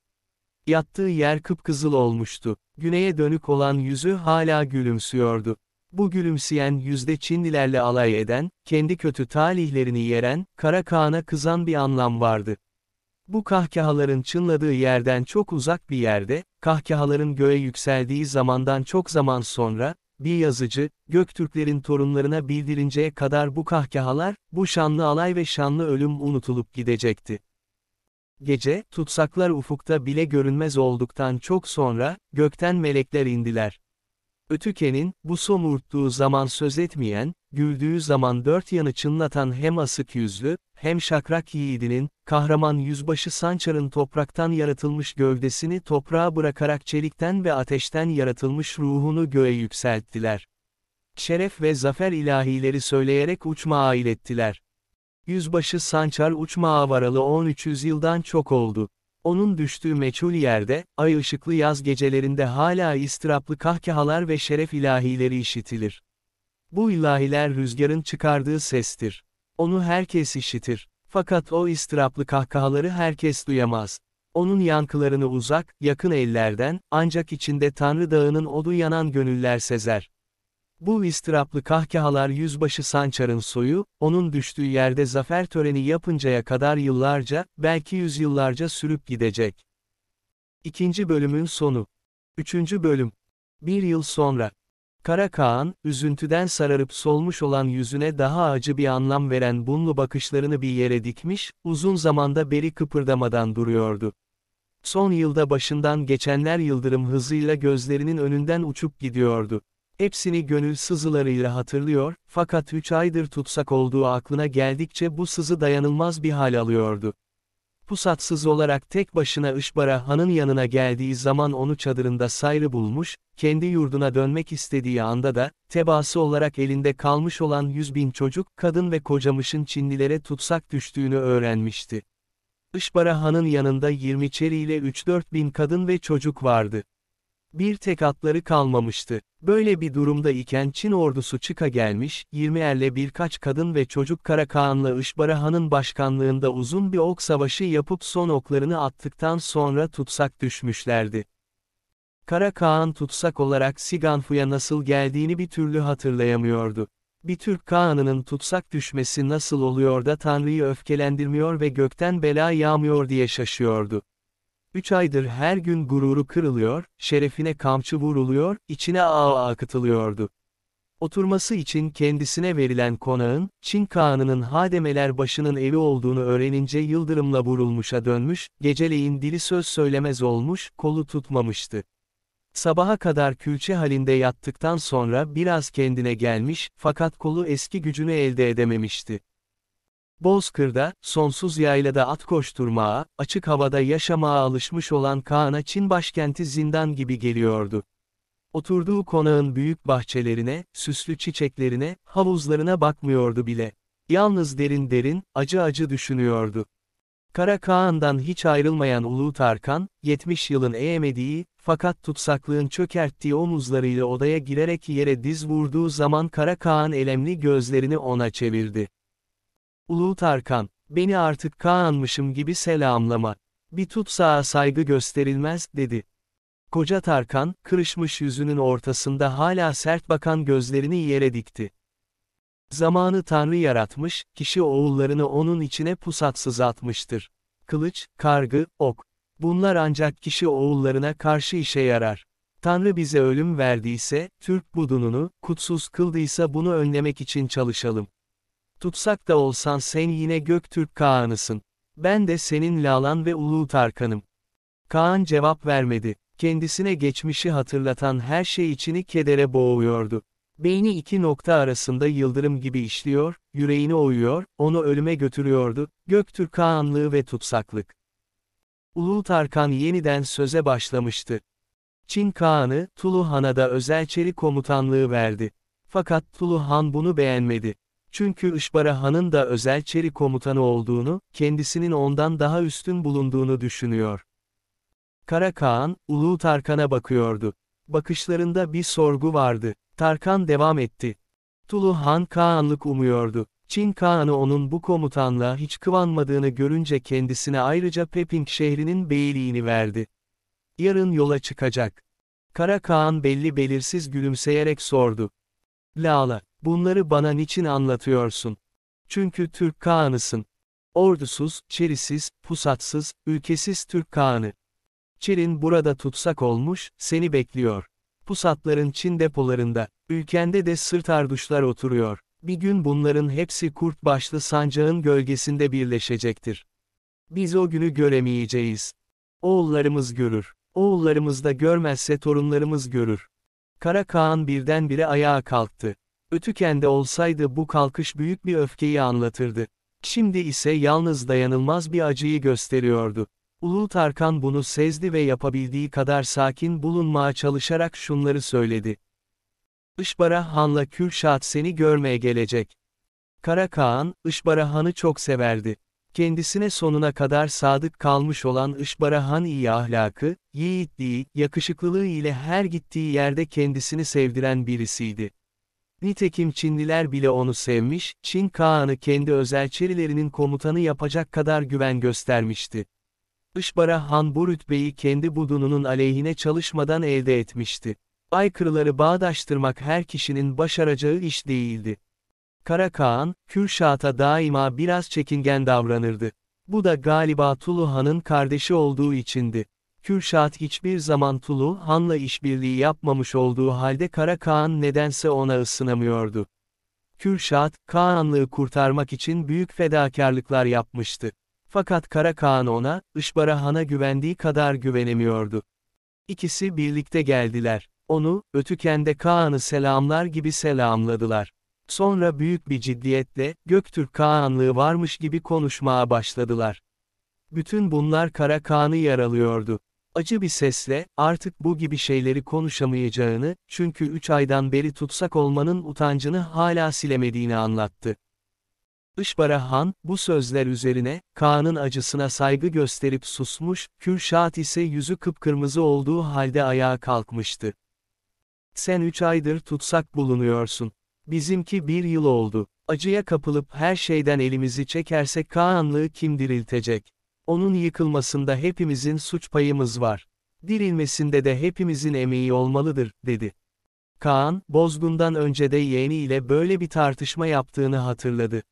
Yattığı yer kıpkızıl olmuştu. Güneye dönük olan yüzü hala gülümsüyordu. Bu gülümseyen yüzde Çinlilerle alay eden, kendi kötü talihlerini yeren, Kara Kaan'a kızan bir anlam vardı. Bu kahkahaların çınladığı yerden çok uzak bir yerde, kahkahaların göğe yükseldiği zamandan çok zaman sonra, bir yazıcı, Göktürklerin torunlarına bildirinceye kadar bu kahkahalar, bu şanlı alay ve şanlı ölüm unutulup gidecekti. Gece, tutsaklar ufukta bile görünmez olduktan çok sonra, gökten melekler indiler. Ötükenin, bu somurttuğu zaman söz etmeyen, güldüğü zaman dört yanı çınlatan hem asık yüzlü, hem şakrak yiğidinin, kahraman yüzbaşı Sançar'ın topraktan yaratılmış gövdesini toprağa bırakarak çelikten ve ateşten yaratılmış ruhunu göğe yükselttiler. Şeref ve zafer ilahileri söyleyerek uçmağa ilettiler. Yüzbaşı Sançar uçmağa varalı 13 yüzyıldan çok oldu. Onun düştüğü meçhul yerde, ay ışıklı yaz gecelerinde hala istiraplı kahkahalar ve şeref ilahileri işitilir. Bu ilahiler rüzgarın çıkardığı sestir. Onu herkes işitir. Fakat o istiraplı kahkahaları herkes duyamaz. Onun yankılarını uzak, yakın ellerden, ancak içinde Tanrı Dağı'nın odu yanan gönüller sezer. Bu istiraplı kahkahalar yüzbaşı Sançar'ın soyu, onun düştüğü yerde zafer töreni yapıncaya kadar yıllarca, belki yüzyıllarca sürüp gidecek. İkinci bölümün sonu. Üçüncü bölüm. Bir yıl sonra. Kara Kaan, üzüntüden sararıp solmuş olan yüzüne daha acı bir anlam veren bunlu bakışlarını bir yere dikmiş, uzun zamanda beri kıpırdamadan duruyordu. Son yılda başından geçenler yıldırım hızıyla gözlerinin önünden uçup gidiyordu. Hepsini gönül sızılarıyla hatırlıyor, fakat üç aydır tutsak olduğu aklına geldikçe bu sızı dayanılmaz bir hal alıyordu pusatsız olarak tek başına Işbara Han'ın yanına geldiği zaman onu çadırında sayrı bulmuş, kendi yurduna dönmek istediği anda da, tebası olarak elinde kalmış olan yüz bin çocuk, kadın ve kocamışın Çinlilere tutsak düştüğünü öğrenmişti. Işbara Han'ın yanında 20 çeri ile 3-4 bin kadın ve çocuk vardı. Bir tek atları kalmamıştı. Böyle bir durumda iken Çin ordusu çıka gelmiş, 20 erle birkaç kadın ve çocuk Karakaan'la Işbara Han'ın başkanlığında uzun bir ok savaşı yapıp son oklarını attıktan sonra tutsak düşmüşlerdi. Karakaan tutsak olarak Siganfu'ya nasıl geldiğini bir türlü hatırlayamıyordu. Bir Türk Kaan'ının tutsak düşmesi nasıl oluyor da Tanrı'yı öfkelendirmiyor ve gökten bela yağmıyor diye şaşıyordu. Üç aydır her gün gururu kırılıyor, şerefine kamçı vuruluyor, içine ağ akıtılıyordu. Oturması için kendisine verilen konağın, Çin Kağan'ının Hademeler başının evi olduğunu öğrenince yıldırımla vurulmuşa dönmüş, geceleyin dili söz söylemez olmuş, kolu tutmamıştı. Sabaha kadar külçe halinde yattıktan sonra biraz kendine gelmiş, fakat kolu eski gücünü elde edememişti. Bozkır'da, sonsuz yaylada at koşturmağa, açık havada yaşamaya alışmış olan Kaan'a Çin başkenti zindan gibi geliyordu. Oturduğu konağın büyük bahçelerine, süslü çiçeklerine, havuzlarına bakmıyordu bile. Yalnız derin derin, acı acı düşünüyordu. Kara Kaan'dan hiç ayrılmayan Ulu Tarkan, 70 yılın eğemediği, fakat tutsaklığın çökerttiği omuzlarıyla odaya girerek yere diz vurduğu zaman Kara Kaan elemli gözlerini ona çevirdi. Ulu Tarkan, beni artık Kaan'mışım gibi selamlama. Bir tutsağa saygı gösterilmez, dedi. Koca Tarkan, kırışmış yüzünün ortasında hala sert bakan gözlerini yere dikti. Zamanı Tanrı yaratmış, kişi oğullarını onun içine pusatsız atmıştır. Kılıç, kargı, ok. Bunlar ancak kişi oğullarına karşı işe yarar. Tanrı bize ölüm verdiyse, Türk budununu, kutsuz kıldıysa bunu önlemek için çalışalım. Tutsak da olsan sen yine Göktürk Kağan'ısın. Ben de senin Lalan ve Ulu Tarkan'ım. Kaan cevap vermedi. Kendisine geçmişi hatırlatan her şey içini kedere boğuyordu. Beyni iki nokta arasında yıldırım gibi işliyor, yüreğini oyuyor, onu ölüme götürüyordu, Göktürk Kağanlığı ve tutsaklık. Ulu Tarkan yeniden söze başlamıştı. Çin Kağan'ı, Tulu Han'a da özel çeri komutanlığı verdi. Fakat Tulu Han bunu beğenmedi. Çünkü Işbara Han'ın da özel Çeri komutanı olduğunu, kendisinin ondan daha üstün bulunduğunu düşünüyor. Kara Kaan, Ulu Tarkan'a bakıyordu. Bakışlarında bir sorgu vardı. Tarkan devam etti. Tulu Han Kaanlık umuyordu. Çin Kaan'ı onun bu komutanla hiç kıvanmadığını görünce kendisine ayrıca Peping şehrinin beyliğini verdi. Yarın yola çıkacak. Kara Kaan belli belirsiz gülümseyerek sordu. Lala, Bunları bana niçin anlatıyorsun? Çünkü Türk Kağan'ısın. Ordusuz, çerisiz, pusatsız, ülkesiz Türk Kağan'ı. Çin'in burada tutsak olmuş, seni bekliyor. Pusatların Çin depolarında, ülkende de sırt arduşlar oturuyor. Bir gün bunların hepsi kurt başlı sancağın gölgesinde birleşecektir. Biz o günü göremeyeceğiz. Oğullarımız görür. Oğullarımız da görmezse torunlarımız görür. Kara Kağan birdenbire ayağa kalktı. Ötüken'de olsaydı bu kalkış büyük bir öfkeyi anlatırdı. Şimdi ise yalnız dayanılmaz bir acıyı gösteriyordu. Ulu Tarkan bunu sezdi ve yapabildiği kadar sakin bulunmaya çalışarak şunları söyledi. Işbara Han'la Kürşat seni görmeye gelecek. Kara Kağan, Işbara Han'ı çok severdi. Kendisine sonuna kadar sadık kalmış olan Işbara Han iyi ahlakı, yiğitliği, yakışıklılığı ile her gittiği yerde kendisini sevdiren birisiydi. Nitekim Çinliler bile onu sevmiş, Çin Kaan'ı kendi özelçerilerinin komutanı yapacak kadar güven göstermişti. Işbara Han bu rütbeyi kendi budununun aleyhine çalışmadan elde etmişti. Aykırıları bağdaştırmak her kişinin başaracağı iş değildi. Kara Kaan, Kürşat'a daima biraz çekingen davranırdı. Bu da galiba Tulu Han'ın kardeşi olduğu içindi. Kürşat hiçbir zaman Tulu Han'la işbirliği yapmamış olduğu halde Kara Kaan nedense ona ısınamıyordu. Kürşat, Kaanlığı kurtarmak için büyük fedakarlıklar yapmıştı. Fakat Kara Kaan ona, Işbara Han'a güvendiği kadar güvenemiyordu. İkisi birlikte geldiler. Onu, Ötüken'de Kaan'ı selamlar gibi selamladılar. Sonra büyük bir ciddiyetle, Göktürk Kaanlığı varmış gibi konuşmaya başladılar. Bütün bunlar Kara Kaan'ı yaralıyordu. Acı bir sesle, artık bu gibi şeyleri konuşamayacağını, çünkü üç aydan beri tutsak olmanın utancını hala silemediğini anlattı. Işbara Han, bu sözler üzerine, Kaan'ın acısına saygı gösterip susmuş, Kürşat ise yüzü kıpkırmızı olduğu halde ayağa kalkmıştı. Sen üç aydır tutsak bulunuyorsun. Bizimki bir yıl oldu. Acıya kapılıp her şeyden elimizi çekersek Kaanlığı kim diriltecek? onun yıkılmasında hepimizin suç payımız var. Dirilmesinde de hepimizin emeği olmalıdır, dedi. Kaan, Bozgun'dan önce de yeğeni ile böyle bir tartışma yaptığını hatırladı.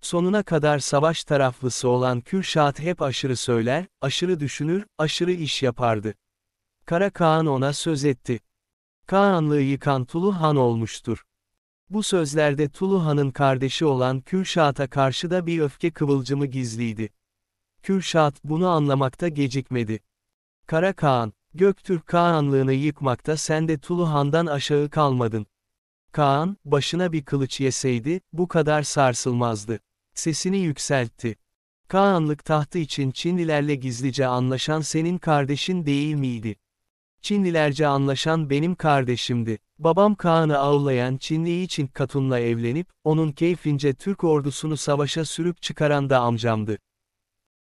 Sonuna kadar savaş taraflısı olan Kürşat hep aşırı söyler, aşırı düşünür, aşırı iş yapardı. Kara Kaan ona söz etti. Kaanlığı yıkan Tulu Han olmuştur. Bu sözlerde Tulu Han'ın kardeşi olan Kürşat'a karşı da bir öfke kıvılcımı gizliydi. Kürşat bunu anlamakta gecikmedi. Kara Kaan, Göktürk Kaanlığını yıkmakta sen de Tuluhandan aşağı kalmadın. Kaan, başına bir kılıç yeseydi, bu kadar sarsılmazdı. Sesini yükseltti. Kaanlık tahtı için Çinlilerle gizlice anlaşan senin kardeşin değil miydi? Çinlilerce anlaşan benim kardeşimdi. Babam Kaan'ı avlayan Çinli için Katun'la evlenip, onun keyfince Türk ordusunu savaşa sürüp çıkaran da amcamdı.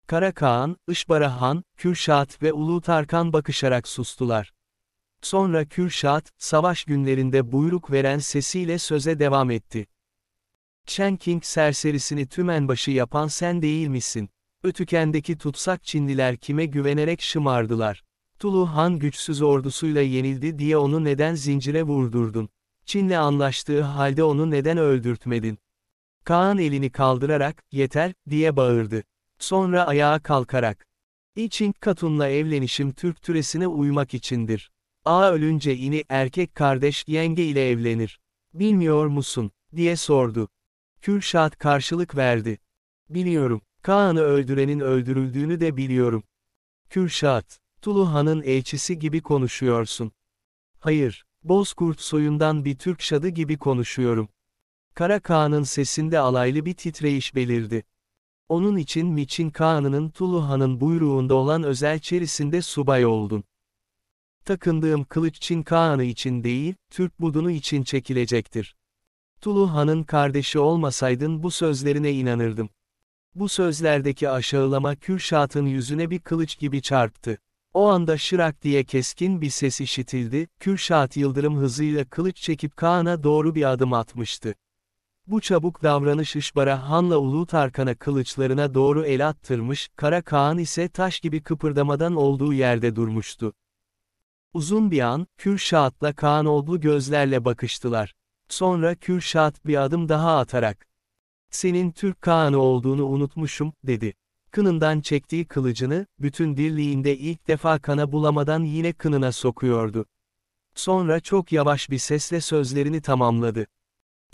Karakaan, Işbarahan, Kürşat ve Ulu Tarkan bakışarak sustular. Sonra Kürşat, savaş günlerinde buyruk veren sesiyle söze devam etti. Chengking serserisini tümenbaşı yapan sen değil misin? Ötüken'deki tutsak Çinliler kime güvenerek şımardılar? Tulu Han güçsüz ordusuyla yenildi diye onu neden zincire vurdurdun? Çin'le anlaştığı halde onu neden öldürtmedin? Kaan elini kaldırarak, yeter, diye bağırdı. Sonra ayağa kalkarak. İçing Katun'la evlenişim Türk türesine uymak içindir. A ölünce ini erkek kardeş yenge ile evlenir. Bilmiyor musun? diye sordu. Kürşat karşılık verdi. Biliyorum. Kaan'ı öldürenin öldürüldüğünü de biliyorum. Kürşat, Tuluhan'ın elçisi gibi konuşuyorsun. Hayır, Bozkurt soyundan bir Türk şadı gibi konuşuyorum. Kara Kaan'ın sesinde alaylı bir titreyiş belirdi. Onun için Miçin Kağan'ın Tuluhan'ın buyruğunda olan özel çerisinde subay oldun. Takındığım kılıç Çin Kağan'ı için değil, Türk budunu için çekilecektir. Tuluhan'ın kardeşi olmasaydın bu sözlerine inanırdım. Bu sözlerdeki aşağılama Kürşat'ın yüzüne bir kılıç gibi çarptı. O anda şırak diye keskin bir ses işitildi, Kürşat yıldırım hızıyla kılıç çekip Kaan'a doğru bir adım atmıştı. Bu çabuk davranış Işbara Han'la Ulu Tarkan'a kılıçlarına doğru el attırmış, Kara Kaan ise taş gibi kıpırdamadan olduğu yerde durmuştu. Uzun bir an, Kürşat'la Kaan oldu gözlerle bakıştılar. Sonra Kürşat bir adım daha atarak, ''Senin Türk Kaan'ı olduğunu unutmuşum.'' dedi. Kınından çektiği kılıcını, bütün dirliğinde ilk defa kana bulamadan yine kınına sokuyordu. Sonra çok yavaş bir sesle sözlerini tamamladı.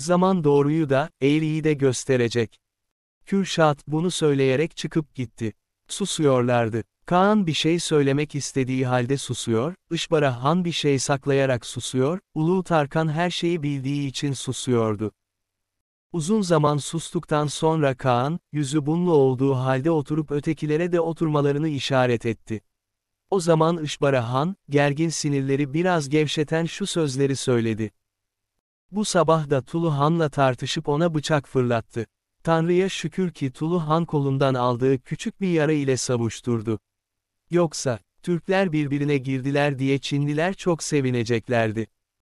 Zaman doğruyu da, eğriyi de gösterecek. Kürşat bunu söyleyerek çıkıp gitti. Susuyorlardı. Kaan bir şey söylemek istediği halde susuyor, Işbara Han bir şey saklayarak susuyor, Ulu Tarkan her şeyi bildiği için susuyordu. Uzun zaman sustuktan sonra Kaan, yüzü bunlu olduğu halde oturup ötekilere de oturmalarını işaret etti. O zaman Işbara Han, gergin sinirleri biraz gevşeten şu sözleri söyledi. Bu sabah da Tulu Han'la tartışıp ona bıçak fırlattı. Tanrı'ya şükür ki Tulu Han kolundan aldığı küçük bir yara ile savuşturdu. Yoksa, Türkler birbirine girdiler diye Çinliler çok sevineceklerdi.